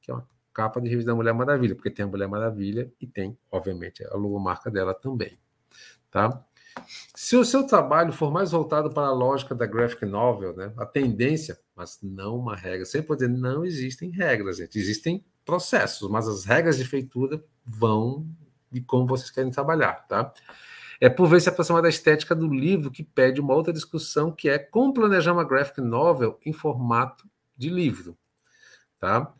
que é uma capa de revista da Mulher Maravilha, porque tem a Mulher Maravilha e tem, obviamente, a logomarca dela também, tá? Se o seu trabalho for mais voltado para a lógica da graphic novel, né, a tendência, mas não uma regra, sempre poder não existem regras, gente, existem processos, mas as regras de feitura vão de como vocês querem trabalhar, tá? É por ver se aproximar da estética do livro que pede uma outra discussão, que é como planejar uma graphic novel em formato de livro, tá?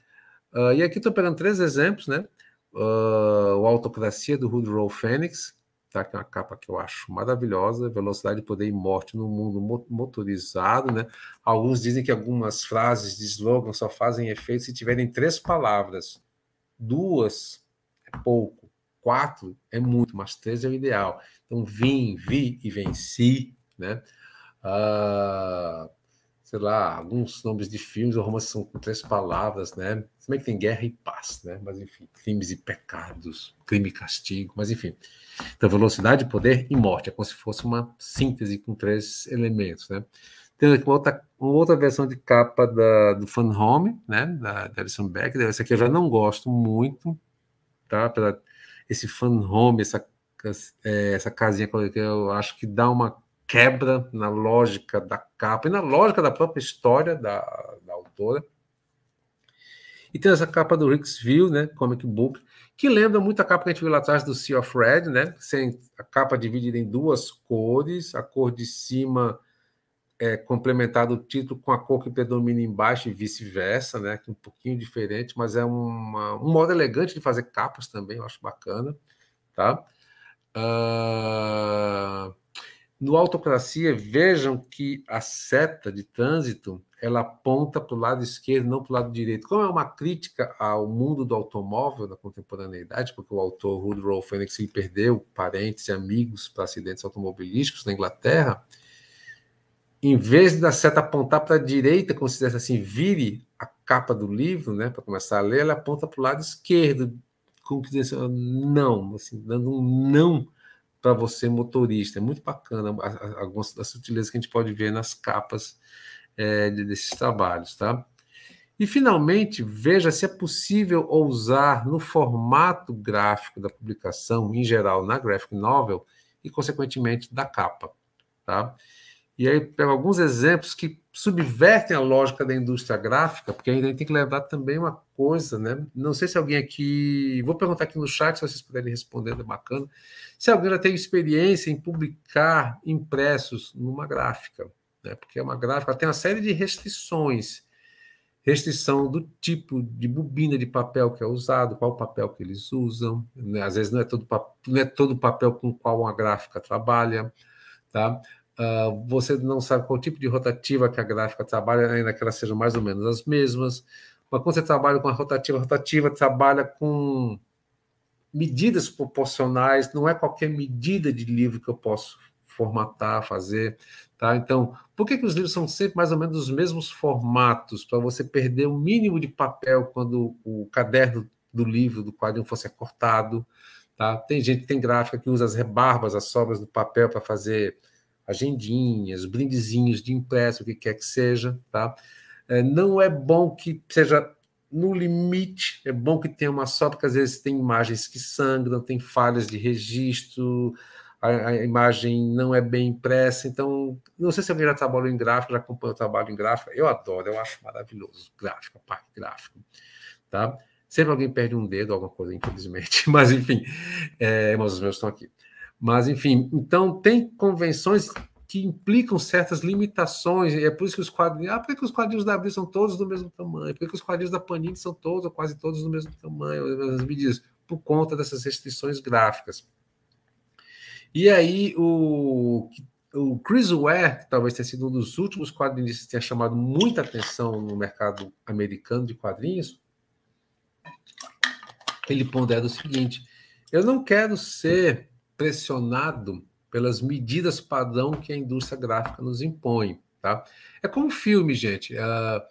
Uh, e aqui estou pegando três exemplos, né? Uh, o Autocracia do Woodrow Fênix, citar aqui é uma capa que eu acho maravilhosa, Velocidade, Poder e Morte no Mundo Motorizado. Né? Alguns dizem que algumas frases de slogan só fazem efeito se tiverem três palavras. Duas é pouco, quatro é muito, mas três é o ideal. Então, vim, vi e venci. Né? Uh, sei lá, alguns nomes de filmes ou romances são com três palavras, né? Se bem que tem guerra e paz, né? Mas enfim, crimes e pecados, crime e castigo, mas enfim. Então, velocidade, poder e morte. É como se fosse uma síntese com três elementos, né? Tem aqui uma outra, uma outra versão de capa da, do Fan Home, né? Da, da Alison Beck. Essa aqui eu já não gosto muito, tá? Pela, esse Fan Home, essa, é, essa casinha que eu acho que dá uma quebra na lógica da capa e na lógica da própria história da, da autora. E tem essa capa do Ricksville, né, comic book, que lembra muito a capa que a gente viu lá atrás do Sea of Red, né, sem a capa dividida em duas cores, a cor de cima é, complementar o título com a cor que predomina embaixo e vice-versa, né? Que é um pouquinho diferente, mas é uma, um modo elegante de fazer capas também, eu acho bacana, tá? Uh... No Autocracia, vejam que a seta de trânsito ela aponta para o lado esquerdo, não para o lado direito. Como é uma crítica ao mundo do automóvel na contemporaneidade, porque o autor Woodrow Fenix perdeu parentes e amigos para acidentes automobilísticos na Inglaterra, em vez da seta apontar para a direita, como se dissesse assim, vire a capa do livro, né, para começar a ler, ela aponta para o lado esquerdo, como que dizer assim, não, assim, dando um não para você motorista. É muito bacana algumas das sutilezas que a gente pode ver nas capas é, desses trabalhos, tá? E finalmente, veja se é possível ousar no formato gráfico da publicação, em geral na graphic novel e consequentemente da capa, tá? E aí pego alguns exemplos que subvertem a lógica da indústria gráfica, porque ainda tem que levar também uma coisa, né? Não sei se alguém aqui. Vou perguntar aqui no chat, se vocês puderem responder, é bacana. Se alguém já teve experiência em publicar impressos numa gráfica, né? Porque é uma gráfica, tem uma série de restrições. Restrição do tipo de bobina de papel que é usado, qual papel que eles usam, né? às vezes não é, todo, não é todo papel com qual uma gráfica trabalha, tá? Uh, você não sabe qual tipo de rotativa que a gráfica trabalha, ainda que elas sejam mais ou menos as mesmas. Mas quando você trabalha com a rotativa, a rotativa trabalha com medidas proporcionais, não é qualquer medida de livro que eu posso formatar, fazer, tá? Então, por que, que os livros são sempre mais ou menos os mesmos formatos para você perder o mínimo de papel quando o caderno do livro, do quadrinho fosse cortado, tá? Tem gente, tem gráfica que usa as rebarbas, as sobras do papel para fazer agendinhas, brindezinhos de impresso, o que quer que seja, tá? É, não é bom que seja no limite, é bom que tenha uma só, porque às vezes tem imagens que sangram, tem falhas de registro, a, a imagem não é bem impressa, então, não sei se alguém já trabalhou em gráfico, já acompanhou o trabalho em gráfico, eu adoro, eu acho maravilhoso, gráfico, parte gráfico, tá? Sempre alguém perde um dedo, alguma coisa, infelizmente, mas enfim, é, mas os meus estão aqui. Mas, enfim, então tem convenções que implicam certas limitações, e é por isso que os quadrinhos. Ah, por que os quadrinhos da Abril são todos do mesmo tamanho? Por que os quadrinhos da Panini são todos, ou quase todos, do mesmo tamanho, as medidas? Por conta dessas restrições gráficas. E aí, o, o Chris Ware, que talvez tenha sido um dos últimos quadrinhos que tenha chamado muita atenção no mercado americano de quadrinhos, ele pondera o seguinte: eu não quero ser pressionado pelas medidas padrão que a indústria gráfica nos impõe. Tá? É como filme, gente. Uh,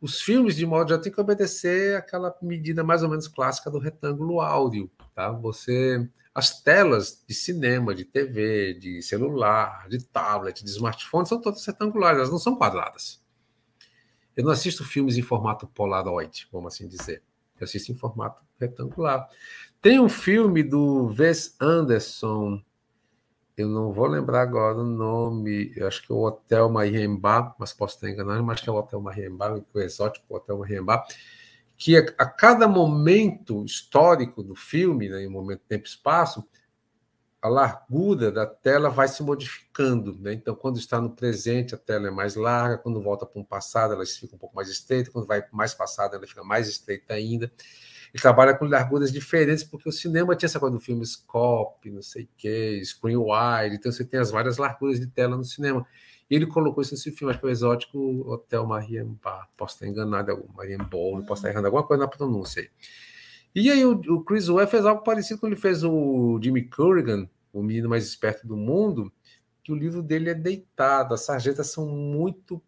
os filmes, de modo já têm que obedecer aquela medida mais ou menos clássica do retângulo áudio, Tá? Você, as telas de cinema, de TV, de celular, de tablet, de smartphone, são todas retangulares, elas não são quadradas. Eu não assisto filmes em formato polaroid, vamos assim dizer. Eu assisto em formato retangular. Tem um filme do Wes Anderson, eu não vou lembrar agora o nome, eu acho que é o Hotel Mariembá, mas posso estar enganado, mas que é o Hotel Mariembá, o exótico Hotel Mariembá, que a, a, cada momento histórico do filme, né, em momento, tempo e espaço, a largura da tela vai se modificando. Né? Então, quando está no presente, a tela é mais larga, quando volta para um passado, ela fica um pouco mais estreita, quando vai mais passado, ela fica mais estreita ainda. Ele trabalha com larguras diferentes, porque o cinema tinha essa coisa do filme Scope, não sei o quê, Screen Wide, então você tem as várias larguras de tela no cinema. E ele colocou isso nesse filme, acho que é o exótico Hotel Marienbar. Posso estar enganado, Marienbol, posso estar errando alguma coisa na pronúncia aí. E aí o, o Chris Ware fez algo parecido quando ele fez o Jimmy Currigan, o menino mais esperto do mundo, que o livro dele é deitado, as sarjetas são muito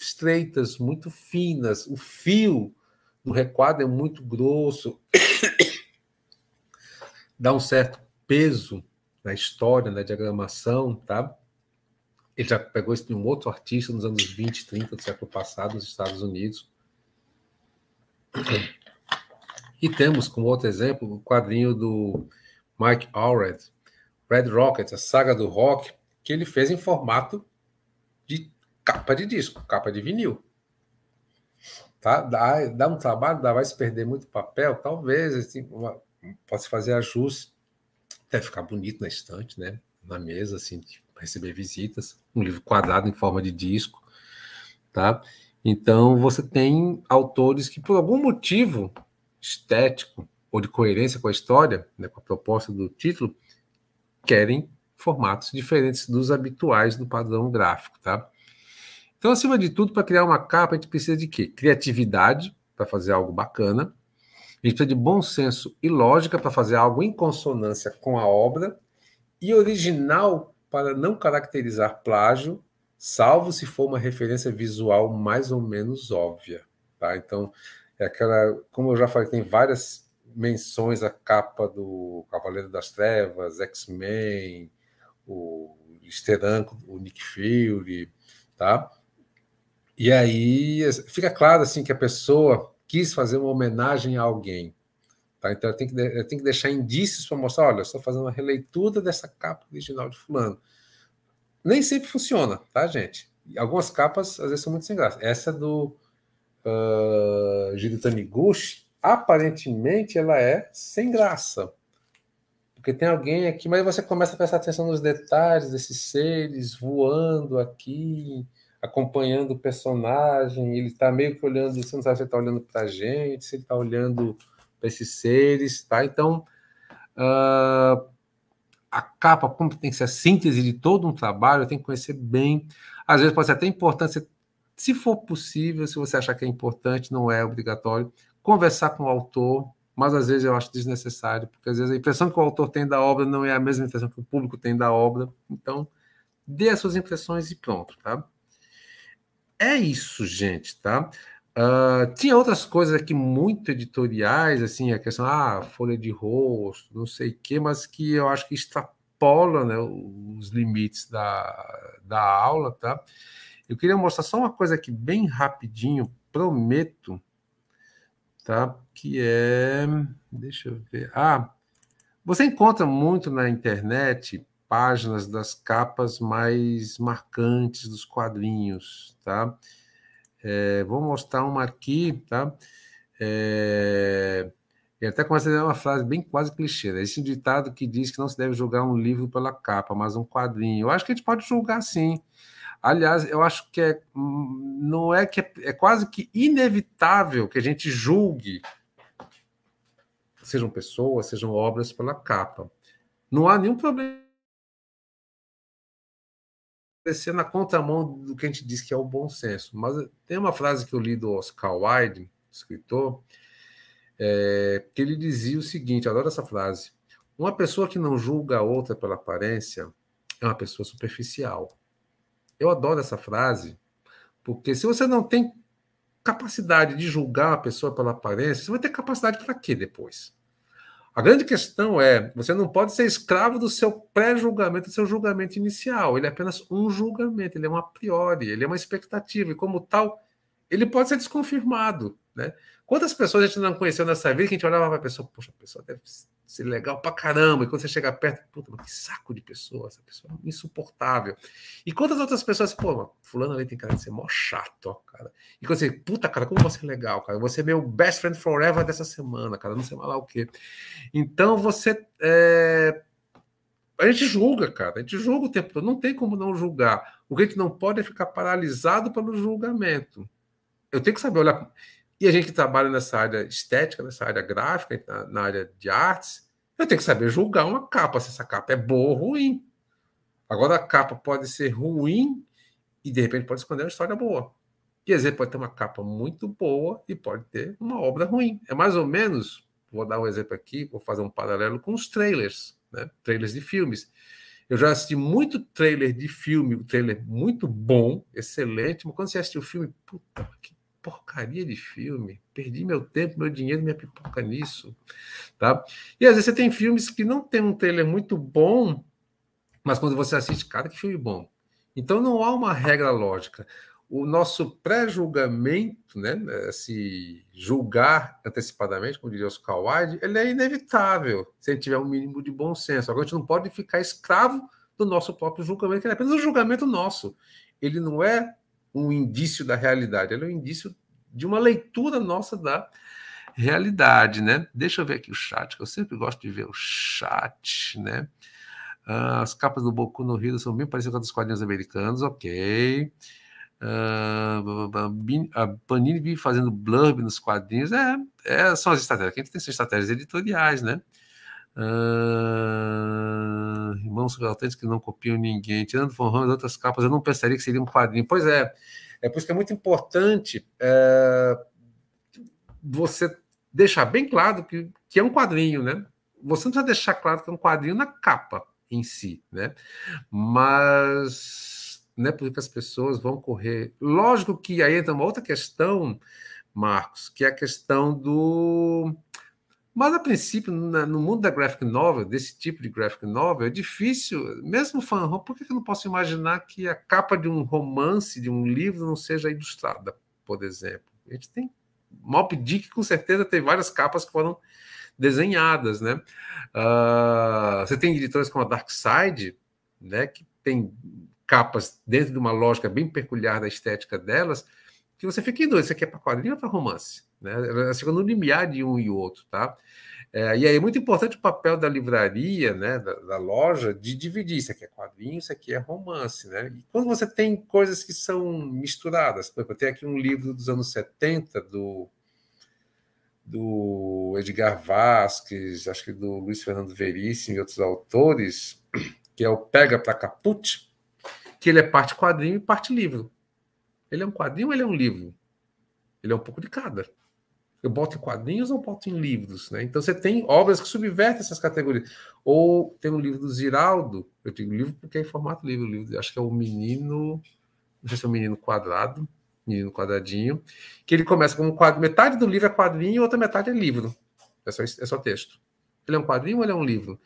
estreitas, muito finas, o fio o requadro é muito grosso, dá um certo peso na história, na diagramação, tá? Ele já pegou isso de um outro artista nos anos 20, 30 do século passado, nos Estados Unidos. E temos como outro exemplo o quadrinho do Mike Allred, Red Rocket, a saga do rock, que ele fez em formato de capa de disco, capa de vinil tá? Dá, dá um trabalho, dá, vai se perder muito papel, talvez, assim, uma, possa fazer ajustes, até ficar bonito na estante, né? Na mesa, assim, receber visitas, um livro quadrado em forma de disco, tá? Então, você tem autores que, por algum motivo estético ou de coerência com a história, né, com a proposta do título, querem formatos diferentes dos habituais do padrão gráfico, tá? Então, acima de tudo, para criar uma capa, a gente precisa de quê? Criatividade para fazer algo bacana. A gente precisa de bom senso e lógica para fazer algo em consonância com a obra e original para não caracterizar plágio, salvo se for uma referência visual mais ou menos óbvia, tá? Então, é aquela, como eu já falei, tem várias menções à capa do Cavaleiro das Trevas, X-Men, o Steranko, o Nick Fury, tá? E aí fica claro assim que a pessoa quis fazer uma homenagem a alguém. Tá? Então tem que, tem que deixar indícios para mostrar, olha, estou fazendo uma releitura dessa capa original de fulano. Nem sempre funciona, tá, gente? Algumas capas às vezes são muito sem graça. Essa do uh, Taniguchi, aparentemente ela é sem graça. Porque tem alguém aqui, mas você começa a prestar atenção nos detalhes desses seres voando aqui, acompanhando o personagem, ele está meio que olhando, você não sabe se ele está olhando para a gente, se ele está olhando para esses seres, tá? Então, uh, a capa, como tem que ser a síntese de todo um trabalho, tem que conhecer bem. Às vezes pode ser até importante, se for possível, se você achar que é importante, não é obrigatório, conversar com o autor, mas às vezes eu acho desnecessário, porque às vezes a impressão que o autor tem da obra não é a mesma impressão que o público tem da obra. Então, dê as suas impressões e pronto, tá? É isso, gente, tá? Uh, tinha outras coisas aqui muito editoriais, assim, a questão, ah, folha de rosto, não sei o quê, mas que eu acho que extrapola né, os limites da, da aula, tá? Eu queria mostrar só uma coisa aqui bem rapidinho, prometo, tá? Que é. Deixa eu ver. Ah, você encontra muito na internet páginas das capas mais marcantes dos quadrinhos, tá? É, vou mostrar uma aqui, tá? É, e até começa a dizer uma frase bem quase clichê, né? Esse ditado que diz que não se deve julgar um livro pela capa, mas um quadrinho. Eu acho que a gente pode julgar sim. Aliás, eu acho que é, hum, não é que é, é quase que inevitável que a gente julgue sejam pessoas, sejam obras pela capa. Não há nenhum problema acontecer na contramão do que a gente diz que é o bom senso. Mas tem uma frase que eu li do Oscar Wilde, escritor, é, que ele dizia o seguinte: adoro essa frase. Uma pessoa que não julga a outra pela aparência é uma pessoa superficial. Eu adoro essa frase, porque se você não tem capacidade de julgar a pessoa pela aparência, você vai ter capacidade para quê depois? A grande questão é: você não pode ser escravo do seu pré-julgamento, do seu julgamento inicial. Ele é apenas um julgamento, ele é um a priori, ele é uma expectativa, e como tal, ele pode ser desconfirmado, né? Quantas pessoas a gente não conheceu nessa vida que a gente olhava para a pessoa, poxa, a pessoa deve ser legal pra caramba, e quando você chega perto, puta, mas que saco de pessoa, essa pessoa é insuportável. E quantas outras pessoas, pô, mas fulano ali tem cara de ser mó chato, ó, cara. E quando você, puta, cara, como você é legal, cara, você é meu best friend forever dessa semana, cara, não sei lá o quê. Então você é... A gente julga, cara, a gente julga o tempo todo, não tem como não julgar. O que a gente não pode é ficar paralisado pelo julgamento eu tenho que saber olhar. E a gente que trabalha nessa área estética, nessa área gráfica, na, na área de artes, eu tenho que saber julgar uma capa, se essa capa é boa ou ruim. Agora, a capa pode ser ruim e, de repente, pode esconder uma história boa. Quer dizer, pode ter uma capa muito boa e pode ter uma obra ruim. É mais ou menos, vou dar um exemplo aqui, vou fazer um paralelo com os trailers, né? trailers de filmes. Eu já assisti muito trailer de filme, um trailer muito bom, excelente, mas quando você assiste o filme, puta, que porcaria de filme, perdi meu tempo, meu dinheiro, minha pipoca nisso, tá? E às vezes você tem filmes que não tem um trailer muito bom, mas quando você assiste, cara, que filme bom. Então não há uma regra lógica. O nosso pré-julgamento, né, se julgar antecipadamente, como diria Oscar Wilde, ele é inevitável, se a gente tiver um mínimo de bom senso. Agora a gente não pode ficar escravo do nosso próprio julgamento, que é apenas um julgamento nosso. Ele não é um indício da realidade, ela é um indício de uma leitura nossa da realidade, né? Deixa eu ver aqui o chat, que eu sempre gosto de ver o chat, né? Ah, as capas do Boku no Rio são bem parecidas com as dos quadrinhos americanos, ok. Ah, a Panini fazendo blurb nos quadrinhos, é, é, são as estratégias. A gente tem suas estratégias editoriais, né? Ah, irmãos relatantes que não copiam ninguém, tirando Von e outras capas, eu não pensaria que seria um quadrinho. Pois é, é por isso que é muito importante é, você deixar bem claro que, que é um quadrinho, né? Você não precisa deixar claro que é um quadrinho na capa em si, né? Mas né, porque as pessoas vão correr. Lógico que aí entra uma outra questão, Marcos, que é a questão do mas, a princípio, na, no mundo da graphic novel, desse tipo de graphic novel, é difícil, mesmo fan por que eu não posso imaginar que a capa de um romance, de um livro, não seja ilustrada, por exemplo? A gente tem. pedir Dick, com certeza, tem várias capas que foram desenhadas, né? Uh, você tem editoras como a Dark Side, né, que tem capas dentro de uma lógica bem peculiar da estética delas, que você fica em dois, isso aqui é para quadrinho ou para romance? Né? Elas no limiar de um e outro, tá? É, e aí é muito importante o papel da livraria, né, da, da, loja, de dividir. Isso aqui é quadrinho, isso aqui é romance. Né? E quando você tem coisas que são misturadas, por exemplo, tem aqui um livro dos anos 70 do, do Edgar Vasques, acho que do Luiz Fernando Veríssimo e outros autores, que é o Pega para Caput, que ele é parte quadrinho e parte livro. Ele é um quadrinho, ou ele é um livro. Ele é um pouco de cada eu boto em quadrinhos ou boto em livros, né? Então você tem obras que subvertem essas categorias. Ou tem o um livro do Ziraldo, eu digo livro porque é em formato livro, livro, acho que é o Menino, não sei se é o Menino Quadrado, Menino Quadradinho, que ele começa com um quadro, metade do livro é quadrinho, outra metade é livro, é só, é só texto. Ele é um quadrinho ou ele é um livro?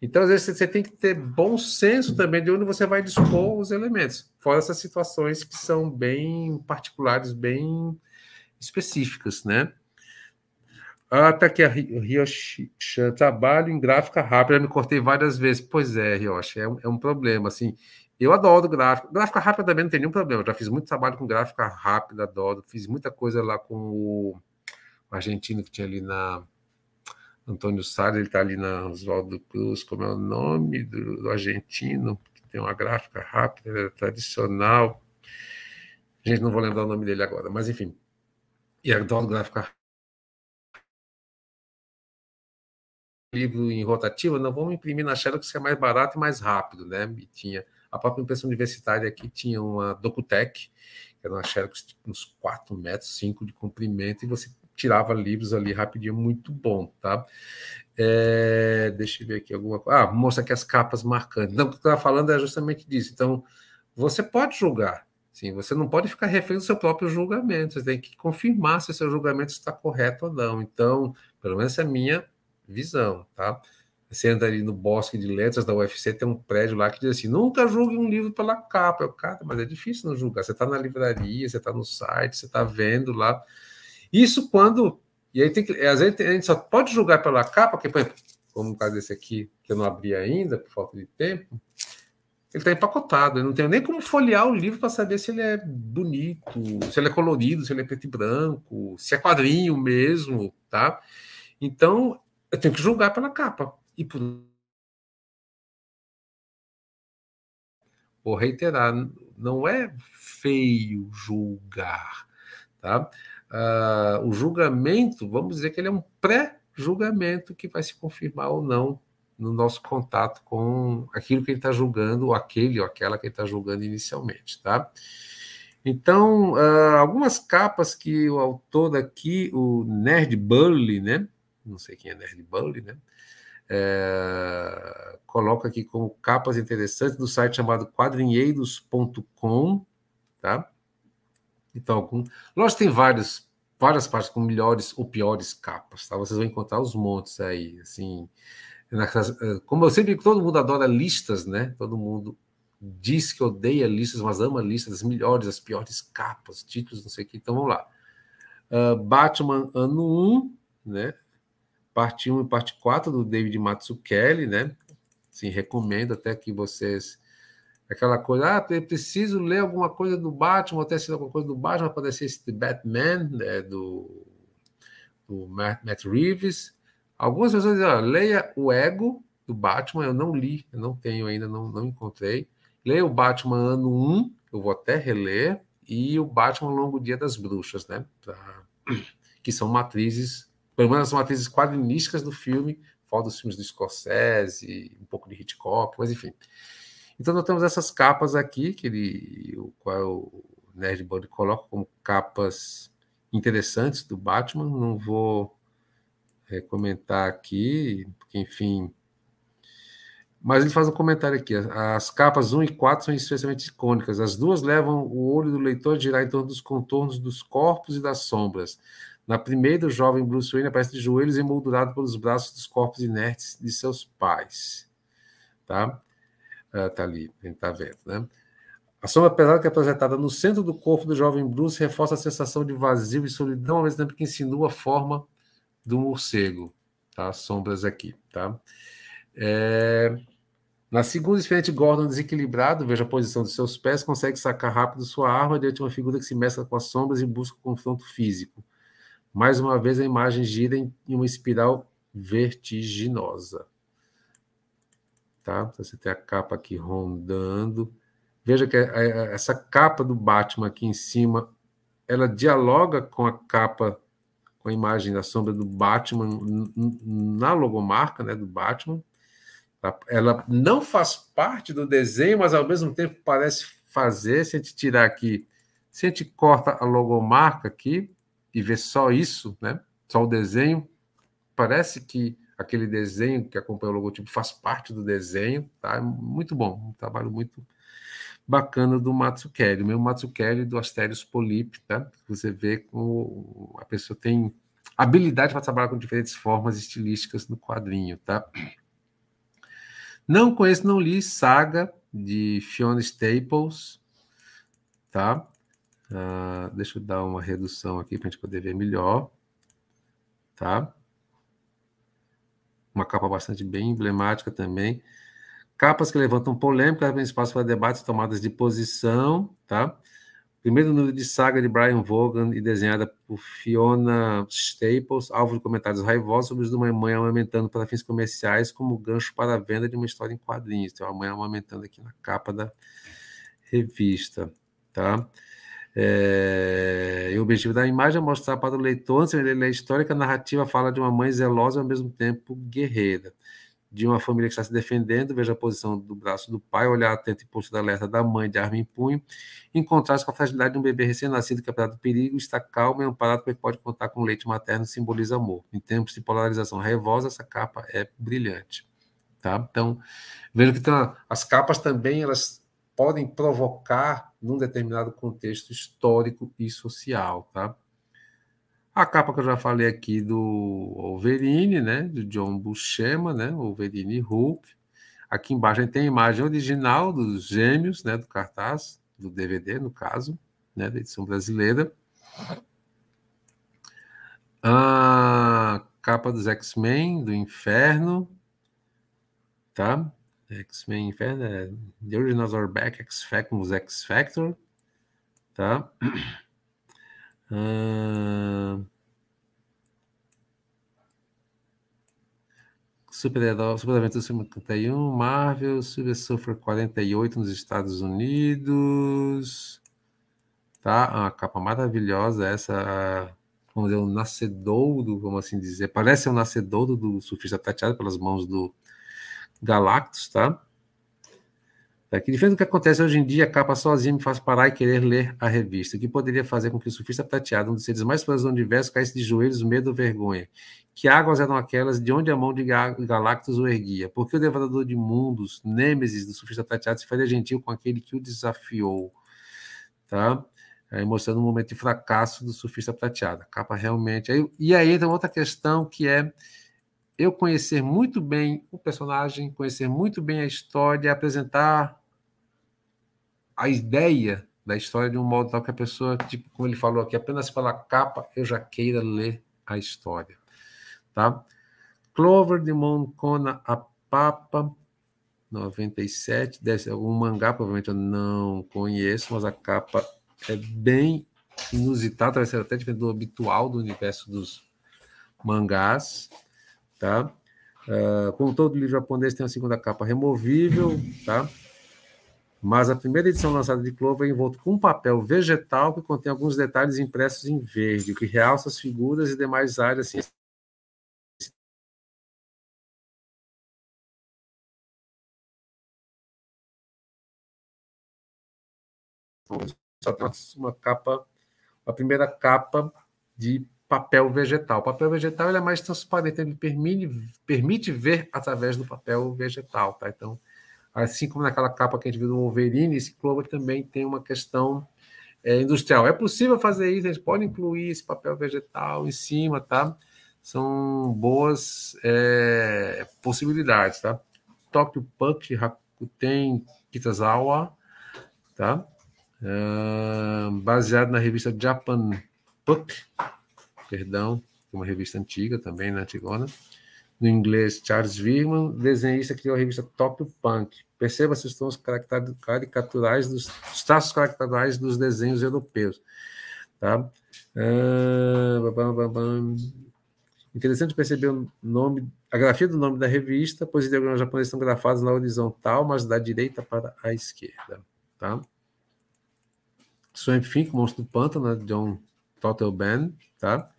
Então, às vezes, você tem que ter bom senso também de onde você vai dispor os elementos, fora essas situações que são bem particulares, bem específicas, né? Ah, tá aqui a Rioshi. Trabalho em gráfica rápida, me cortei várias vezes. Pois é, Rioshi, é, um, é um problema, assim. Eu adoro gráfica Gráfica rápida também não tem nenhum problema. já fiz muito trabalho com gráfica rápida, adoro. Fiz muita coisa lá com o argentino que tinha ali na Antônio Salles, ele está ali na Oswaldo Cruz, como é o nome do, do argentino, que tem uma gráfica rápida, né, tradicional. Gente, não vou lembrar o nome dele agora, mas enfim. E adoro gráfica livro em rotativa, não vamos imprimir na Xerox, que é mais barato e mais rápido, né? E tinha a própria impressão universitária aqui tinha uma Docutec, que era uma Xerox de uns 4 metros, 5 de comprimento, e você tirava livros ali rapidinho, muito bom, tá? É, deixa eu ver aqui alguma coisa. Ah, mostra aqui as capas marcantes. Não, o que eu estava falando é justamente disso. Então, você pode julgar, sim, você não pode ficar refém do seu próprio julgamento, você tem que confirmar se seu julgamento está correto ou não. Então, pelo menos é a minha visão, tá? Você anda ali no Bosque de Letras da UFC, tem um prédio lá que diz assim: nunca julgue um livro pela capa. Eu, cara, mas é difícil não julgar. Você está na livraria, você está no site, você está vendo lá. Isso quando. E aí tem que. Às vezes a gente só pode julgar pela capa, porque, por exemplo, como o caso desse aqui, que eu não abri ainda, por falta de tempo, ele está empacotado. Eu não tenho nem como folhear o livro para saber se ele é bonito, se ele é colorido, se ele é preto e branco, se é quadrinho mesmo, tá? Então, eu tenho que julgar pela capa. E por... Vou reiterar, não é feio julgar, tá? Uh, o julgamento, vamos dizer que ele é um pré-julgamento que vai se confirmar ou não no nosso contato com aquilo que ele está julgando, ou aquele ou aquela que ele está julgando inicialmente, tá? Então, uh, algumas capas que o autor daqui, o Nerd Burley, né, não sei quem é Nerd Bully, né? É, coloca aqui como capas interessantes do site chamado quadrinheiros.com, tá? Então, algum... lógico, tem vários, várias partes com melhores ou piores capas, tá? Vocês vão encontrar os montes aí, assim. Na... Eh, como eu sempre digo, todo mundo adora listas, né? Todo mundo diz que odeia listas, mas ama listas, as melhores, as piores capas, títulos, não sei o que. Então, vamos lá. Uh, Batman ano 1, né? parte 1 e parte 4 do David Matsukeli, né? Sim, recomendo até que vocês. Aquela coisa, ah, eu preciso ler alguma coisa do Batman, até se alguma coisa do Batman, pode ser esse Batman, né, do, do Matt, Matt Reeves. Algumas pessoas dizem, ah, leia o Ego do Batman, eu não li, eu não tenho ainda, não, não encontrei. Leia o Batman ano 1, eu vou até reler, e o Batman Longo Dia das Bruxas, né? Pra... Que são matrizes pelo menos as matrizes quadrinísticas do filme, fora dos filmes do Scorsese, um pouco de Hitchcock, mas enfim. Então nós temos essas capas aqui, que ele, o qual o Nerd Bond coloca como capas interessantes do Batman. Não vou é, comentar aqui, porque enfim. Mas ele faz um comentário aqui. As capas 1 e 4 são especialmente icônicas. As duas levam o olho do leitor a girar em torno dos contornos dos corpos e das sombras. Na primeira, o jovem Bruce Wayne aparece de joelhos emoldurado pelos braços dos corpos inertes de seus pais. Tá? Ah, tá ali, a gente tá vendo, né? A sombra pesada que é projetada no centro do corpo do jovem Bruce reforça a sensação de vazio e solidão, ao mesmo tempo que insinua a forma do morcego, tá? Sombras aqui, tá? É... Na segunda, experiente Gordon desequilibrado, veja a posição de seus pés, consegue sacar rápido sua arma diante de uma figura que se mescla com as sombras e busca o um confronto físico. Mais uma vez, a imagem gira em uma espiral vertiginosa. Tá? Então, você tem a capa aqui rondando. Veja que é, é, essa capa do Batman aqui em cima, ela dialoga com a capa, com a imagem da sombra do Batman na logomarca né, do Batman. Tá? Ela não faz parte do desenho, mas ao mesmo tempo parece fazer. Se a gente tirar aqui, se a gente corta a logomarca aqui, e ver só isso, né? Só o desenho, parece que aquele desenho que acompanha o logotipo faz parte do desenho, tá? É muito bom, um trabalho muito bacana do Matsukeli, o meu Matsukeli do Asterios Polip, tá? Você vê como a pessoa tem habilidade para trabalhar com diferentes formas estilísticas no quadrinho, tá? Não conheço, não li Saga de Fiona Staples, tá? Uh, deixa eu dar uma redução aqui para a gente poder ver melhor, tá? Uma capa bastante bem emblemática também. Capas que levantam polêmica, abrem espaço para debates, tomadas de posição, tá? Primeiro número de saga de Brian Vaughan e desenhada por Fiona Staples, alvo de comentários raivosos sobre os de uma mãe amamentando para fins comerciais como gancho para a venda de uma história em quadrinhos. Tem uma mãe amamentando aqui na capa da revista, tá? É, e o objetivo da imagem é mostrar para o leitor, se ele é histórica, a narrativa fala de uma mãe zelosa e ao mesmo tempo guerreira, de uma família que está se defendendo, veja a posição do braço do pai, olhar atento e de alerta da mãe de arma em punho, em contraste com a fragilidade de um bebê recém-nascido que, apesar do perigo, está calmo e amparado porque pode contar com leite materno simboliza amor. Em tempos de polarização raivosa, essa capa é brilhante. Tá? Então, veja que tem, as capas também elas podem provocar num determinado contexto histórico e social, tá? A capa que eu já falei aqui do Wolverine, né, do John Buscema, né, Wolverine Hulk. Aqui embaixo a gente tem a imagem original dos gêmeos, né, do cartaz, do DVD, no caso, né, da edição brasileira. A capa dos X-Men, do Inferno, tá? X-Men Inferno, é The Originals Are Back, x X-Factor, tá? Uh... Super-Herói, Super Aventura 51, Marvel, Super Surfer 48 nos Estados Unidos, tá? Ah, a capa maravilhosa essa vamos dizer, o um nascedouro, vamos assim dizer, parece o um nascedouro do surfista tateado pelas mãos do Galactus, tá? tá? Aqui, diferente do que acontece hoje em dia, a capa sozinha me faz parar e querer ler a revista, o que poderia fazer com que o surfista prateado, um dos seres mais fãs do universo, caísse de joelhos, medo ou vergonha. Que águas eram aquelas de onde a mão de Galactus o erguia? Por que o devorador de mundos, Nêmesis, do surfista prateado, se faria gentil com aquele que o desafiou? Tá? Aí, mostrando um momento de fracasso do surfista prateado. A capa realmente. Aí, e aí entra outra questão que é eu conhecer muito bem o personagem, conhecer muito bem a história, apresentar a ideia da história de um modo tal que a pessoa, tipo, como ele falou aqui, apenas pela capa eu já queira ler a história, tá? Clover de Moncona a Papa 97, deve ser algum mangá, provavelmente eu não conheço, mas a capa é bem inusitada, vai ser até diferente do habitual do universo dos mangás tá? Uh, como todo livro japonês tem a segunda capa removível, tá? Mas a primeira edição lançada de Clover é envolta com um papel vegetal que contém alguns detalhes impressos em verde, o que realça as figuras e demais áreas assim, só uma capa, a primeira capa de papel vegetal. O papel vegetal é mais transparente, ele permite, permite ver através do papel vegetal, tá? Então, assim como naquela capa que a gente viu do Wolverine, esse clover também tem uma questão é, industrial. É possível fazer isso, a gente pode incluir esse papel vegetal em cima, tá? São boas é, possibilidades, tá? Tokyo Punk, Rakuten Kitazawa, tá? Uh, baseado na revista Japan Punk, perdão, uma revista antiga também, na né, antigona, no inglês Charles Virman, desenhista que criou a revista Top Punk. Perceba-se os tons caricaturais, dos, os traços caricaturais dos desenhos europeus. Tá? Ah, Interessante perceber o nome, a grafia do nome da revista, pois os diagramas japoneses estão grafados na horizontal, mas da direita para a esquerda. Tá? Swamp Fink, Monstro do Pântano, né, John Ben, tá?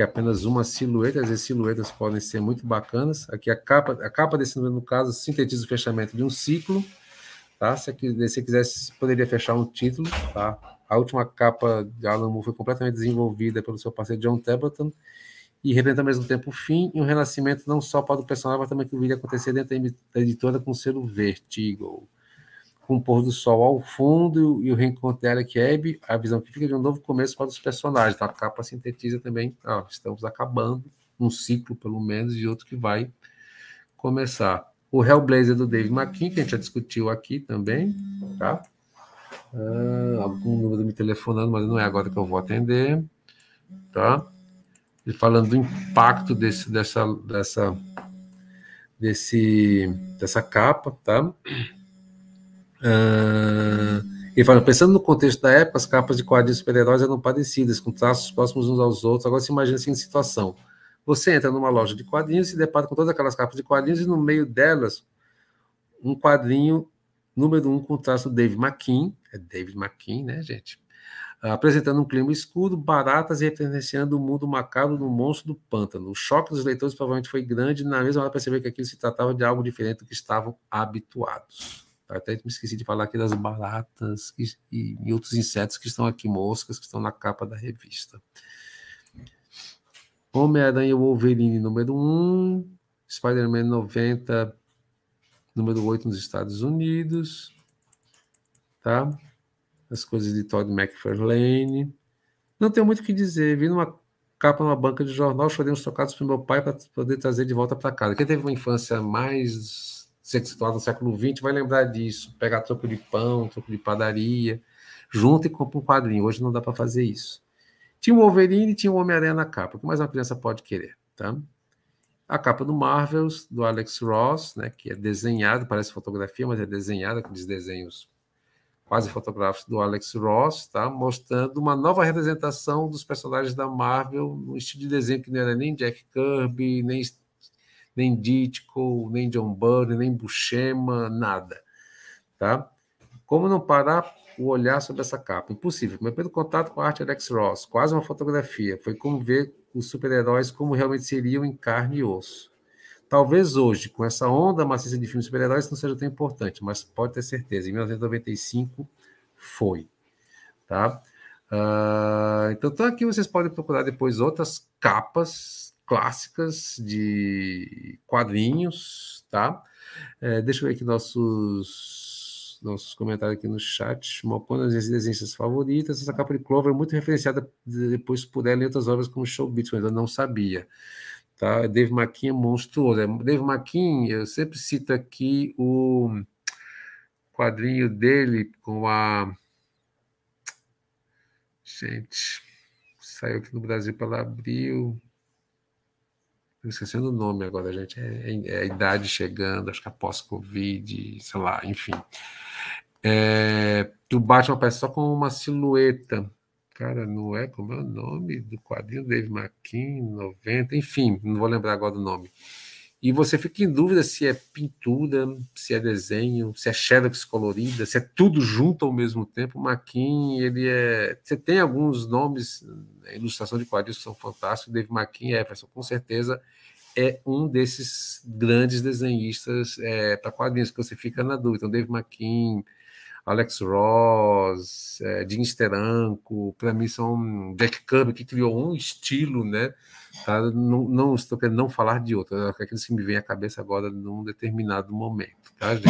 que é apenas uma silhueta, as silhuetas podem ser muito bacanas. Aqui a capa, a capa desse número, no caso, sintetiza o fechamento de um ciclo, tá? Se você quisesse, poderia fechar um título, tá? A última capa de Alan Moore foi completamente desenvolvida pelo seu parceiro John Templeton e representa ao mesmo tempo o fim e um renascimento não só para o personagem, mas também que viria acontecer dentro da editora com o selo Vertigo com o pôr do sol ao fundo e o reencontro dela que é a visão que fica de um novo começo para os personagens. Tá? A capa sintetiza também, ah, estamos acabando um ciclo, pelo menos, e outro que vai começar. O Hellblazer do Dave McKean, que a gente já discutiu aqui também, tá? Ah, algum número me telefonando, mas não é agora que eu vou atender, tá? E falando do impacto desse, dessa, dessa, desse, dessa capa, tá? Uh, ah, ele fala, pensando no contexto da época, as capas de quadrinhos super-heróis eram parecidas, com traços próximos uns aos outros. Agora se imagina a assim, seguinte situação. Você entra numa loja de quadrinhos, se depara com todas aquelas capas de quadrinhos, e no meio delas, um quadrinho número um com o traço do David McKean, é David McKean, né, gente? apresentando um clima escuro, baratas e referenciando o mundo macabro do monstro do pântano. O choque dos leitores provavelmente foi grande, na mesma hora perceber que aquilo se tratava de algo diferente do que estavam habituados. Até me esqueci de falar aqui das baratas que, e, e outros insetos que estão aqui, moscas que estão na capa da revista. Homem-Aranha Wolverine, número 1. Spider-Man 90, número 8 nos Estados Unidos. Tá? As coisas de Todd McFarlane. Não tenho muito o que dizer. Vi numa capa numa banca de jornal, chorei uns trocados para meu pai para poder trazer de volta para casa. Quem teve uma infância mais você que no século XX vai lembrar disso. Pegar troco de pão, troco de padaria, junta e compra um quadrinho. Hoje não dá para fazer isso. Tinha um Wolverine e tinha um Homem-Aranha na capa. O que mais uma criança pode querer? Tá? A capa do Marvels, do Alex Ross, né, que é desenhada, parece fotografia, mas é desenhada, aqueles desenhos quase fotográficos do Alex Ross, tá? mostrando uma nova representação dos personagens da Marvel, no estilo de desenho que não era nem Jack Kirby, nem nem Ditko, nem John Burney, nem Buscema, nada. Tá? Como não parar o olhar sobre essa capa? Impossível. Mas pelo contato com a arte é Alex Ross, quase uma fotografia. Foi como ver os super-heróis como realmente seriam em carne e osso. Talvez hoje, com essa onda maciça de filmes super-heróis, não seja tão importante, mas pode ter certeza. Em 1995 foi. Tá? Uh, então, tá aqui vocês podem procurar depois outras capas clássicas de quadrinhos, tá? É, deixa eu ver aqui nossos, nossos comentários aqui no chat. Mopona das minhas desenhistas favoritas. Essa capa de Clover é muito referenciada depois por ela em outras obras como Showbiz, mas eu não sabia. Tá? Dave McKean é monstruoso. É, Dave McKean, eu sempre cito aqui o quadrinho dele com a. Gente, saiu aqui no Brasil para abrir Abril esquecendo o nome agora, gente, é, é, é a idade chegando, acho que após é Covid, sei lá, enfim. É, bate Batman aparece só com uma silhueta. Cara, não é como é o nome do quadrinho Dave McKean, 90, enfim, não vou lembrar agora do nome e você fica em dúvida se é pintura, se é desenho, se é xerox colorida, se é tudo junto ao mesmo tempo. O Maquin, ele é. Você tem alguns nomes, né, ilustração de quadrinhos que são fantásticos, David Maquin Everson, com certeza é um desses grandes desenhistas é, para quadrinhos que você fica na dúvida. Então, David Maquin, Alex Ross, é, Jim Steranko, para mim são Jack Kirby, que criou um estilo, né? Tá? Não, não, estou querendo não falar de outra, é é aqueles que me vem à cabeça agora num determinado momento, tá, gente?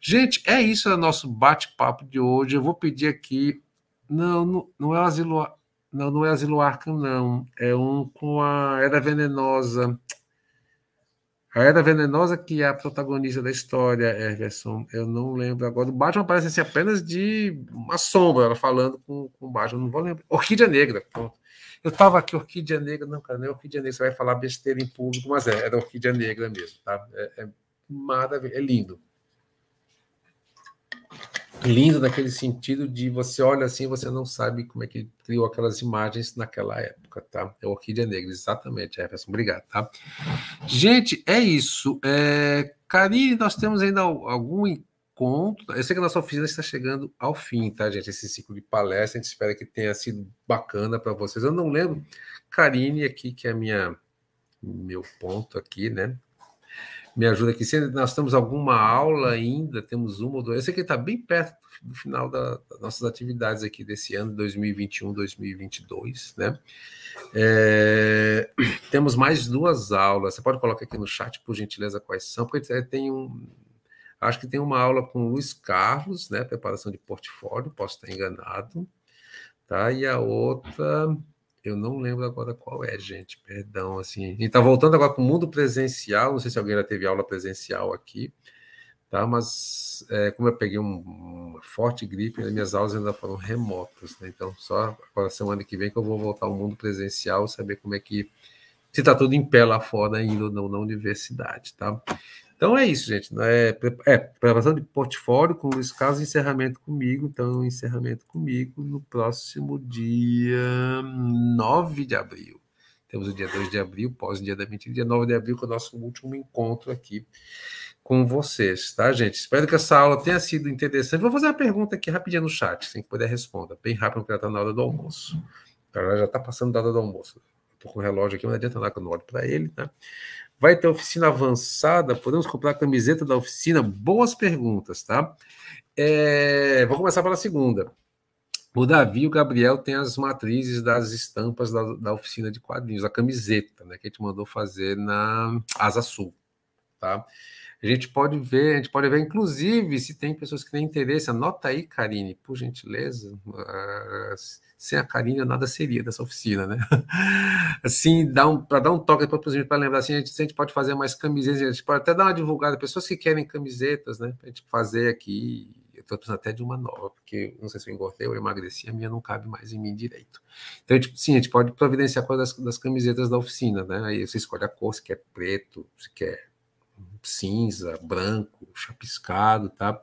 gente é isso, é o nosso bate-papo de hoje. Eu vou pedir aqui. Não, não, não é o asilo. Não, não é asilo Arkham, não. É um com a Era Venenosa. A Era Venenosa, que é a protagonista da história, Everson. Eu não lembro agora. O Batman parece assim, apenas de uma sombra, ela falando com, com o Batman. Não vou lembrar. Orquídea Negra, pronto. Eu estava aqui, Orquídea Negra, não, cara, não é Orquídea Negra, você vai falar besteira em público, mas é, era é Orquídea Negra mesmo, tá? É, é maravilhoso, é lindo. Lindo naquele sentido de você olha assim, você não sabe como é que criou aquelas imagens naquela época, tá? É Orquídea Negra, exatamente, Jefferson, obrigado, tá? Gente, é isso. É, Karine, nós temos ainda algum conto. Eu sei que a nossa oficina está chegando ao fim, tá, gente? Esse ciclo de palestra, a gente espera que tenha sido bacana para vocês. Eu não lembro, Karine, aqui, que é minha meu ponto aqui, né? Me ajuda aqui. Se nós temos alguma aula ainda, temos uma ou duas. Eu sei que está bem perto do final da, das nossas atividades aqui desse ano, 2021, 2022, né? É, temos mais duas aulas. Você pode colocar aqui no chat, por gentileza, quais são, porque é, tem um, Acho que tem uma aula com o Luiz Carlos, né? Preparação de portfólio, posso estar enganado. Tá? E a outra, eu não lembro agora qual é, gente, perdão. Assim, a gente está voltando agora para o mundo presencial, não sei se alguém já teve aula presencial aqui, tá? mas é, como eu peguei um, uma forte gripe, minhas aulas ainda foram remotas, né? então só agora semana que vem que eu vou voltar ao mundo presencial, saber como é que se está tudo em pé lá fora ainda ou não na universidade, tá? Então é isso, gente. É, é preparação de portfólio com o Luiz Carlos, encerramento comigo. Então, encerramento comigo no próximo dia 9 de abril. Temos o dia 2 de abril, pós dia da mentira, dia 9 de abril, que é o nosso último encontro aqui com vocês, tá, gente? Espero que essa aula tenha sido interessante. Vou fazer uma pergunta aqui rapidinho no chat, sem que puder responda, bem rápido, porque ela está na hora do almoço. Ela já está passando da hora do almoço. Estou com o relógio aqui, não adianta nada que eu não olho para ele, né? Vai ter oficina avançada? Podemos comprar camiseta da oficina? Boas perguntas, tá? É, vou começar pela segunda. O Davi e o Gabriel têm as matrizes das estampas da, da oficina de quadrinhos, a camiseta, né? Que a gente mandou fazer na Asa Sul, tá? A gente pode ver, a gente pode ver, inclusive, se tem pessoas que têm interesse. Anota aí, Karine, por gentileza. Ah, sem a Karine, nada seria dessa oficina, né? Assim, um, para dar um toque para lembrar, assim, a gente, a gente pode fazer mais camisetas, a gente pode até dar uma divulgada. Pessoas que querem camisetas, né? Para a gente fazer aqui. Eu estou precisando até de uma nova, porque não sei se eu engordei ou emagreci, a minha não cabe mais em mim direito. Então, a gente, sim, a gente pode providenciar coisas das camisetas da oficina, né? Aí você escolhe a cor, se quer preto, se quer cinza, branco, chapiscado, tá?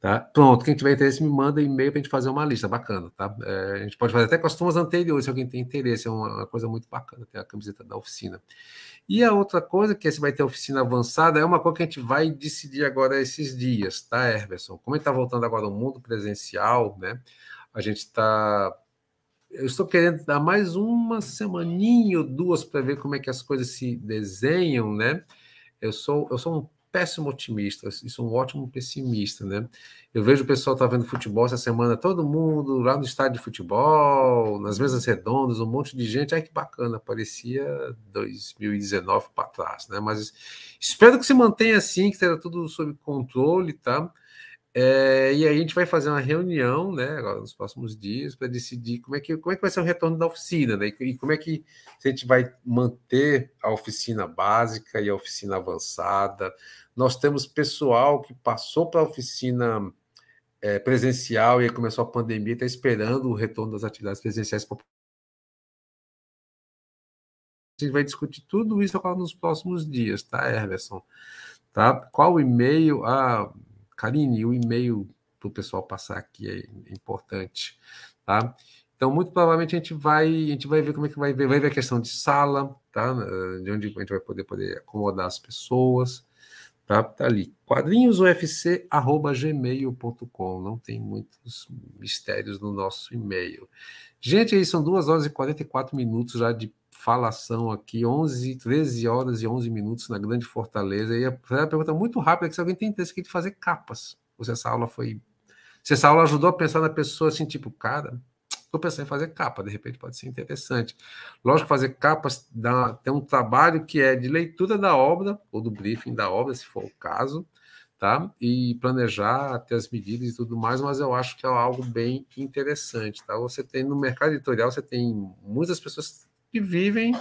tá? Pronto, quem tiver interesse me manda e-mail para a gente fazer uma lista bacana, tá? É, a gente pode fazer até com as turmas anteriores, se alguém tem interesse, é uma, uma coisa muito bacana ter a camiseta da oficina. E a outra coisa, que você é vai ter oficina avançada, é uma coisa que a gente vai decidir agora esses dias, tá, Herberson? Como a gente está voltando agora ao mundo presencial, né? A gente está eu estou querendo dar mais uma semaninha ou duas para ver como é que as coisas se desenham, né? Eu sou, eu sou um péssimo otimista e sou um ótimo pessimista, né? Eu vejo o pessoal tá vendo futebol essa semana, todo mundo lá no estádio de futebol, nas mesas redondas, um monte de gente. Ai, que bacana, parecia 2019 para trás, né? Mas espero que se mantenha assim, que esteja tudo sob controle, tá? É, e aí a gente vai fazer uma reunião, né, agora nos próximos dias, para decidir como é, que, como é que vai ser o retorno da oficina, né, e como é que a gente vai manter a oficina básica e a oficina avançada. Nós temos pessoal que passou para a oficina é, presencial e aí começou a pandemia, está esperando o retorno das atividades presenciais. A gente vai discutir tudo isso agora nos próximos dias, tá, Herberson? Tá? Qual o e-mail? Ah, Karine, o e-mail para o pessoal passar aqui é importante, tá? Então, muito provavelmente a gente vai, a gente vai ver como é que vai ver, vai ver a questão de sala, tá? De onde a gente vai poder, poder acomodar as pessoas, tá? Tá ali, quadrinhosufc@gmail.com. Não tem muitos mistérios no nosso e-mail. Gente, aí são 2 horas e 44 minutos já de falação aqui, 11, 13 horas e 11 minutos na Grande Fortaleza. E é a pergunta muito rápida que se alguém tem interesse aqui de fazer capas, ou se essa aula foi. Se essa aula ajudou a pensar na pessoa assim, tipo, cara, estou pensando em fazer capa, de repente pode ser interessante. Lógico, fazer capas dá, tem um trabalho que é de leitura da obra, ou do briefing da obra, se for o caso, tá? E planejar até as medidas e tudo mais, mas eu acho que é algo bem interessante, tá? Você tem no mercado editorial, você tem muitas pessoas que vivem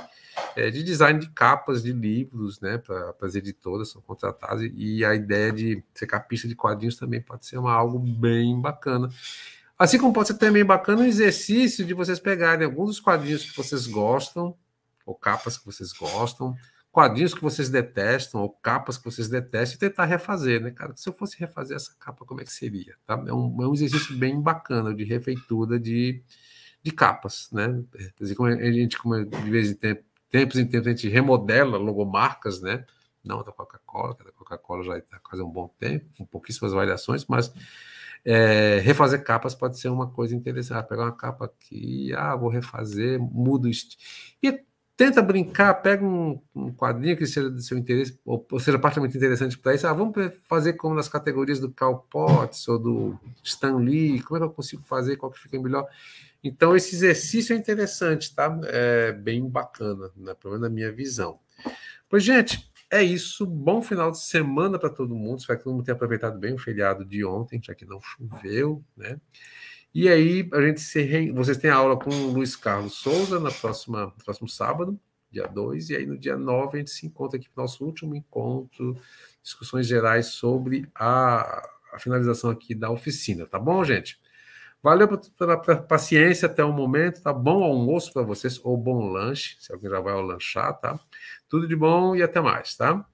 é, de design de capas de livros, né, para as editoras, são contratadas, e a ideia de ser capista de quadrinhos também pode ser uma, algo bem bacana. Assim como pode ser também bacana o um exercício de vocês pegarem alguns dos quadrinhos que vocês gostam, ou capas que vocês gostam, quadrinhos que vocês detestam, ou capas que vocês detestam, e tentar refazer, né, cara? Se eu fosse refazer essa capa, como é que seria? Tá? É, um, é um exercício bem bacana de refeitura de de capas, né? É, dizer, como a gente, como é, de vez em tempo, tempos em tempos, a gente remodela logomarcas, né? Não da Coca-Cola, que da Coca-Cola já está quase um bom tempo, com pouquíssimas variações, mas é, refazer capas pode ser uma coisa interessante. Ah, pegar uma capa aqui, ah, vou refazer, mudo o estilo. E tenta brincar, pega um, um quadrinho que seja do seu interesse, ou, ou seja, particularmente interessante para isso. Ah, vamos fazer como nas categorias do Cal Potts ou do Stan Lee, como é que eu consigo fazer, qual que fica melhor. Então, esse exercício é interessante, tá? É bem bacana, né? pelo menos na minha visão. Pois, gente, é isso. Bom final de semana para todo mundo. Espero que todo mundo tenha aproveitado bem o feriado de ontem, já que não choveu, né? E aí a gente se re... vocês têm aula com o Luiz Carlos Souza na próxima próximo sábado, dia 2, e aí no dia 9 a gente se encontra aqui para o nosso último encontro, discussões gerais sobre a, a finalização aqui da oficina, tá bom, gente? Valeu pela, pela paciência até o momento, tá? Bom almoço para vocês, ou bom lanche, se alguém já vai ao lanchar, tá? Tudo de bom e até mais, tá?